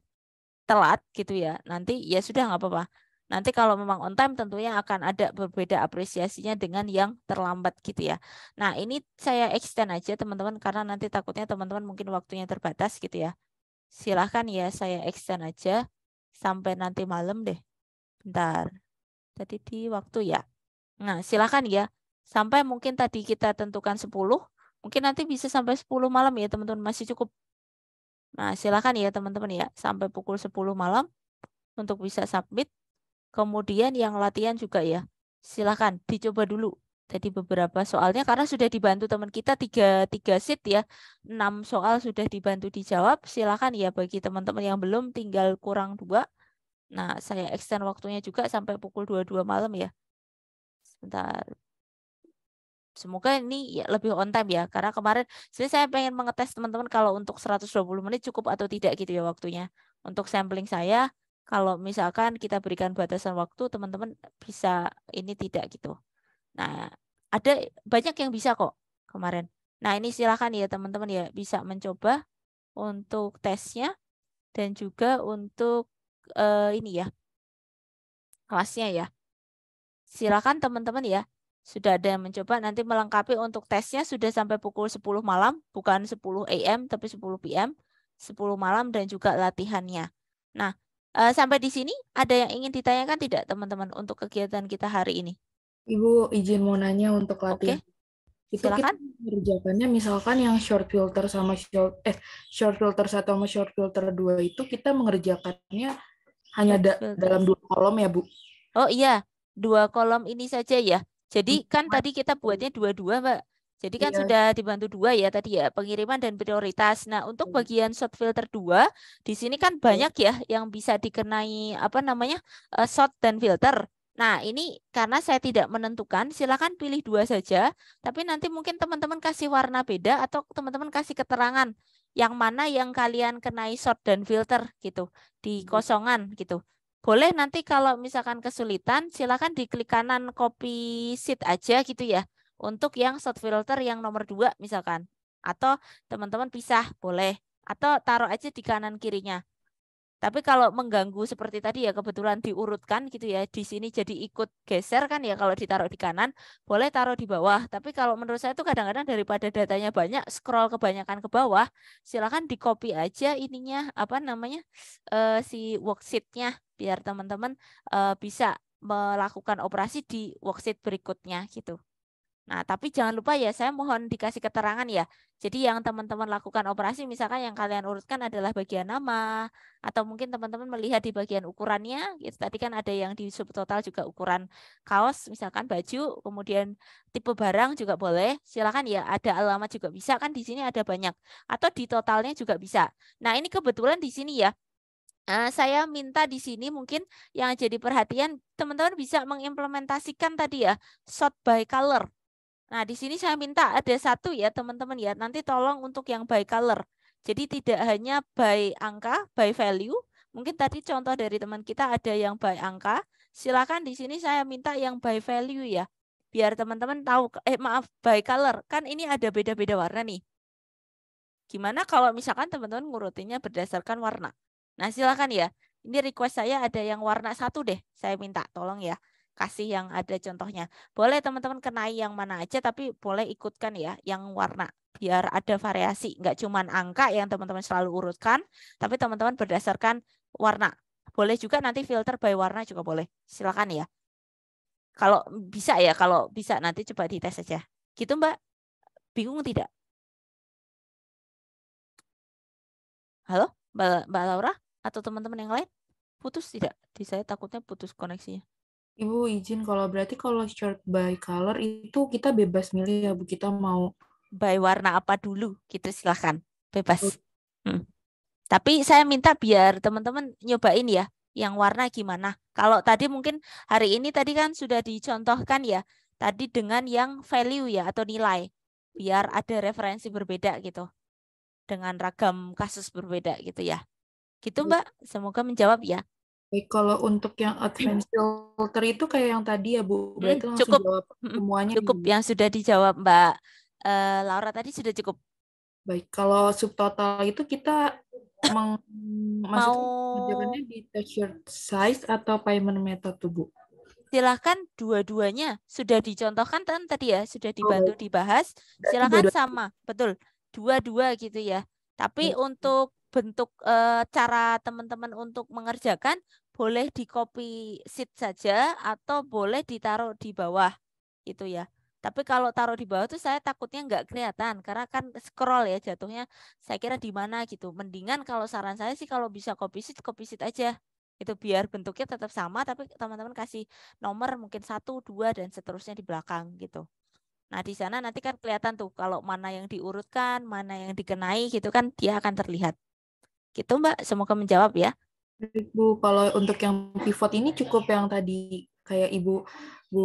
telat gitu ya nanti ya sudah nggak apa-apa nanti kalau memang on time tentunya akan ada berbeda apresiasinya dengan yang terlambat gitu ya nah ini saya extend aja teman-teman karena nanti takutnya teman-teman mungkin waktunya terbatas gitu ya silahkan ya saya extend aja sampai nanti malam deh bentar tadi di waktu ya nah silahkan ya sampai mungkin tadi kita tentukan 10, mungkin nanti bisa sampai 10 malam ya teman-teman, masih cukup. Nah, silakan ya teman-teman ya, sampai pukul 10 malam untuk bisa submit. Kemudian yang latihan juga ya, silakan dicoba dulu. Jadi beberapa soalnya karena sudah dibantu teman kita tiga tiga seat ya, enam soal sudah dibantu dijawab. Silakan ya bagi teman-teman yang belum tinggal kurang dua. Nah, saya extend waktunya juga sampai pukul 22 malam ya. Sebentar, semoga ini ya lebih on time ya karena kemarin sebenarnya saya pengen mengetes teman-teman kalau untuk 120 menit cukup atau tidak gitu ya waktunya untuk sampling saya kalau misalkan kita berikan batasan waktu teman-teman bisa ini tidak gitu nah ada banyak yang bisa kok kemarin nah ini silakan ya teman-teman ya bisa mencoba untuk tesnya dan juga untuk eh, ini ya kelasnya ya silakan teman-teman ya sudah ada yang mencoba nanti melengkapi untuk tesnya sudah sampai pukul 10 malam bukan 10 AM tapi 10 PM 10 malam dan juga latihannya nah eh, sampai di sini ada yang ingin ditanyakan tidak teman-teman untuk kegiatan kita hari ini Ibu izin mau nanya untuk latihan okay. Itu Silakan. kita kerjakannya misalkan yang short filter sama short eh short filter satu sama short filter dua itu kita mengerjakannya hanya da filter. dalam dua kolom ya Bu. Oh iya, dua kolom ini saja ya. Jadi hmm. kan tadi kita buatnya dua-dua, Mbak. Jadi kan iya. sudah dibantu dua ya tadi ya pengiriman dan prioritas. Nah untuk hmm. bagian short filter dua di sini kan iya. banyak ya yang bisa dikenai apa namanya eh, short dan filter. Nah ini karena saya tidak menentukan silakan pilih dua saja. Tapi nanti mungkin teman-teman kasih warna beda atau teman-teman kasih keterangan yang mana yang kalian kenai short dan filter gitu di hmm. kosongan gitu. Boleh nanti kalau misalkan kesulitan, silakan diklik kanan copy sheet aja gitu ya. Untuk yang short filter yang nomor dua misalkan. Atau teman-teman pisah, boleh. Atau taruh aja di kanan kirinya. Tapi kalau mengganggu seperti tadi ya kebetulan diurutkan gitu ya, di sini jadi ikut geser kan ya kalau ditaruh di kanan, boleh taruh di bawah. Tapi kalau menurut saya itu kadang-kadang daripada datanya banyak, scroll kebanyakan ke bawah, silakan di copy aja ininya apa namanya uh, si worksheetnya biar teman-teman uh, bisa melakukan operasi di worksheet berikutnya gitu. Nah, tapi jangan lupa ya, saya mohon dikasih keterangan ya. Jadi yang teman-teman lakukan operasi, misalkan yang kalian urutkan adalah bagian nama, atau mungkin teman-teman melihat di bagian ukurannya, gitu. tadi kan ada yang di subtotal juga ukuran kaos, misalkan baju, kemudian tipe barang juga boleh, silakan ya, ada alamat juga bisa, kan di sini ada banyak. Atau di totalnya juga bisa. Nah, ini kebetulan di sini ya, Nah, saya minta di sini mungkin yang jadi perhatian teman-teman bisa mengimplementasikan tadi ya sort by color Nah, di sini saya minta ada satu ya teman-teman ya. Nanti tolong untuk yang by color. Jadi tidak hanya by angka, by value. Mungkin tadi contoh dari teman kita ada yang by angka. Silakan di sini saya minta yang by value ya. Biar teman-teman tahu eh maaf by color. Kan ini ada beda-beda warna nih. Gimana kalau misalkan teman-teman ngurutinnya berdasarkan warna? Nah, silakan ya. Ini request saya ada yang warna satu deh. Saya minta tolong ya kasih yang ada contohnya. Boleh teman-teman kenai yang mana aja, tapi boleh ikutkan ya yang warna biar ada variasi. Nggak cuma angka yang teman-teman selalu urutkan, tapi teman-teman berdasarkan warna. Boleh juga nanti filter by warna juga boleh. Silakan ya. Kalau bisa ya, kalau bisa nanti coba dites saja. Gitu Mbak? Bingung tidak? Halo, Mbak, Mbak Laura atau teman-teman yang lain? Putus tidak? Di saya takutnya putus koneksinya. Ibu izin kalau berarti kalau short by color itu kita bebas milih ya Bu kita mau by warna apa dulu gitu silahkan bebas. Hmm. Tapi saya minta biar teman-teman nyobain ya yang warna gimana. Kalau tadi mungkin hari ini tadi kan sudah dicontohkan ya tadi dengan yang value ya atau nilai biar ada referensi berbeda gitu dengan ragam kasus berbeda gitu ya. Gitu Mbak, semoga menjawab ya. Baik, kalau untuk yang iya. advance filter itu kayak yang tadi ya Bu, hmm, berarti hmm, cukup, jawab hmm, semuanya. Cukup yang sudah dijawab Mbak uh, Laura tadi sudah cukup. Baik, kalau subtotal itu kita meng mau jawabannya di T-shirt size atau payment method tuh Bu? Silahkan dua-duanya sudah dicontohkan kan tadi ya, sudah oh, dibantu dibahas. Silahkan sama, betul. Dua-dua gitu ya. Tapi ya. untuk bentuk e, cara teman-teman untuk mengerjakan boleh di copy sheet saja atau boleh ditaruh di bawah itu ya. Tapi kalau taruh di bawah tuh saya takutnya nggak kelihatan karena kan scroll ya jatuhnya. Saya kira di mana gitu. Mendingan kalau saran saya sih kalau bisa copy sheet copy sheet aja. Itu biar bentuknya tetap sama tapi teman-teman kasih nomor mungkin satu, dua dan seterusnya di belakang gitu. Nah, di sana nanti kan kelihatan tuh kalau mana yang diurutkan, mana yang dikenai gitu kan dia akan terlihat. Gitu Mbak, semoga menjawab ya. Bu, kalau untuk yang pivot ini cukup yang tadi kayak Ibu Bu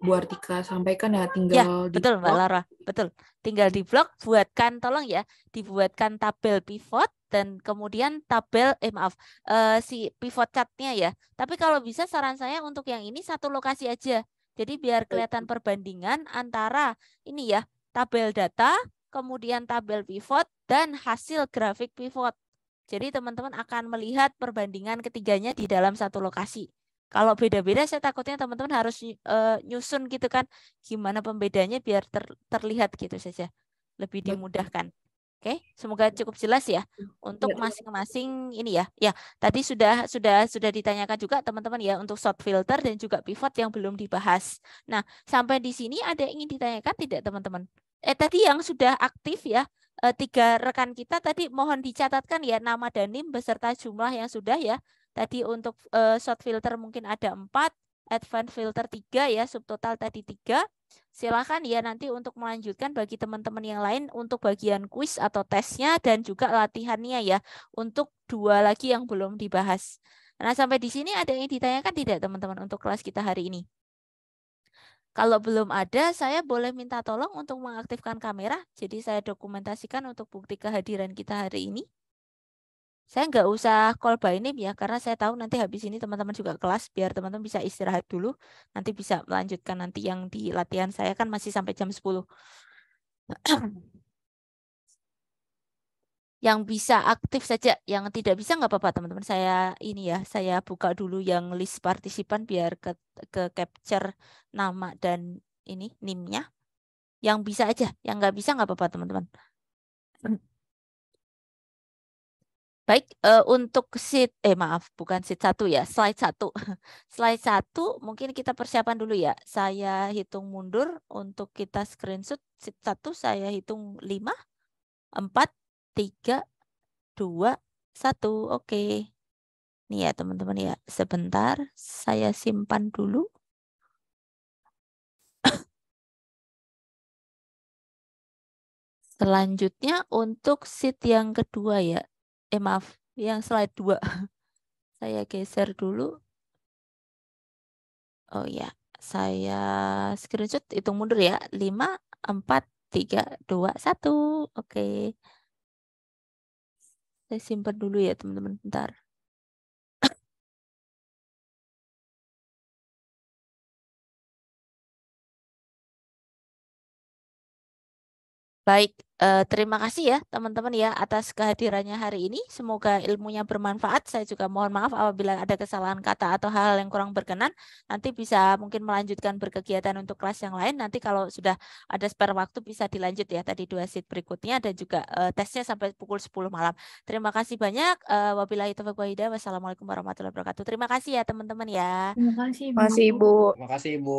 Bu Artika sampaikan ya tinggal ya, di betul Mbak Lara, betul. Tinggal di blog buatkan tolong ya, dibuatkan tabel pivot dan kemudian tabel eh maaf uh, si pivot chartnya ya. Tapi kalau bisa saran saya untuk yang ini satu lokasi aja. Jadi biar kelihatan perbandingan antara ini ya, tabel data, kemudian tabel pivot dan hasil grafik pivot jadi teman-teman akan melihat perbandingan ketiganya di dalam satu lokasi. Kalau beda-beda saya takutnya teman-teman harus uh, nyusun gitu kan gimana pembedanya biar ter terlihat gitu saja. Lebih dimudahkan. Oke, okay? semoga cukup jelas ya untuk iya. masing-masing ini ya. Ya, tadi sudah sudah sudah ditanyakan juga teman-teman ya untuk short filter dan juga pivot yang belum dibahas. Nah, sampai di sini ada yang ingin ditanyakan tidak teman-teman? Eh tadi yang sudah aktif ya, Eh, tiga rekan kita tadi mohon dicatatkan ya nama dan NIM beserta jumlah yang sudah ya. Tadi untuk e, short filter mungkin ada empat, advanced filter tiga ya, subtotal tadi tiga. Silakan ya nanti untuk melanjutkan bagi teman-teman yang lain untuk bagian kuis atau tesnya dan juga latihannya ya untuk dua lagi yang belum dibahas. Nah, sampai di sini ada yang ditanyakan tidak teman-teman untuk kelas kita hari ini? Kalau belum ada, saya boleh minta tolong untuk mengaktifkan kamera. Jadi saya dokumentasikan untuk bukti kehadiran kita hari ini. Saya nggak usah call by name ya, karena saya tahu nanti habis ini teman-teman juga kelas, biar teman-teman bisa istirahat dulu. Nanti bisa melanjutkan nanti yang di latihan saya kan masih sampai jam 10. yang bisa aktif saja, yang tidak bisa nggak apa-apa teman-teman. Saya ini ya, saya buka dulu yang list partisipan biar ke, ke capture nama dan ini nimnya. Yang bisa aja, yang nggak bisa nggak apa-apa teman-teman. Baik, uh, untuk sheet eh maaf, bukan sheet satu ya, slide satu slide satu mungkin kita persiapan dulu ya. Saya hitung mundur untuk kita screenshot sheet satu saya hitung lima empat tiga dua satu Oke. Ini ya teman-teman ya. Sebentar, saya simpan dulu. Selanjutnya untuk sheet yang kedua ya. Eh maaf, yang slide dua Saya geser dulu. Oh ya, saya screenshot hitung mundur ya. lima empat tiga dua satu Oke. Saya simpan dulu ya teman-teman, bentar. Baik, eh, terima kasih ya teman-teman ya atas kehadirannya hari ini. Semoga ilmunya bermanfaat. Saya juga mohon maaf apabila ada kesalahan kata atau hal-hal yang kurang berkenan. Nanti bisa mungkin melanjutkan berkegiatan untuk kelas yang lain. Nanti kalau sudah ada spare waktu bisa dilanjut ya tadi dua seat berikutnya dan juga eh, tesnya sampai pukul 10 malam. Terima kasih banyak. Eh, wabillahi taufiq wahidah. Wassalamualaikum warahmatullahi wabarakatuh. Terima kasih ya teman-teman ya. Terima kasih Ibu. Terima kasih Ibu. Terima kasih Ibu.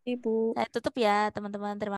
Ibu. Saya tutup ya teman-teman. Terima